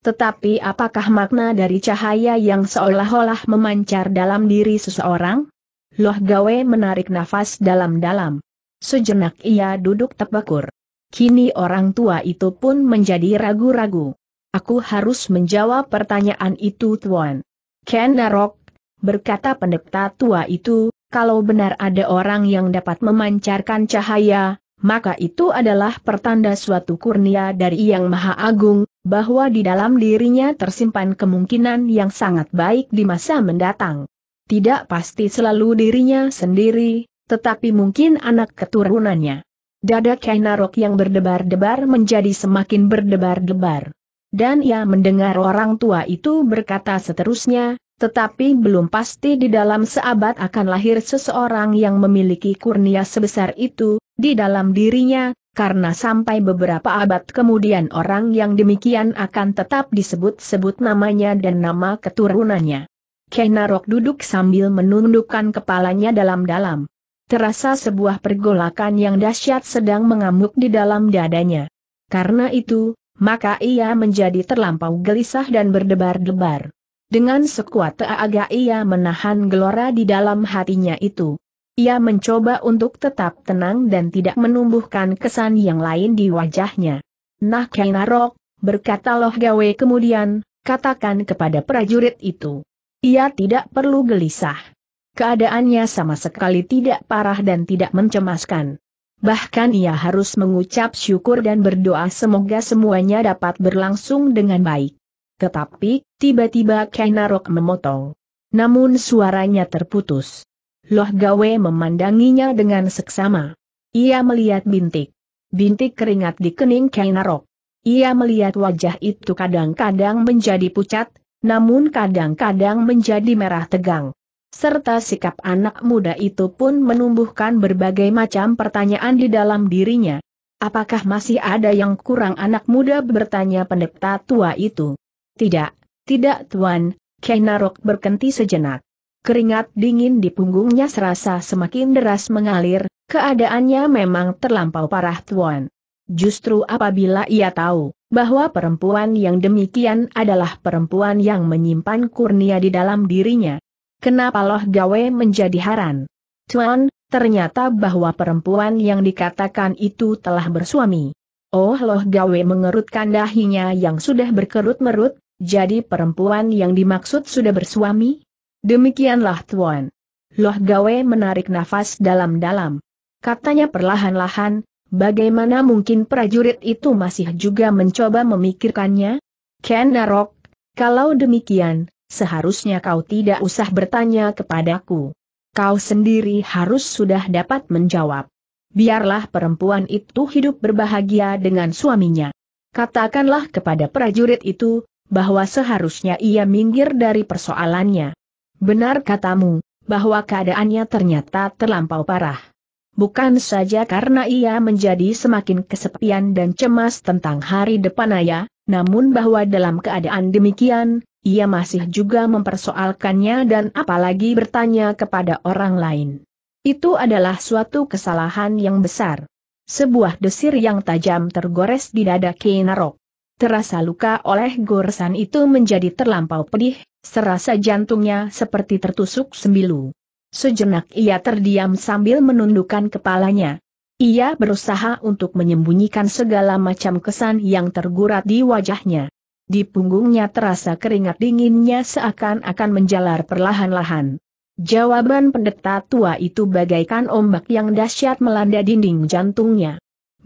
Tetapi apakah makna dari cahaya yang seolah-olah memancar dalam diri seseorang? Loh gawe menarik nafas dalam-dalam. Sejenak ia duduk tebakur. Kini orang tua itu pun menjadi ragu-ragu. Aku harus menjawab pertanyaan itu tuan. Ken Narok, berkata pendeta tua itu, kalau benar ada orang yang dapat memancarkan cahaya, maka itu adalah pertanda suatu kurnia dari Yang Maha Agung, bahwa di dalam dirinya tersimpan kemungkinan yang sangat baik di masa mendatang. Tidak pasti selalu dirinya sendiri, tetapi mungkin anak keturunannya. Dada Kainarok yang berdebar-debar menjadi semakin berdebar-debar. Dan ia mendengar orang tua itu berkata seterusnya, tetapi belum pasti di dalam seabad akan lahir seseorang yang memiliki kurnia sebesar itu, di dalam dirinya, karena sampai beberapa abad kemudian orang yang demikian akan tetap disebut-sebut namanya dan nama keturunannya. Kenarok duduk sambil menundukkan kepalanya dalam-dalam. Terasa sebuah pergolakan yang dahsyat sedang mengamuk di dalam dadanya. Karena itu, maka ia menjadi terlampau gelisah dan berdebar-debar. Dengan sekuat tenaga ia menahan gelora di dalam hatinya itu. Ia mencoba untuk tetap tenang dan tidak menumbuhkan kesan yang lain di wajahnya. Nah Kainarok, berkata Loh Gawe kemudian, katakan kepada prajurit itu. Ia tidak perlu gelisah. Keadaannya sama sekali tidak parah dan tidak mencemaskan. Bahkan ia harus mengucap syukur dan berdoa semoga semuanya dapat berlangsung dengan baik. Tetapi, tiba-tiba Kainarok memotong. Namun suaranya terputus. Loh Gawe memandanginya dengan seksama. Ia melihat bintik. Bintik keringat di kening Kainarok. Ia melihat wajah itu kadang-kadang menjadi pucat, namun kadang-kadang menjadi merah tegang. Serta sikap anak muda itu pun menumbuhkan berbagai macam pertanyaan di dalam dirinya. Apakah masih ada yang kurang anak muda bertanya pendeta tua itu? Tidak, tidak Tuan, Kainarok berkenti sejenak. Keringat dingin di punggungnya serasa semakin deras mengalir, keadaannya memang terlampau parah tuan. Justru apabila ia tahu bahwa perempuan yang demikian adalah perempuan yang menyimpan kurnia di dalam dirinya. Kenapa loh gawe menjadi haran? Tuan, ternyata bahwa perempuan yang dikatakan itu telah bersuami. Oh loh gawe mengerutkan dahinya yang sudah berkerut-merut, jadi perempuan yang dimaksud sudah bersuami? Demikianlah Tuan. Loh Gawe menarik nafas dalam-dalam. Katanya perlahan-lahan, bagaimana mungkin prajurit itu masih juga mencoba memikirkannya? Ken Narok, kalau demikian, seharusnya kau tidak usah bertanya kepadaku. Kau sendiri harus sudah dapat menjawab. Biarlah perempuan itu hidup berbahagia dengan suaminya. Katakanlah kepada prajurit itu, bahwa seharusnya ia minggir dari persoalannya. Benar katamu, bahwa keadaannya ternyata terlampau parah. Bukan saja karena ia menjadi semakin kesepian dan cemas tentang hari depan ayah, namun bahwa dalam keadaan demikian, ia masih juga mempersoalkannya dan apalagi bertanya kepada orang lain. Itu adalah suatu kesalahan yang besar. Sebuah desir yang tajam tergores di dada Kenarok. Terasa luka oleh goresan itu menjadi terlampau pedih, serasa jantungnya seperti tertusuk sembilu. Sejenak ia terdiam sambil menundukkan kepalanya. Ia berusaha untuk menyembunyikan segala macam kesan yang tergurat di wajahnya. Di punggungnya terasa keringat dinginnya seakan-akan menjalar perlahan-lahan. Jawaban pendeta tua itu bagaikan ombak yang dahsyat melanda dinding jantungnya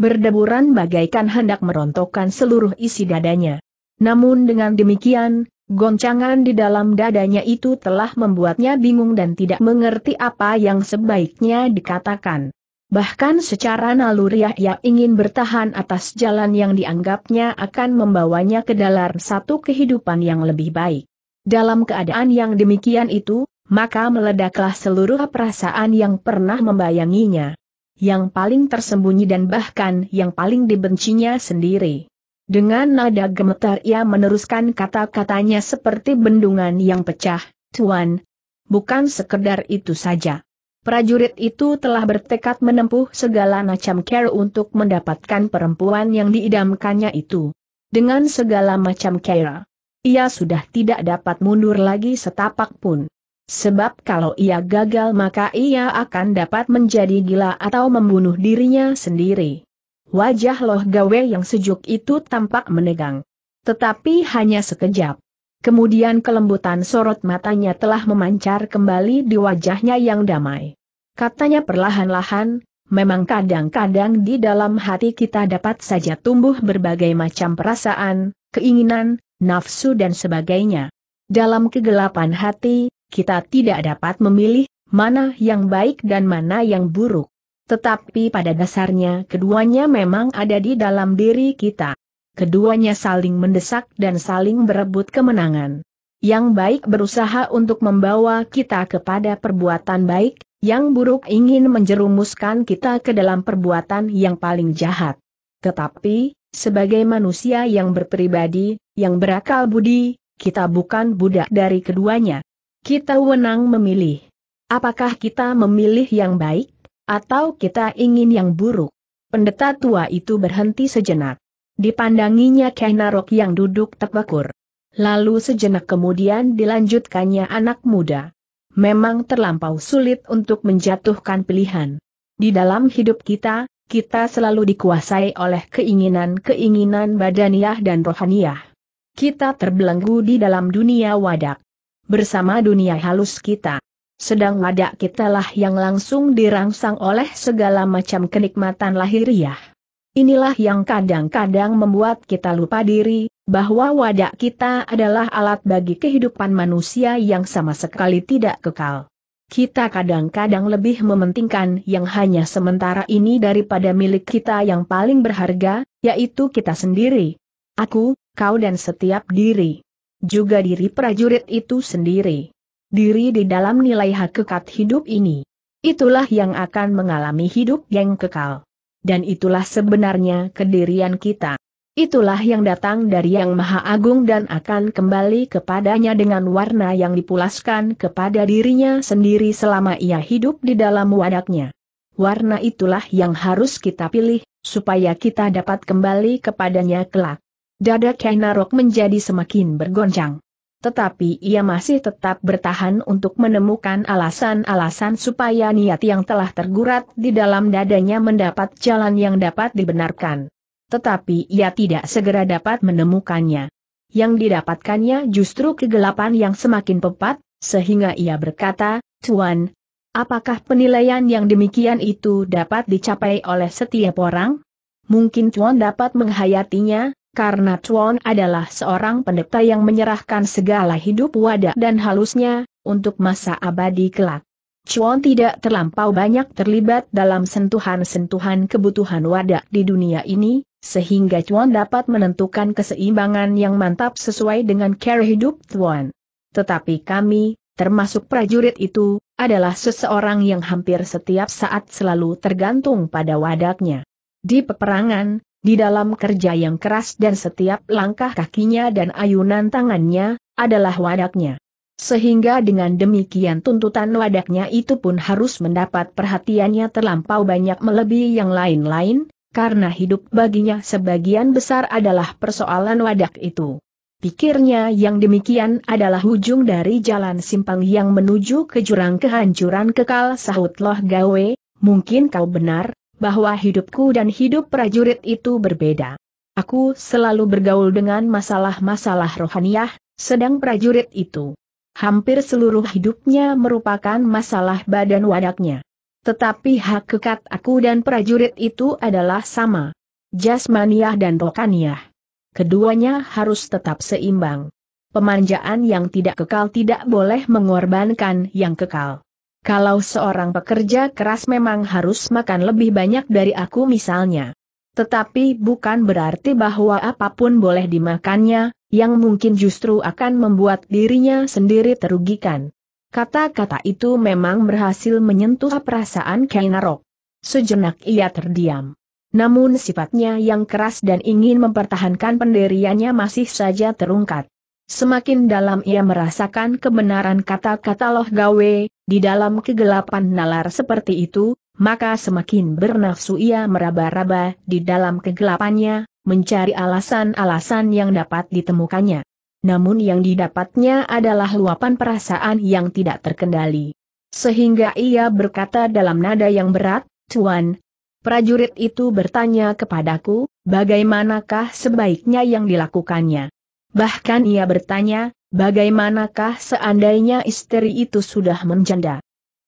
berdeburan bagaikan hendak merontokkan seluruh isi dadanya. Namun dengan demikian, goncangan di dalam dadanya itu telah membuatnya bingung dan tidak mengerti apa yang sebaiknya dikatakan. Bahkan secara naluriah ia ingin bertahan atas jalan yang dianggapnya akan membawanya ke dalam satu kehidupan yang lebih baik. Dalam keadaan yang demikian itu, maka meledaklah seluruh perasaan yang pernah membayanginya yang paling tersembunyi dan bahkan yang paling dibencinya sendiri. Dengan nada gemetar ia meneruskan kata-katanya seperti bendungan yang pecah, Tuan. Bukan sekedar itu saja. Prajurit itu telah bertekad menempuh segala macam care untuk mendapatkan perempuan yang diidamkannya itu. Dengan segala macam care, ia sudah tidak dapat mundur lagi setapak pun. Sebab kalau ia gagal maka ia akan dapat menjadi gila atau membunuh dirinya sendiri. Wajah Loh Gawe yang sejuk itu tampak menegang. Tetapi hanya sekejap. Kemudian kelembutan sorot matanya telah memancar kembali di wajahnya yang damai. Katanya perlahan-lahan, memang kadang-kadang di dalam hati kita dapat saja tumbuh berbagai macam perasaan, keinginan, nafsu dan sebagainya. Dalam kegelapan hati, kita tidak dapat memilih mana yang baik dan mana yang buruk. Tetapi pada dasarnya keduanya memang ada di dalam diri kita. Keduanya saling mendesak dan saling berebut kemenangan. Yang baik berusaha untuk membawa kita kepada perbuatan baik, yang buruk ingin menjerumuskan kita ke dalam perbuatan yang paling jahat. Tetapi, sebagai manusia yang berpribadi, yang berakal budi, kita bukan budak dari keduanya. Kita wenang memilih. Apakah kita memilih yang baik, atau kita ingin yang buruk? Pendeta tua itu berhenti sejenak. Dipandanginya Kenarok yang duduk terbakur. Lalu sejenak kemudian dilanjutkannya anak muda. Memang terlampau sulit untuk menjatuhkan pilihan. Di dalam hidup kita, kita selalu dikuasai oleh keinginan-keinginan badaniah dan rohaniah. Kita terbelenggu di dalam dunia wadak bersama dunia halus kita. Sedang wadah kitalah yang langsung dirangsang oleh segala macam kenikmatan lahiriah. Inilah yang kadang-kadang membuat kita lupa diri, bahwa wadah kita adalah alat bagi kehidupan manusia yang sama sekali tidak kekal. Kita kadang-kadang lebih mementingkan yang hanya sementara ini daripada milik kita yang paling berharga, yaitu kita sendiri. Aku, kau dan setiap diri juga diri prajurit itu sendiri. Diri di dalam nilai hakikat hidup ini. Itulah yang akan mengalami hidup yang kekal. Dan itulah sebenarnya kedirian kita. Itulah yang datang dari Yang Maha Agung dan akan kembali kepadanya dengan warna yang dipulaskan kepada dirinya sendiri selama ia hidup di dalam wadaknya. Warna itulah yang harus kita pilih, supaya kita dapat kembali kepadanya kelak. Dada Kainarok menjadi semakin bergoncang. Tetapi ia masih tetap bertahan untuk menemukan alasan-alasan supaya niat yang telah tergurat di dalam dadanya mendapat jalan yang dapat dibenarkan. Tetapi ia tidak segera dapat menemukannya. Yang didapatkannya justru kegelapan yang semakin pepat, sehingga ia berkata, Tuan, Apakah penilaian yang demikian itu dapat dicapai oleh setiap orang? Mungkin Tuan dapat menghayatinya, karena Chuan adalah seorang pendeta yang menyerahkan segala hidup wadah dan halusnya, untuk masa abadi kelak. Chuan tidak terlampau banyak terlibat dalam sentuhan-sentuhan kebutuhan wadah di dunia ini, sehingga Chuan dapat menentukan keseimbangan yang mantap sesuai dengan cara hidup Chuan. Tetapi kami, termasuk prajurit itu, adalah seseorang yang hampir setiap saat selalu tergantung pada wadaknya. Di peperangan, di dalam kerja yang keras dan setiap langkah kakinya dan ayunan tangannya, adalah wadaknya. Sehingga dengan demikian tuntutan wadaknya itu pun harus mendapat perhatiannya terlampau banyak melebihi yang lain-lain, karena hidup baginya sebagian besar adalah persoalan wadak itu. Pikirnya yang demikian adalah ujung dari jalan simpang yang menuju ke jurang kehancuran kekal sahut gawe, mungkin kau benar, bahwa hidupku dan hidup prajurit itu berbeda. Aku selalu bergaul dengan masalah-masalah rohaniah, sedang prajurit itu hampir seluruh hidupnya merupakan masalah badan wadaknya. Tetapi hak kekat aku dan prajurit itu adalah sama. Jasmaniah dan rohaniah. Keduanya harus tetap seimbang. Pemanjaan yang tidak kekal tidak boleh mengorbankan yang kekal. Kalau seorang pekerja keras memang harus makan lebih banyak dari aku misalnya. Tetapi bukan berarti bahwa apapun boleh dimakannya, yang mungkin justru akan membuat dirinya sendiri terugikan. Kata-kata itu memang berhasil menyentuh perasaan Kainarok. Sejenak ia terdiam. Namun sifatnya yang keras dan ingin mempertahankan pendiriannya masih saja terungkat. Semakin dalam ia merasakan kebenaran kata-kata Loh Gawe, di dalam kegelapan nalar seperti itu, maka semakin bernafsu ia meraba-raba di dalam kegelapannya, mencari alasan-alasan yang dapat ditemukannya. Namun yang didapatnya adalah luapan perasaan yang tidak terkendali. Sehingga ia berkata dalam nada yang berat, Tuan, prajurit itu bertanya kepadaku, bagaimanakah sebaiknya yang dilakukannya. Bahkan ia bertanya, Bagaimanakah seandainya istri itu sudah menjanda?